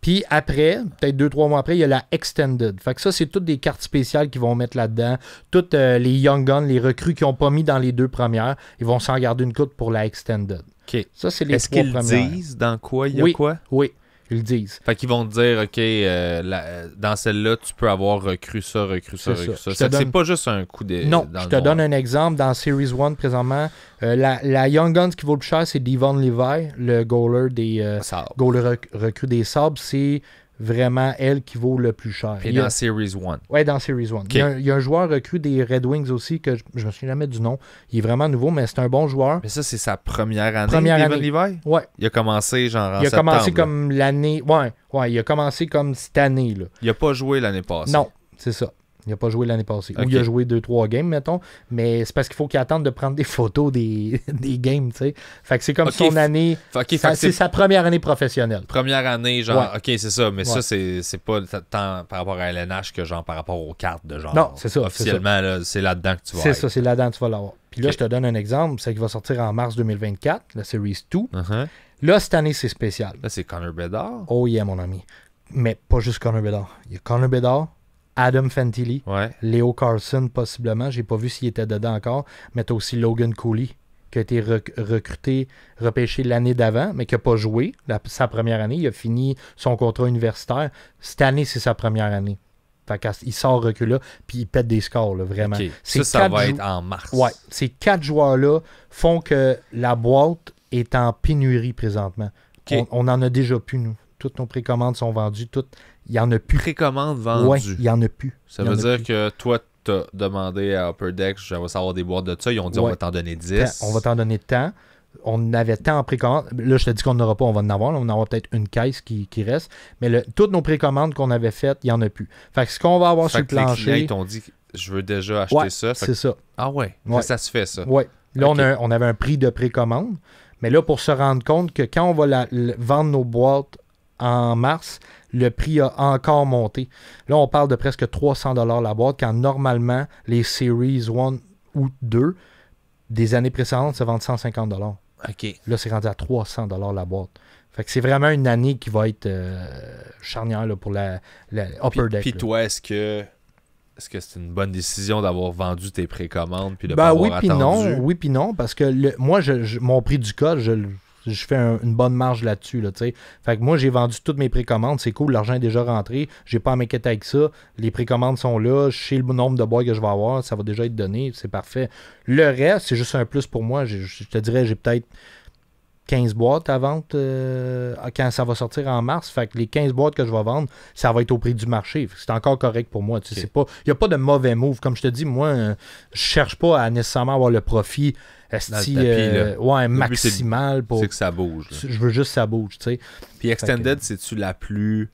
Puis après, peut-être deux, trois mois après, il y a la Extended. Fait que ça, c'est toutes des cartes spéciales qu'ils vont mettre là-dedans. Toutes euh, les Young Guns, les recrues qui n'ont pas mis dans les deux premières, ils vont s'en garder une coupe pour la Extended. OK. Ça, c'est les Est-ce qu'ils disent dans quoi il y a quoi? Oui, ils le disent. Fait qu'ils vont te dire, OK, euh, dans celle-là, tu peux avoir recru ça, recru ça, recru ça. ça. C'est pas juste un coup de. Non, je te donne un exemple. Dans Series 1, présentement, euh, la, Young Guns qui vaut le plus cher, c'est Devon Levi, le goaler des. Euh, goaler des Sabres. C'est vraiment elle qui vaut le plus cher. Et dans Series 1. Oui, dans Series 1. Il, y a un joueur recru des Red Wings aussi, que je ne me souviens jamais du nom. Il est vraiment nouveau, mais c'est un bon joueur. Mais ça, c'est sa première année, première année. Ouais. Il a commencé genre en Il a commencé comme l'année... Ouais, ouais, il a commencé comme cette année. Là. Il n'a pas joué l'année passée. Non, c'est ça. Il n'a pas joué l'année passée. Ou il a joué 2-3 games, mettons. Mais c'est parce qu'il faut qu'il attende de prendre des photos des, des games, tu sais. Fait que c'est comme son année. c'est sa première année professionnelle. Première année, genre, ok, c'est ça. Mais ça, c'est pas tant par rapport à LNH que genre par rapport aux cartes de genre. Non, c'est ça. Officiellement, c'est là, dedans que tu vas C'est ça, c'est là-dedans que tu vas l'avoir. Puis là, je te donne un exemple. C'est qu'il va sortir en mars 2024, la Series 2. Uh-huh. Là, cette année, c'est spécial. Là, c'est Connor Bedard. Oh yeah, mon ami. Mais pas juste Connor Bedard. Il y a Connor Bedard, Adam Fantilli, Léo Carlson, possiblement, j'ai pas vu s'il était dedans encore, mais aussi Logan Cooley qui a été recruté, repêché l'année d'avant, mais qui n'a pas joué sa première année. Il a fini son contrat universitaire. Cette année, c'est sa première année. Fait il sort recul là, puis il pète des scores, vraiment. Ça, ça va être en mars. Ouais, ces quatre joueurs-là font que la boîte est en pénurie présentement. On, on en a déjà plus, nous. Toutes nos précommandes sont vendues, toutes il n'y en a plus. Précommande vendue. Oui, il n'y en a plus. Ça veut dire que toi, tu as demandé à Upper Deck, je savoir des boîtes de ça. Ils ont dit on va t'en donner 10. On va t'en donner tant. On avait tant en précommande. Là, je te dis qu'on n'aura pas, on va en avoir. on en aura peut-être une caisse qui, reste. Mais toutes nos précommandes qu'on avait faites, il n'y en a plus. Fait ce qu'on va avoir sur le plancher. Les dit je veux déjà acheter ça. C'est ça. Ah ouais. Ça, se fait, ça. Oui. Là, on, avait un prix de précommande. Mais là, pour se rendre compte que quand on va vendre nos boîtes en mars, le prix a encore monté. Là, on parle de presque 300 la boîte, quand normalement, les Series 1 ou 2 des années précédentes se vendent 150 dollars. OK. Là, c'est rendu à 300 la boîte. Fait que c'est vraiment une année qui va être euh, charnière là, pour la, Upper Deck. Puis toi, est-ce que est-ce que c'est une bonne décision d'avoir vendu tes précommandes puis de bah pas avoir oui, puis non, oui puis non parce que moi je, mon prix du code, je, je fais une bonne marge là-dessus. Là, fait que moi, j'ai vendu toutes mes précommandes. C'est cool, l'argent est déjà rentré. J'ai pas à m'inquiéter avec ça. Les précommandes sont là. Je sais le nombre de bois que je vais avoir. Ça va déjà être donné. C'est parfait. Le reste, c'est juste un plus pour moi. je te dirais, j'ai peut-être 15 boîtes à vente euh, quand ça va sortir en mars. Fait que les 15 boîtes que je vais vendre, ça va être au prix du marché. C'est encore correct pour moi. Il n'y a pas de mauvais move. Comme je te dis, moi, euh, je cherche pas à nécessairement avoir le profit euh, ouais, maximal. pour... C'est que ça bouge. Je veux juste que ça bouge. Puis Extended, c'est-tu la plus.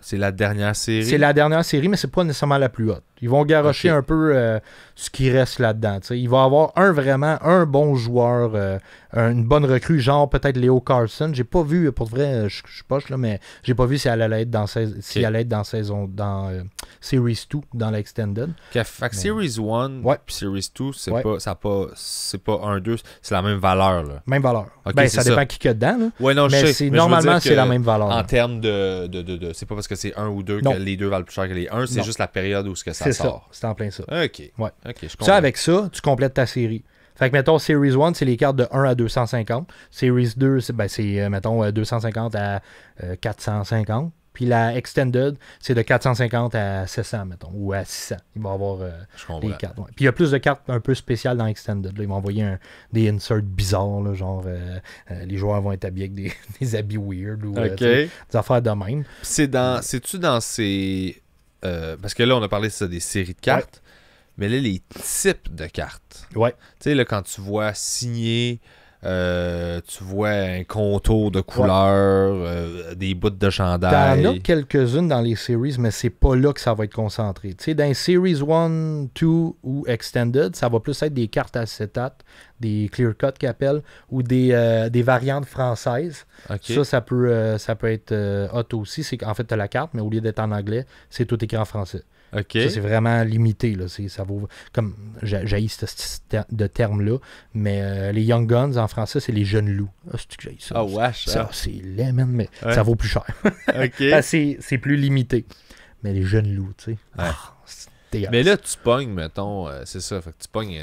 C'est la dernière série C'est la dernière série, mais c'est pas nécessairement la plus haute. Ils vont garocher un peu euh, ce qui reste là-dedans. Il va avoir un vraiment, un bon joueur, euh, une bonne recrue, genre peut-être Léo Carson. J'ai pas vu, pour de vrai, euh, je suis poche là, mais j'ai pas vu si elle allait être dans, si dans saison dans Series 2, dans l'Extended. Series 1 ouais. Series 2, c'est pas ça pas c'est pas un 2, c'est la même valeur. Là. Même valeur. Okay, ben, ça, dépend qui que dedans. Là. Ouais, mais normalement, c'est la même valeur. En termes de, de, de, c'est pas parce que c'est un ou deux que les deux valent plus cher que les 1, c'est juste la période où ce que ça c'est ça, c'est en plein ça. OK. Ouais. OK, je comprends. Ça, avec ça, tu complètes ta série. Fait que, mettons, Series 1, c'est les cartes de 1 à 250. Series 2, c'est, ben, c'est euh, mettons, 250 euh, à 450. Euh, Puis la Extended, c'est de 450 à 600, mettons, ou à 600. Il va y avoir les cartes. Puis il y a plus de cartes un peu spéciales dans Extended. Ils vont envoyer des inserts bizarres, genre les joueurs vont être habillés avec des, habits weird ou des affaires de même. C'est dans, c'est-tu dans ces euh, parce que là, on a parlé ça, des séries de cartes, mais là, les types de cartes. Ouais. Tu sais, là, quand tu vois signer euh, tu vois un contour de couleurs, euh, des bouts de chandail. T'en as quelques-unes dans les series mais c'est pas là que ça va être concentré. Tu dans Series 1, 2 ou Extended, ça va plus être des cartes acétate, des clear cut qu'ils appellent, ou des, euh, variantes françaises. Ça, ça peut, ça peut être hot aussi. C'est qu'en fait, tu as la carte, mais au lieu d'être en anglais, c'est tout écrit en français c'est vraiment limité. Là. Ça vaut, comme j'ai ce de terme-là, mais euh, les Young Guns en français, c'est les jeunes loups. Ah, ah hein. c'est ça, ça, c'est laid, mais ça vaut plus cher. Ah, c'est plus limité. Mais les jeunes loups, tu sais. Ah, mais là, tu pognes, mettons, euh, c'est ça, fait que tu pognes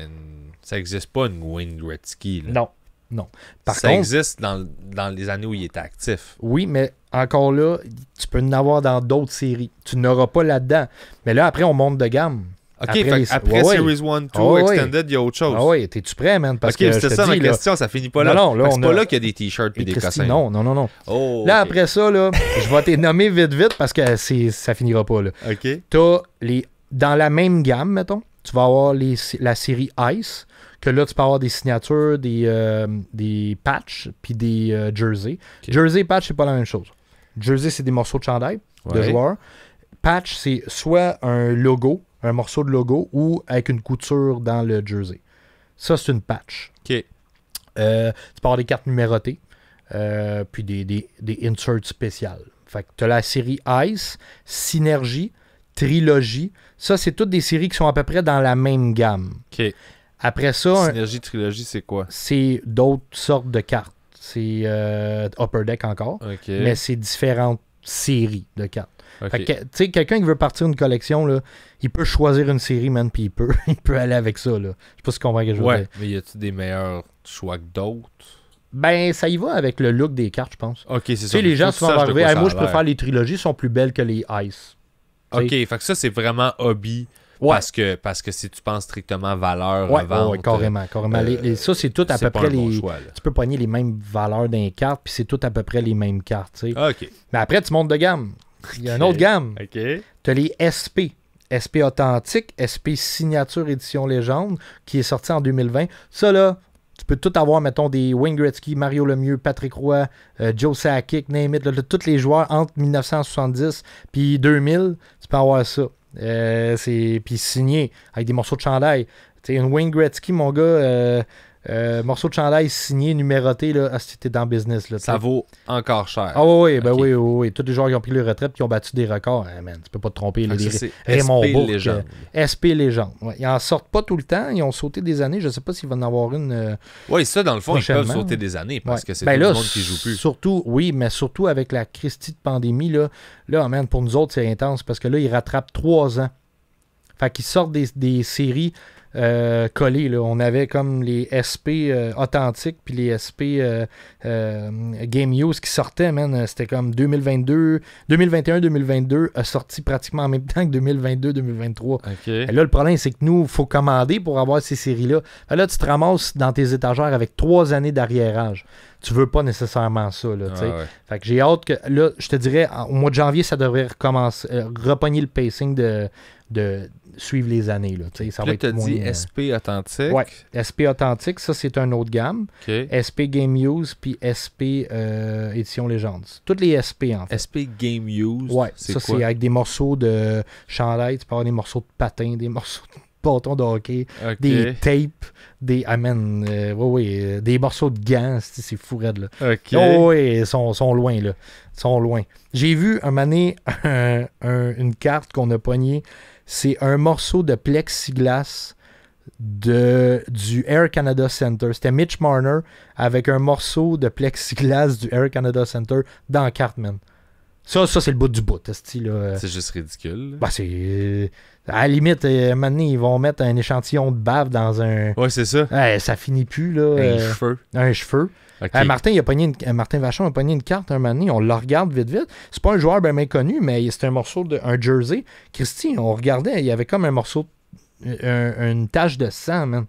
ça n'existe pas une Wayne Gretzky. Là. Non, non. Par ça existe dans, dans, les années où il était actif. Oui, mais encore là, tu peux en avoir dans d'autres séries. Tu n'auras pas là-dedans. Mais là, après, on monte de gamme. OK, après, Series 1, 2, Extended, il y a autre chose. Ah oui, t'es-tu prêt, man? Parce que c'était ça ma question, ça finit pas là. Non, là c'est pas là qu'il y a des t-shirts et des cossins. Non, non, non, non. Oh, là, après ça, là, je vais t'es nommer vite, vite, parce que ça finira pas, là. OK. T'as les... Dans la même gamme, mettons, tu vas avoir les... la série Ice, que là, tu peux avoir des signatures, des, euh, patchs, puis des euh, jerseys. Jersey et patch, c'est pas la même chose. Jersey, c'est des morceaux de chandail de joueurs. Patch, c'est soit un logo, un morceau de logo, ou avec une couture dans le jersey. Ça, c'est une patch. OK. Euh, tu peux avoir des cartes numérotées, puis des, des, inserts spéciales. Fait que tu as la série Ice, Synergie, Trilogie. Ça, c'est toutes des séries qui sont à peu près dans la même gamme. OK. Après ça. Synergie, trilogie, c'est quoi C'est d'autres sortes de cartes. C'est euh, Upper Deck encore. Mais c'est différentes séries de cartes. tu sais, quelqu'un qui veut partir une collection, là, il peut choisir une série, man, puis il peut, aller avec ça. Là. Je sais pas si tu comprends que je veux dire. Mais y a-tu des meilleurs choix que d'autres ben, ça y va avec le look des cartes, je pense. Ok, c'est ça. Tu sais, les gens souvent arriver. Hey, moi, je préfère les trilogies, sont plus belles que les Ice. Ok, ça, c'est vraiment hobby. Parce, que, parce que si tu penses strictement valeur, ouais, vente, carrément. carrément. Euh, ça, c'est tout à peu près les. tu peux pogner les mêmes valeurs d'un carte, puis c'est tout à peu près les mêmes cartes. Ah, OK. Mais après, tu montes de gamme. Il y a une autre gamme. OK. Tu as les SP. SP Authentique, SP Signature Édition Légende, qui est sorti en 2020. Ça, là, tu peux tout avoir, mettons, des Wayne Gretzky, Mario Lemieux, Patrick Roy, euh, Joe Sakic, name tous les joueurs entre 1970 puis 2000, tu peux avoir ça. Euh, c'est puis signé avec des morceaux de chandail. T'sais, une Wayne Gretzky, mon gars, euh, euh, morceau de chandail signé, numéroté, là, ah, si c'était dans le business. Là, ça vaut encore cher. Ah oui, ben oui, oui, Tous les joueurs qui ont pris leur retraite qui ont battu des records. Hein, tu peux pas te tromper. Ah, les, Raymond SP Légende. Euh, SP Légende. Ils en sortent pas tout le temps. Ils ont sauté des années. Je sais pas s'il vont en avoir une. Euh, oui, ça, dans le fond, ils peuvent sauter des années parce que c'est ben tout le monde qui joue plus. Surtout, oui, mais surtout avec la Christie de pandémie, là, là oh, pour nous autres, c'est intense parce que là, ils rattrapent trois ans. Fait qu'ils sortent des, des séries euh, collé. Là. On avait comme les SP euh, authentiques puis les SP euh, Game Use qui sortaient, C'était comme 2022, 2021-2022 a sorti pratiquement en même temps que 2022-2023. Là, le problème, c'est que nous, il faut commander pour avoir ces séries-là. Là, tu te ramasses dans tes étagères avec trois années d'arrière âge. tu veux pas nécessairement ça. Ah, que j'ai hâte que. Là, je te dirais, au mois de janvier, ça devrait recommencer, le pacing de, de, suivre les années. Là, ça va être as dit SP euh, Authentique. SP Authentique, ça c'est un autre gamme. SP Game Use, puis SP euh, Édition Légende. Toutes les SP en fait. SP Game Use, ouais, ça c'est avec des morceaux de chandail, tu des morceaux de patin, des morceaux de bâtons de hockey, des tapes, des Amen. Ah, euh, des morceaux de gants, c'est fou raide là. OK. Oh, oui, ils sont, loin là, ils sont loin. J'ai vu un année une carte qu'on a poignée c'est un morceau de plexiglas de, du Air Canada Center. C'était Mitch Marner avec un morceau de plexiglas du Air Canada Center dans Cartman. Ça, ça c'est le bout du bout. C'est juste ridicule. Bah, c'est... À la limite, euh, maintenant, ils vont mettre un échantillon de bave dans un. Ouais, c'est ça. ça finit plus, là. Un cheveu. Un cheveu. Martin, euh, Martin Vachon a pogné une carte un moment On le regarde vite, vite. C'est pas un joueur bien connu, mais c'est un morceau de un jersey. Christy, on regardait, il y avait comme un morceau, euh, une tache de sang, man.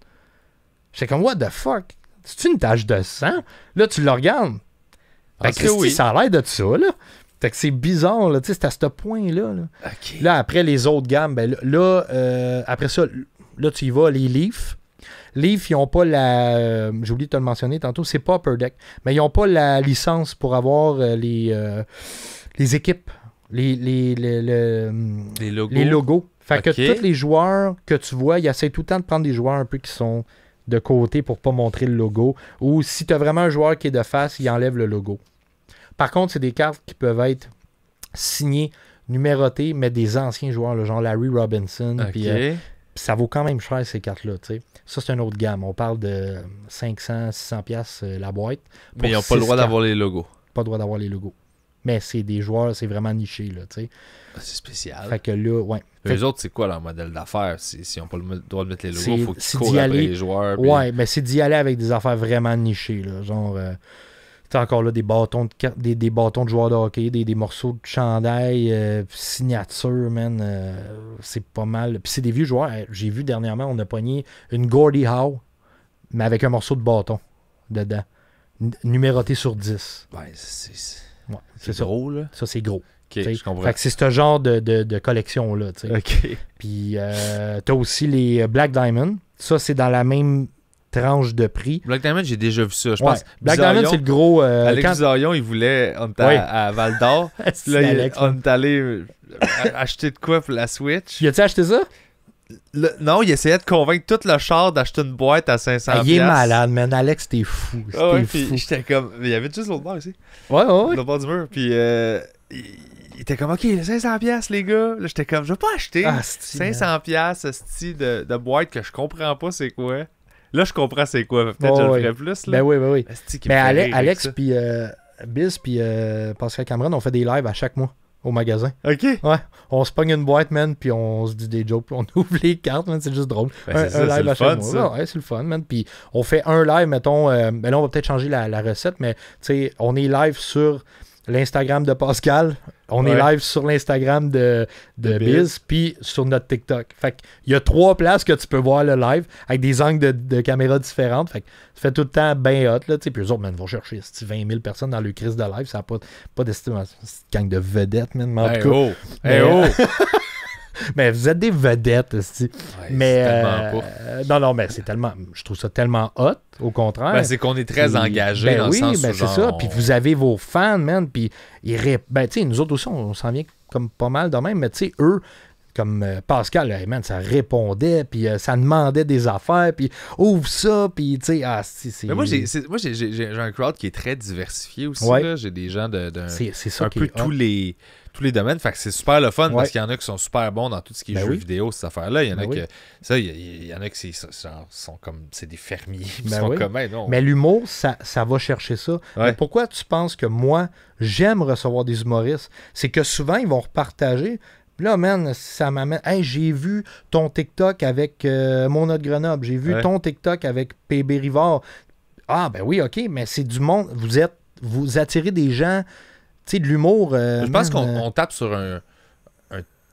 J'étais comme, what the fuck? C'est une tache de sang? Là, tu le regardes. Ah, ça a l'air de ça, là. c'est bizarre, là, c'est à ce point-là. Là. après les autres gammes, ben là, euh, après ça, là, tu y vas, les Leafs. Leaf, ils n'ont pas la. Euh, j'ai oublié de te le mentionner tantôt, c'est pas Upper Deck, mais ils n'ont pas la licence pour avoir euh, les, euh, les équipes, les, les, logos. Les logos. Fait que tous les joueurs que tu vois, ils essaient tout le temps de prendre des joueurs un peu qui sont de côté pour pas montrer le logo. Ou si tu as vraiment un joueur qui est de face, il enlève le logo. Par contre, c'est des cartes qui peuvent être signées, numérotées, mais des anciens joueurs, le genre Larry Robinson ça vaut quand même cher ces cartes-là. tu Ça, c'est une autre gamme. On parle de 500, 600 pièces la boîte. Mais ils n'ont pas le droit d'avoir les logos. Pas le droit d'avoir les logos. Mais c'est des joueurs, c'est vraiment niché. là ah, C'est spécial. Fait que là, ouais. Les autres, c'est quoi leur modèle d'affaires S'ils n'ont pas le droit de mettre les logos, il faut qu'ils courent après les joueurs. Ouais, mais c'est d'y aller avec des affaires vraiment nichées. Là. Genre. Euh, encore là des bâtons de, des, bâtons de joueurs de hockey, des, morceaux de chandail, euh, signature, man. Euh, c'est pas mal. Puis c'est des vieux joueurs. J'ai vu dernièrement, on a pogné une Gordie Howe, mais avec un morceau de bâton dedans. numéroté sur 10. c'est gros, Ça, c'est gros. Fait que c'est ce genre de, collection-là. OK. Puis tu euh, t'as aussi les Black Diamond. Ça, c'est dans la même tranche de prix. Black Diamond, j'ai déjà vu ça. Je pense. Black Diamond, c'est le gros. Euh, Alex quand... il voulait. On était à, Val d'Or. on est allé euh, acheter de quoi pour la Switch. Il a-tu acheté ça? non, il essayait de convaincre tout le char d'acheter une boîte à 500 ah, Il est malade, man. Alex, t'es fou. Ah j'étais comme... Il y avait juste l'autre bord ici. Ouais, ouais, ouais. L'autre bord du mur. Puis euh, il, était comme, OK, 500 les gars. Là, j'étais comme, je vais pas acheter 500 ah, ce de, de boîte que je comprends pas c'est quoi. Là, je comprends c'est quoi. Peut-être que je le ferais plus. Là. Ben oui, ben oui. Mais ben, Alex, puis euh, Biz puis euh, Pascal Cameron, on fait des lives à chaque mois au magasin. OK. Ouais. On se pogne une boîte, man, puis on se dit des jokes, on ouvre les cartes, man. C'est juste drôle. Ben, c'est un, ça, live à chaque fun, mois. Ouais, c'est le fun, man. Puis on fait un live, mettons. Euh, ben là, on va peut-être changer la, la recette, mais tu sais, on est live sur l'Instagram de Pascal. On est live sur l'Instagram de, de, Biz, puis sur notre TikTok. Fait il y a trois places que tu peux voir le live avec des angles de, caméras différentes. Fait que tu fais tout le temps bien hot. Là, puis eux autres, vont chercher 20 000 personnes dans le crise de live. Ça n'a pas, pas d'estimation. C'est une gang de vedettes, man. Mais ben oh! ben oh! mais vous êtes des vedettes aussi. mais euh, non, non, mais c'est tellement. Je trouve ça tellement hot, au contraire. Ben, c'est qu'on est très engagé ben dans oui, le sens ben c'est ça. Puis vous avez vos fans, man. Puis ils tu sais, nous autres aussi, on, s'en vient comme pas mal de même. Mais tu sais, eux, comme euh, Pascal, ça répondait, puis euh, ça demandait des affaires, puis ouvre ça, puis tu sais, ah, si, c'est. Mais moi, j'ai, un crowd qui est très diversifié aussi. J'ai des gens de, un peu tous les tous les domaines. Fait que c'est super le fun parce qu'il y en a qui sont super bons dans tout ce qui est ben jeux vidéo, cette affaire-là. Ben il y en a que, ça, qui sont comme, c'est des fermiers. Ben mais l'humour, ça, ça va chercher ça. Mais pourquoi tu penses que moi, j'aime recevoir des humoristes? C'est que souvent, ils vont repartager. Là, man, ça m'amène. Hey, j'ai vu ton TikTok avec euh, mon autre Grenoble. J'ai vu ton TikTok avec PB Rivard. Ah, ben oui, OK, mais c'est du monde. Vous êtes. Vous attirez des gens sais, de l'humour. Euh, je pense qu'on euh, tape sur un,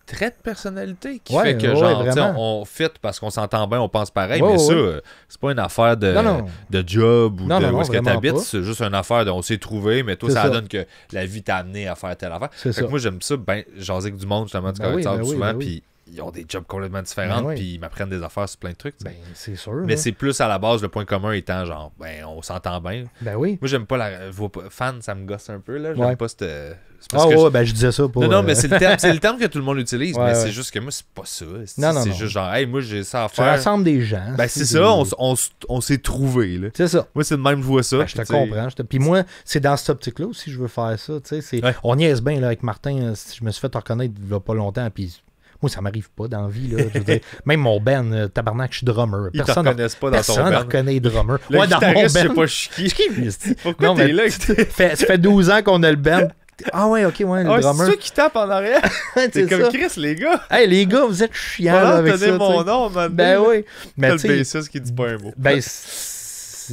trait de personnalité qui fait que, genre, on, fit parce qu'on s'entend bien, on pense pareil, mais ça, euh, c'est pas une affaire de, de job ou de où est-ce que t'habites, c'est juste une affaire de on s'est trouvé, mais toi, ça, donne que la vie t'a amené à faire telle affaire. Fait que moi, j'aime ça, ben, j'en sais que du monde, justement, du ben, ben souvent, ben puis ils ont des jobs complètement ben différents, puis ils m'apprennent des affaires sur plein de trucs. Ben, c'est sûr. Mais c'est plus à la base, le point commun étant genre, ben, on s'entend bien. Ben oui. Moi, j'aime pas la. Fan, ça me gosse un peu, là. J'aime pas cette. Euh, ah ouais, je... ben, je disais ça pour. Non, non, euh, mais c'est le, terme, c'est le terme que tout le monde utilise, mais c'est juste que moi, c'est pas ça. C'est, non, non, c'est juste genre, hey, moi, j'ai ça à faire. Tu rassembles des gens. Ben, c'est, ça, on, on, on, s'est trouvé là. C'est ça. Moi, c'est de même, je vois ça. Ben, je te comprends. Puis moi, c'est dans cette optique-là aussi, je veux faire ça. tu sais On est bien, là, avec Martin. Euh, je me suis fait reconnaître il y a pas longtemps, puis moi, ça m'arrive pas dans la vie. Là, même mon ben, euh, tabarnak, je suis drummer. Personne ne reconnaît pas dans personne ton ben. connaît drummer. Le dans mon ben, je sais pas, je suis qui. Je non, mais là? ça fait, 12 ans qu'on a le ben. Ah ouais, ok, ouais, le ah, drummer. C'est ceux qui tape en arrière. c'est comme Chris, les gars. Hey, les gars, vous êtes chiants. avec ça, mon nom, Ben oui. Mais le bassiste qui dit pas un mot. Ben,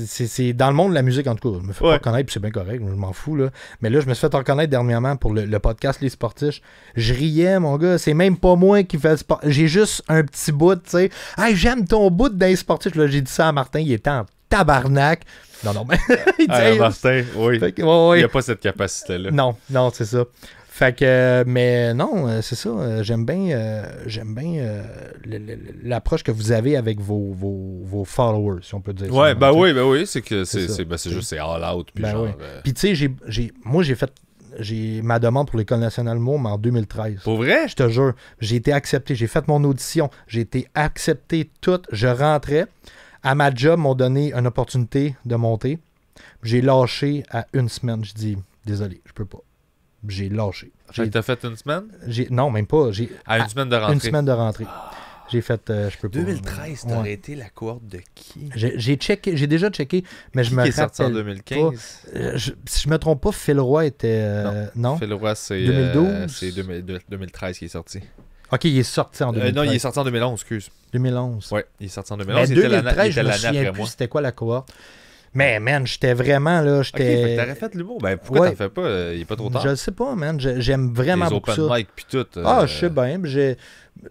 c'est dans le monde de la musique, en tout cas. Je me fais pas reconnaître, puis c'est bien correct, je m'en fous. Là. Mais là, je me suis fait reconnaître dernièrement pour le, podcast Les Sportifs. Je riais, mon gars. C'est même pas moi qui fais le sport. J'ai juste un petit bout, tu sais. Hey, j'aime ton bout d'un sportif. Là, j'ai dit ça à Martin, il était en tabarnak. Non, non, mais. il dit, Martin, oui. Il a pas cette capacité-là. Non, non, c'est ça. Fait que, euh, mais non, euh, c'est ça. Euh, j'aime bien, j'aime bien l'approche que vous avez avec vos, vos, vos, followers, si on peut dire. Ouais, bah ben oui, ben oui, c'est que c'est ben, juste c'est all out. Puis ben tu sais, moi j'ai fait ma demande pour l'école nationale Môme en 2013. Pour vrai? Je te jure, j'ai été accepté, j'ai fait mon audition, j'ai été accepté tout, je rentrais. À ma job, m'ont donné une opportunité de monter. J'ai lâché à une semaine. Je dis désolé, je peux pas j'ai lâché. J'ai... T'as fait une semaine? Non, même pas. J'ai... une semaine de rentrée. Une semaine de rentrée. J'ai fait, euh, je peux 2013, pas. 2013, t'aurais été la cohorte de qui J'ai, checké, j'ai déjà checké, mais je me qui est sorti en 2015 pas, euh, je, Si je me trompe pas, Phil Roy était. Euh, non. Phil Roy, c'est. 2012 C'est 2013 qui est sorti. Ok, il est sorti en 2013. non, il est sorti en 2011, excuse. 2011. Ouais, il est sorti en 2011. Mais il 2013, était la, il je me souviens plus, C'était quoi la cohorte mais man, j'étais vraiment là. J'étais... Ok, fait t'aurais fait l'humour. Ben pourquoi t'en fais pas Il est pas trop tard. Je le sais pas, man. J'aime vraiment Les beaucoup open mic puis tout. Ah, euh, je sais bien.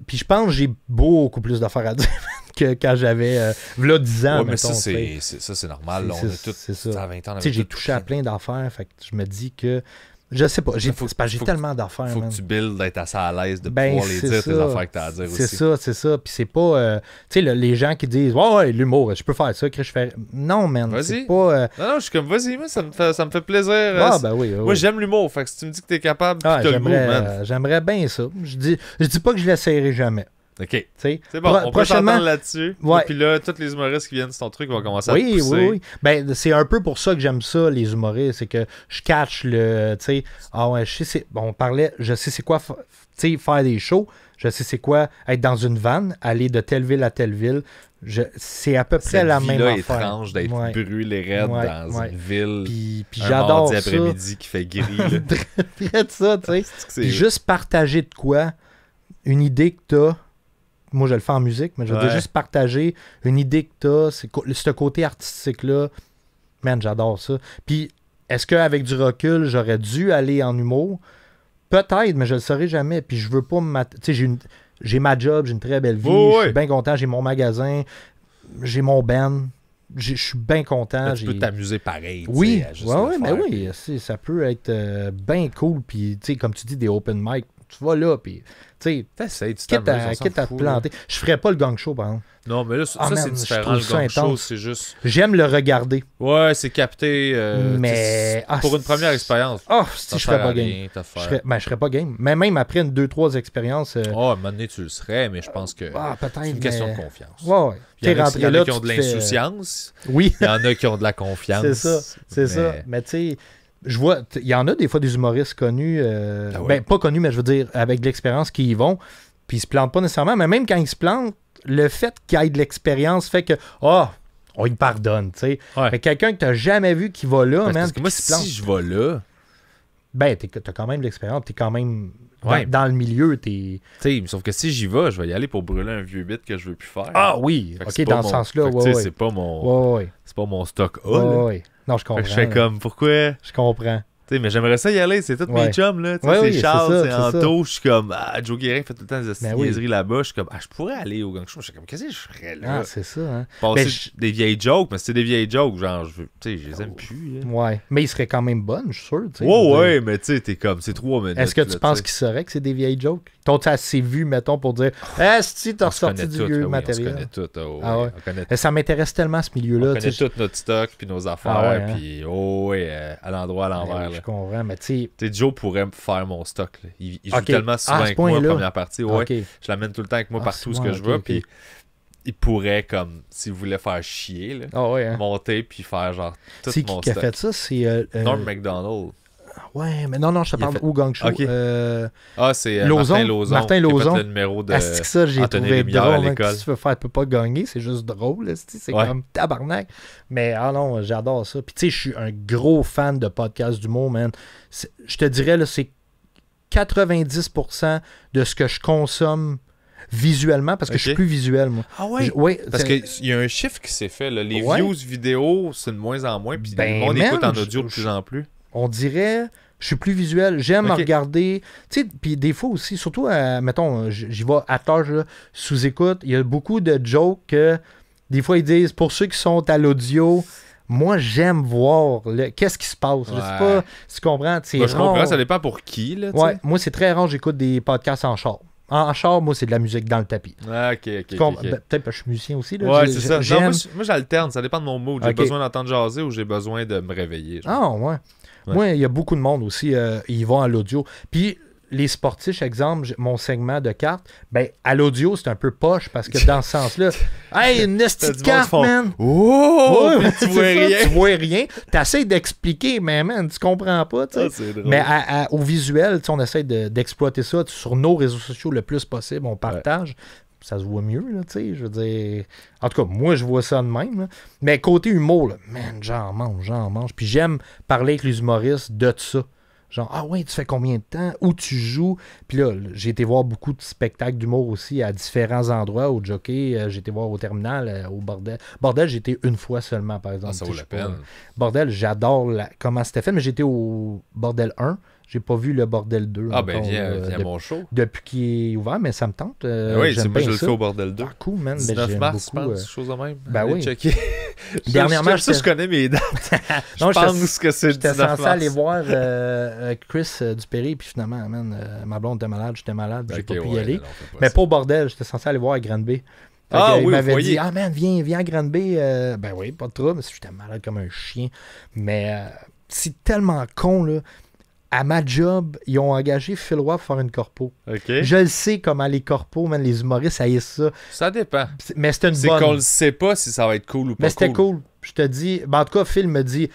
Puis je pense que j'ai beaucoup plus d'affaires à dire que quand j'avais. 10 euh, ans. Ouais, mais ça, c'est, ça, c'est normal. on a tout. ça. 20 ans, j'ai touché à plein d'affaires. Fait que je me dis que je sais pas. J'ai, pas, j'ai tellement d'affaires. Faut man. que tu builds d'être assez à l'aise de ben, pouvoir les dire, ça. affaires que t'as à dire aussi. C'est ça, c'est ça. Puis c'est pas. Euh, tu sais, les gens qui disent Ouais Ouais, l'humour, je peux faire ça, que je fais. Non, man. Vas-y. Pas, euh, Non, non, je suis comme Vas-y, moi, ça me fait, ça me fait plaisir. Euh, ah, ben moi, j'aime l'humour. Fait que si tu me dis que t'es capable, ah, te j'aimerais bien ça. Je dis, je dis pas que je l'essayerai jamais. OK. C'est bon, Prochainement on peut s'entendre là-dessus. Ouais. Puis là, tous les humoristes qui viennent sur ton truc vont commencer à te pousser. Oui, oui, Ben, c'est un peu pour ça que j'aime ça, les humoristes. C'est que je catch le. Tu sais, ah ouais, je sais, on parlait, je sais c'est quoi faire des shows. Je sais c'est quoi être dans une vanne, aller de telle ville à telle ville. C'est à peu près la même affaire. C'est étrange d'être brûlé raide dans une ville. Puis, puis j'adore ça. après-midi qui fait gris. très, très ça, tu sais. Juste partager de quoi, une idée que t'as moi je le fais en musique, mais je veux juste partager une idée que tu as, ce côté artistique-là. Man, j'adore ça. Puis, est-ce qu'avec du recul, j'aurais dû aller en humour? Peut-être, mais je le saurais jamais. Puis je veux pas me. Tu sais, j'ai ma job, j'ai une très belle vie, je suis bien content, j'ai mon magasin, j'ai mon band, je suis bien content. tu peux t'amuser pareil. Oui, ouais, mais oui, ça peut être euh, bien cool. Puis, tu sais comme tu dis, des open mic, tu vas là, puis tu sais, quitte à, quitte à te planter. Je ferais pas le gang show, par exemple. Non, mais là, ça, ah, c'est différent. Le gang show, c'est juste. J'aime le regarder. Ouais, c'est capté. Euh, mais. Ah, pour une première expérience. oh si je ferais pas game. Je ferais Ben, je ferais pas game. Mais même après une, deux, trois expériences. Oh, à un moment donné, tu le serais, mais je pense que. Ah, C'est une question de confiance. Ouais, ouais. Il y, en a qui ont de l'insouciance. Oui. Il y en a qui ont de la confiance. C'est ça. C'est ça. Mais tu sais je vois, il y en a des fois des humoristes connus, euh, ah ben, pas connus, mais je veux dire, avec de l'expérience qui y vont, puis ils se plantent pas nécessairement, mais même quand ils se plantent, le fait qu'il y de l'expérience fait que, oh, on lui pardonne, tu sais. quelqu'un que t'as jamais vu qui va là, ben, parce que moi, si je vais là, ben, as quand même de l'expérience, tu es quand même dans, le milieu, t'es. sais, sauf que si j'y vais, je vais y aller pour brûler un vieux bit que je veux plus faire. Ah oui, ok, dans ce sens-là, ouais, ouais. C'est pas mon. C'est pas mon stock up Non, je comprends. je fais comme, pourquoi Je comprends mais j'aimerais ça y aller, c'est tous mes chums, là. c'est Charles, c'est Anto, je suis comme, ah, Joe Guérin fait tout le temps des ben là-bas, je suis comme, ah, je pourrais aller au gang show, je suis comme, qu'est-ce que je ferais là? Ah, c'est ça, hein. Passer ben, des vieilles jokes, mais c'est des vieilles jokes, genre, je, tu sais, je les aime oh, plus. Ouais, mais ils seraient quand même bonnes, je suis sûr, tu sais. Ouais, ouais, mais tu sais, t'es comme, c'est trop minutes. Est-ce que tu penses qu'ils sauraient que c'est des vieilles jokes? Ton tu assez vu, mettons, pour dire Eh, si, t'as ressorti du vieux matériel. on connaît tout. ça m'intéresse tellement ce milieu-là. On connaît tout notre stock, puis nos ah affaires, hein. puis oh, ouais, à l'endroit, à ben l'envers. je comprends, mais tu sais. Joe pourrait me faire mon stock. Il, joue tellement souvent avec moi la première partie. Ouais, Je l'amène tout le temps avec moi partout ce que je veux, puis il pourrait, comme, s'il voulait faire chier, hein. monter puis faire genre tout mon qui stock. qui a fait ça? C'est euh, euh, Norm McDonald. Ouais, mais non, non, je te parle fait... Show. Euh, ah, c'est euh, Martin Lozon. Martin Lozon. le numéro de. que ça, j'ai trouvé drôle. Hein, quest tu veux faire? Tu peux pas gagner, c'est juste drôle. C'est comme tabarnak. Mais ah non, j'adore ça. Puis tu sais, je suis un gros fan de podcasts d'humour, man. Je te dirais, là, c'est 90% de ce que je consomme visuellement parce que je suis plus visuel moi. Ah ouais. Je, ouais parce qu'il y a un chiffre qui s'est fait là. les views vidéo, c'est de moins en moins puis ben écoute en audio de plus en plus. On dirait, je suis plus visuel, j'aime regarder. Tu sais, puis des fois aussi, surtout, euh, mettons, j'y vais à tâche, sous écoute, il y a beaucoup de jokes que des fois ils disent pour ceux qui sont à l'audio. Moi, j'aime voir qu'est-ce qui se passe. Je Je sais pas si tu comprends. je comprends, ça dépend pour qui. Là, moi, c'est très rare, j'écoute des podcasts en char. En, char, moi, c'est de la musique dans le tapis. Ah, ok, ok. Ben, peut-être que je suis musicien aussi. Là. c'est ça. moi, j'alterne. Ça dépend de mon mood. J'ai besoin d'entendre jaser ou j'ai besoin de me réveiller. Ah, ouais. Oui, il y a beaucoup de monde aussi, euh, ils vont à l'audio. Puis les sportifs, exemple, mon segment de cartes, ben, à l'audio, c'est un peu poche parce que dans ce sens-là, hey, une de carte, man! Oh! tu, vois rien. tu vois rien. essaies d'expliquer, mais man, tu comprends pas, tu sais. Ah, mais au visuel, on essaie d'exploiter ça sur nos réseaux sociaux le plus possible, on partage ça se voit mieux, là, tu sais, je veux dire... En tout cas, moi, je vois ça de même. Mais côté humour, man, j'en mange, j'en mange. Puis j'aime parler avec les humoristes de ça. Genre, ah ouais, tu fais combien de temps? Où tu joues? Puis là, j'ai été voir beaucoup de spectacles d'humour aussi à différents endroits, au jockey, euh, j'ai été voir au terminal, euh, au bordel. Bordel, j'ai été une fois seulement, par ah, exemple. ça vaut bordel, j'adore comment c'était fait, mais j'étais au bordel 1. J'ai pas vu le Bordel 2. Ah, ben, viens, viens mon show. Depuis qu'il est ouvert, mais ça me tente. Euh, ben oui, c'est je le fais au Bordel 2. Ah, cool, man. 19 ben, mars, je pense, euh. chose en même. Ben oui. Dernièrement, je, connais mes dates. je pense que c'est le 19 J'étais censé aller voir euh, Chris Dupéry, puis finalement, man, ma blonde était malade, j'étais malade, j'ai pas pu y aller. Mais pas au Bordel, j'étais censé aller voir à Grande Bay. ah, il oui, m'avait dit Ah man, viens, viens à Grande Bay. ben oui, pas de trouble. J'étais malade comme un chien. Mais c'est tellement con, là à ma job, ils ont engagé Phil Roy pour faire une corpo. Je le sais comment les corpos, les humoristes haïssent ça. Ça dépend. Mais c'était une bonne. C'est qu'on ne sait pas si ça va être cool ou pas. Mais c'était cool. Je te dis, ben, en tout cas, Phil me dit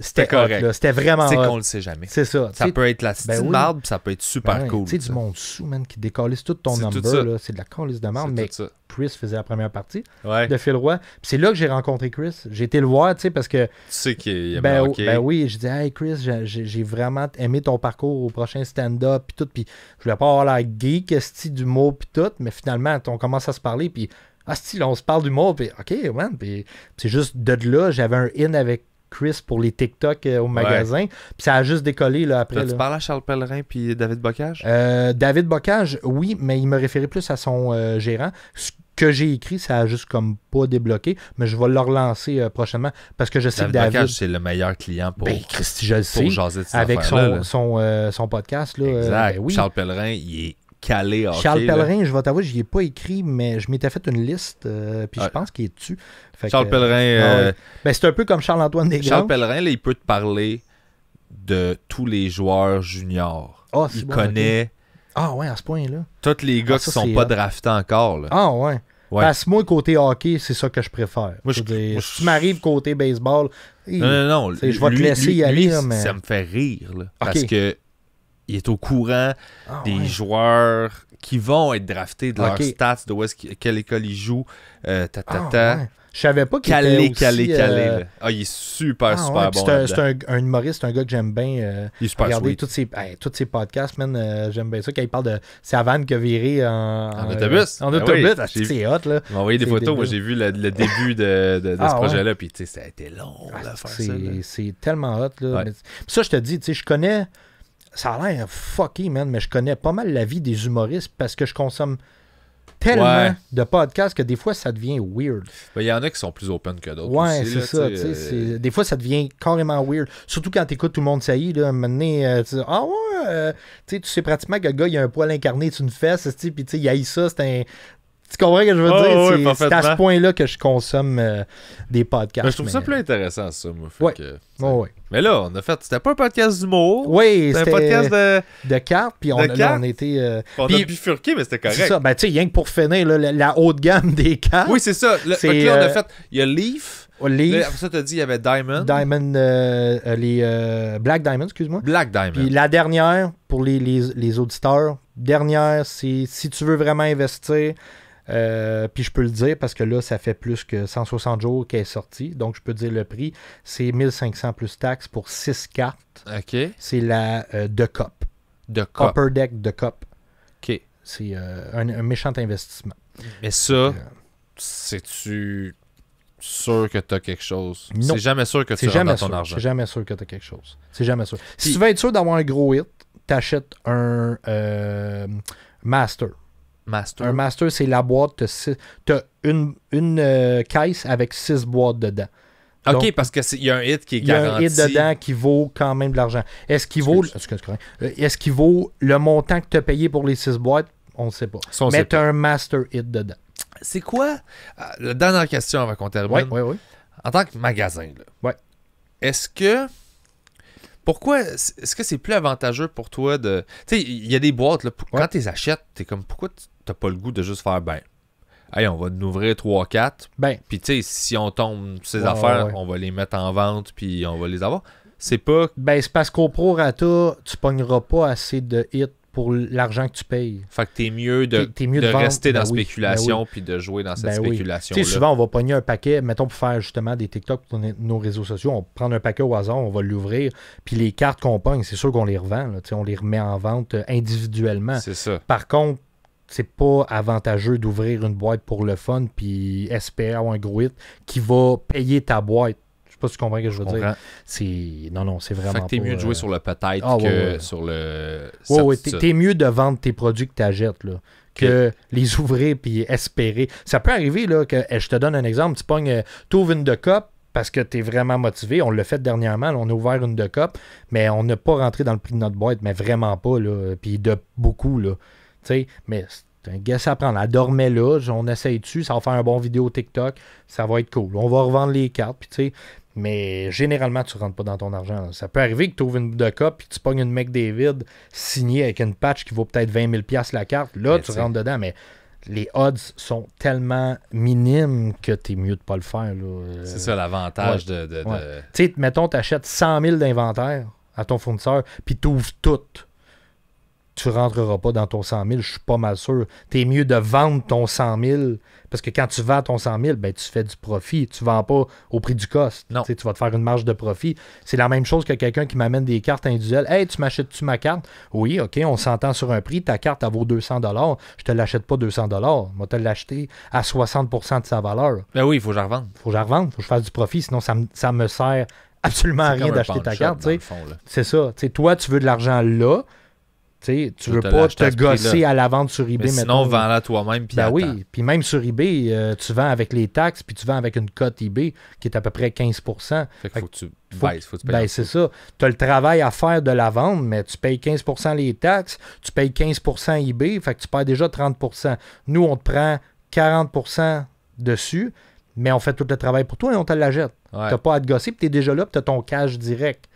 c'était correct. C'était vraiment. C'est qu'on le sait jamais. C'est ça. Ça peut être la ben petite ben ça peut être super ben cool. Tu sais, du monde sous, man, qui décollisse tout ton number. C'est de la calisse de marde. Mais Chris faisait la première partie de Phil Roy. c'est là que j'ai rencontré Chris. J'ai été le voir, tu sais, parce que. Tu sais qu'il ben, okay. ben oui, je dis, hey Chris, j'ai vraiment aimé ton parcours au prochain stand-up, puis tout. Puis je voulais pas avoir la geek, style du mot, puis tout. Mais finalement, on commence à se parler, puis. Ah, style, on se parle du mot, puis OK, man. Puis c'est juste de là, j'avais un in avec Chris pour les TikTok euh, au magasin. Puis ça a juste décollé là, après. tu parles à Charles Pellerin puis David Bocage euh, David Bocage, oui, mais il me référait plus à son euh, gérant. Ce que j'ai écrit, ça a juste comme pas débloqué, mais je vais le relancer prochainement parce que je sais David que David. Bocage, c'est le meilleur client pour. Ben, Christy, je le sais. avec son, Son, podcast. Là, exact. Ben Charles Pellerin, il est calé hockey, Charles Pellerin, je vais t'avouer, je n'y ai pas écrit, mais je m'étais fait une liste, euh, puis je pense qu'il est dessus. Charles Pellerin. Euh, euh, ben, c'est un peu comme Charles-Antoine Desgranges. Charles Pellerin, il peut te parler de tous les joueurs juniors. Ah, il connaît. Ah ouais, à ce point-là. Tous les gars ah, qui ne sont pas draftés encore. Là. Ah ouais. Parce que moi, côté hockey, c'est ça que je préfère. Moi, je, si tu m'arrives côté baseball, non, non, non, je vais te laisser y aller. mais... Ça me fait rire. Parce que il est au courant ah, des joueurs qui vont être draftés, de leurs stats, de où est quelle école ils jouent. Euh, ah, Ouais. Je savais pas qu'il calé, était calé, calé, euh, Ah, il est super, ah, super bon. C'est un, humoriste, humoriste, un gars que j'aime bien. Euh, il est super Regardez tous ses, hey, tous ses podcasts, man. Euh, j'aime bien ça. Quand il parle de Savane qui a viré en, en autobus. En ben autobus, c'est hot, là. m'a envoyé des photos. Moi, j'ai vu le, début de, de, ah, ce projet-là. Puis, tu sais, ça a été long, là, faire ça. C'est tellement hot, là. ça, je te dis, tu sais, je connais ça a l'air fucky, man, mais je connais pas mal la vie des humoristes parce que je consomme tellement de podcasts que des fois ça devient weird. Il ben, y en a qui sont plus open que d'autres. Ouais, c'est ça. Euh, des fois ça devient carrément weird. Surtout quand t'écoutes tout le monde saillit, là, maintenant, euh, tu Ah ouais, euh, sais, tu sais pratiquement que le gars il a un poil incarné, tu une fesse, puis il haït ça, c'est un. Tu comprends ce que je veux dire? Oui, c'est à ce point-là que je consomme des podcasts. Ben, je trouve ça plus intéressant, ça, moi. Fait ouais. ouais. Mais là, on a fait. C'était pas un podcast d'humour. Oui, c'était un podcast de. cartes, puis on, on était. Euh, on bifurqué, mais c'était correct. C'est ça. Ben, tu sais, rien que pour finir, la, haute gamme des cartes. Oui, c'est ça. Le, là, on a euh, fait. Il y a Leaf. Leaf. Là, après ça, t'as dit, il y avait Diamond. Diamond. Euh, les. Black Diamond, excuse-moi. Black Diamond. Puis la dernière, pour les, les, les auditeurs, dernière, c'est si tu veux vraiment investir euh, puis je peux le dire parce que là, ça fait plus que 160 jours qu'elle est sortie. Donc, je peux dire le prix. C'est 1500 plus taxes pour 6 cartes. OK. C'est la euh, de COP. De COP. Upper Deck de COP. OK. C'est euh, un, méchant investissement. Mais ça, c'est-tu sûr que tu as quelque chose? C'est jamais sûr que tu as ton argent. C'est jamais sûr que tu as quelque chose. C'est jamais sûr. Si tu veux être sûr d'avoir un gros hit, t'achètes un Master Master. Un master, c'est la boîte, tu as une, une euh, caisse avec six boîtes dedans. OK, parce qu'il y a un hit qui est garanti. Il y a un hit dedans qui vaut quand même de l'argent. Est-ce qu'il vaut, est euh, qu'il vaut le montant que tu as payé pour les six boîtes? On ne sait pas. Mettre un master hit dedans. C'est quoi? Euh, la dernière question avant qu'on termine. En tant que magasin, est-ce que... Pourquoi est-ce que c'est plus avantageux pour toi de. Tu sais, il y a des boîtes, là, quand tu les achètes, es comme pourquoi tu t'as pas le goût de juste faire ben. Hey, on va nous ouvrir 3-4. Ben. Puis tu sais, si on tombe ces affaires, on va les mettre en vente puis on va les avoir. C'est pas. Ben, c'est parce qu'au pro prorata, tu pogneras pas assez de hits pour l'argent que tu payes. Fait que t'es mieux de, es, mieux de, rester dans ben ben spéculation puis de jouer dans cette ben spéculation. Tu sais, souvent, on va pogner un paquet, mettons, pour faire justement des TikTok pour nos réseaux sociaux, on prend un paquet au hasard, on va l'ouvrir, puis les cartes qu'on pogne, c'est sûr qu'on les revend, on les remet en vente euh, individuellement. C'est ça. Par contre, c'est pas avantageux d'ouvrir une boîte pour le fun puis espérer avoir un gros qui va payer ta boîte. Je sais pas si tu comprends ce que je veux dire. C'est... Non, non, c'est vraiment. tu que t'es mieux de jouer euh, sur le peut-être ah, que sur le. Ouais, ouais, t'es, mieux de vendre tes produits que t'achètes, là que les ouvrir puis espérer. Ça peut arriver, là, que eh, je te donne un exemple, tu pognes, euh, t'ouvres une de cop parce que tu es vraiment motivé. On l'a fait dernièrement, on a ouvert une de cop, mais on n'a pas rentré dans le prix de notre boîte, mais vraiment pas, là, puis de beaucoup, là. T'sais, mais c'est un guess à prendre. Elle dormait là, on essaye dessus, ça va faire un bon vidéo TikTok, ça va être cool. On va revendre les cartes, puis Mais généralement, tu ne rentres pas dans ton argent. Ça peut arriver que tu ouvres une de cop puis tu pognes une David signée avec une patch qui vaut peut-être 20 000 la carte. Là, tu rentres dedans, mais les odds sont tellement minimes que tu es mieux de pas le faire. C'est ça l'avantage de. de, Tu sais, mettons, tu achètes 100 000 d'inventaire à ton fournisseur, puis tu ouvres toutes tu rentreras pas dans ton 100 000, je suis pas mal sûr. Tu es mieux de vendre ton 100 000, parce que quand tu vends ton 100 000, ben, tu fais du profit. Tu vends pas au prix du cost. Non. Tu vas te faire une marge de profit. C'est la même chose que quelqu'un qui m'amène des cartes individuelles. Hey, tu m'achètes-tu ma carte? Oui, OK, on s'entend sur un prix. Ta carte, elle vaut 200 Je te l'achète pas 200 Moi, te l'acheter à 60 de sa valeur. Ben oui, il faut que je revende. faut que je revende. faut que je fasse du profit, sinon ça me, me sert absolument à rien d'acheter ta carte. C'est ça. toi, tu veux de l'argent là. Tu tu veux pas te gosser à la vente sur eBay. Mais sinon, vends-la toi-même. Ben oui, puis même sur eBay, euh, tu vends avec les taxes, puis tu vends avec une cote eBay qui est à peu près 15 Fait, fait faut que tu faut que tu payes. Ben c'est ça. Tu as le travail à faire de la vente, mais tu payes 15 les taxes, tu payes 15 eBay, fait que tu perds déjà 30 Nous, on te prend 40 dessus, mais on fait tout le travail pour toi et on te la jette. Tu n'as pas à te gosser, puis tu es déjà là, puis tu as ton cash direct.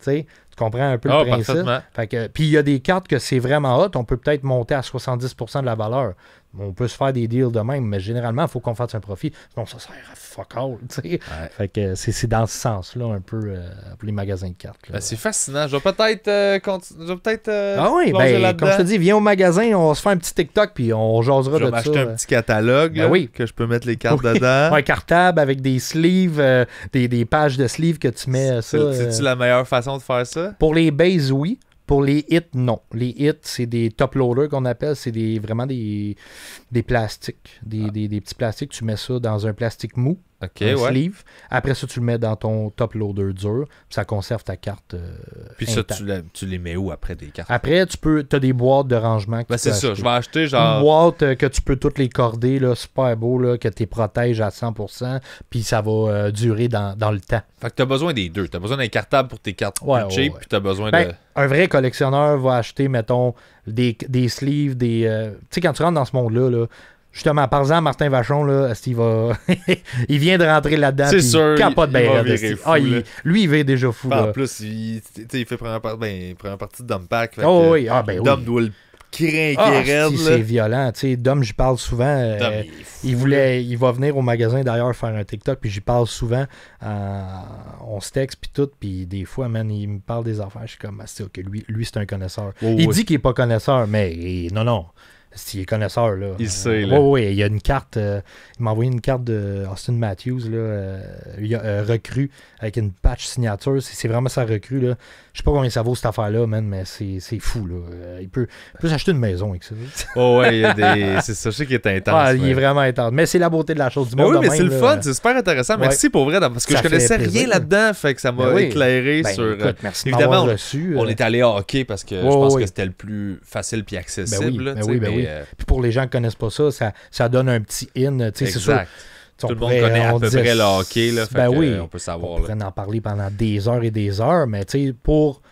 sais tu comprends un peu le ah, principe? Fait puis il y a des cartes que c'est vraiment hot, on peut peut-être monter à 70% de la valeur. On peut se faire des deals de même, mais généralement, il faut qu'on fasse un profit. Sinon, ça sert à fuck all. Fait que c'est dans ce sens-là, un peu, euh, pour les magasins de cartes. Ben, c'est fascinant. Je vais peut-être. Euh, peut euh, ah oui, ben, comme je te dis, viens au magasin, on se fait un petit TikTok, puis on jasera de un petit catalogue ben que je peux mettre les cartes dedans. Un cartable avec des sleeves, des, pages de sleeves que tu mets. C'est la meilleure façon de faire ça Pour les bases, oui. Pour les hits, non. Les hits, c'est des top loaders qu'on appelle. C'est des, vraiment des, des plastiques. Des, ah. des, petits plastiques. Tu mets ça dans un plastique mou. Après ça, tu le mets dans ton top loader dur, ça conserve ta carte. Euh, puis ça, tu, les mets où après des cartes Après, tu peux, as des boîtes de rangement. Ben, c'est ça, je vais acheter genre. Une boîte euh, que tu peux toutes les corder, là, super beau, là, que tu protèges à 100%, puis ça va euh, durer dans, le temps. Fait que tu as besoin des deux. Tu as besoin d'un cartable pour tes cartes puis tu as besoin ben, de. Un vrai collectionneur va acheter, mettons, des, des sleeves, des. tu sais, quand tu rentres dans ce monde-là, là Justement, par exemple, Martin Vachon, là, il, va... il vient de rentrer là-dedans. C'est sûr. Capote il, ah, il pas de ah, Lui, il est déjà fou. En plus, il, fait première, part... Ben, première partie de Dom Pack. Oh, oui. Ah, ben, Dom doit le craindre. Ah, c'est violent. Dom, j'y parle souvent. Euh, il, voulait, il va venir au magasin d'ailleurs faire un TikTok, puis j'y parle souvent. Euh, on se texte, puis tout. Puis des fois, man, il me parle des affaires. Je suis comme, ah, c'est ok, lui, lui c'est un connaisseur. Oh il dit qu'il n'est pas connaisseur, mais eh, non, non s'il est connaisseur, là. Il sait, Oui, oui, il y a une carte. Euh, il m'a envoyé une carte de Austin Matthews, là. Euh, il a, euh, recru avec une patch signature. C'est vraiment sa recrue, là. Je sais pas combien ça vaut cette affaire-là, man, mais c'est fou, là. Il peut, s'acheter une maison avec ça. Oh, ouais, il y a des. c'est ça, je sais qu'il est intense. il est vraiment intense. Mais c'est la beauté de la chose du monde. oui, mais c'est le fun, c'est super intéressant. Merci pour vrai, parce que je je connaissais rien là-dedans, fait que ça m'a ben éclairé ben sur. Évidemment, on, est allé à hockey parce que je pense que c'était le plus facile puis ben accessible, oui, euh, puis pour les gens qui connaissent pas ça, ça, donne un petit in. C'est sûr. Tout le monde connaît à peu près le hockey. Ben oui, on peut savoir. On pourrait en parler pendant des heures et des heures, mais pour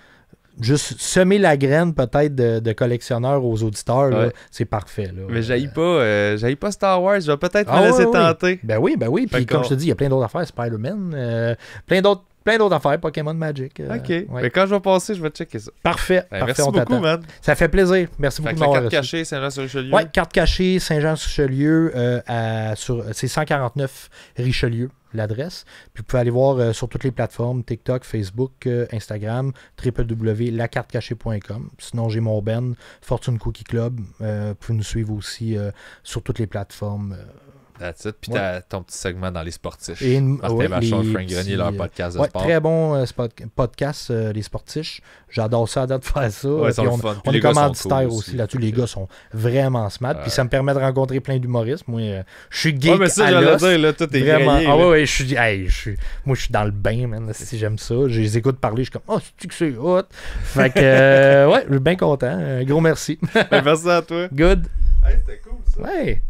juste semer la graine peut-être de, de collectionneur aux auditeurs, c'est parfait. Mais j'aille pas, euh, pas Star Wars, je vais peut-être ah me laisser tenter. Ben oui, ben oui. Puis comme je te dis, il y a plein d'autres affaires, Spider-Man, euh, plein d'autres plein d'autres affaires, Pokémon Magic. Euh, OK. Mais quand je vais passer, je vais checker ça. Parfait. Ben, merci beaucoup, man. Ça fait plaisir. Merci beaucoup de m'avoir carte cachée, Saint-Jean-sur-Richelieu. Oui, carte cachée, Saint-Jean-sur-Richelieu. Euh, euh, c'est 149 Richelieu, l'adresse. Puis vous pouvez aller voir sur toutes les plateformes, TikTok, Facebook, Instagram, www.lacartecachée.com. Sinon, j'ai mon Ben, Fortune Cookie Club. vous pouvez nous suivre aussi sur toutes les plateformes. That's it. Puis t'as ton petit segment dans les sportifs. Et Martin ah ouais, Frank Grenier, leur euh, podcast de ouais, sport. Très bon euh, podcast, euh, les sportifs. J'adore ça d'autres de faire ça. on, on est commanditaire aussi là-dessus. Les gars sont vraiment smart. Puis ça me permet de rencontrer plein d'humoristes. Moi, je suis gay. Ouais, mais ça, j'allais dire, là, tout est vraiment. ah ouais, ouais, je suis. Moi, je suis dans le bain, man. Si j'aime ça. Je les écoute parler. Je suis comme, oh, c'est-tu que c'est hot? Fait que, ouais, je suis bien content. Un gros merci. Ben, merci à toi. Good. Hey, c'était cool ça. Ouais.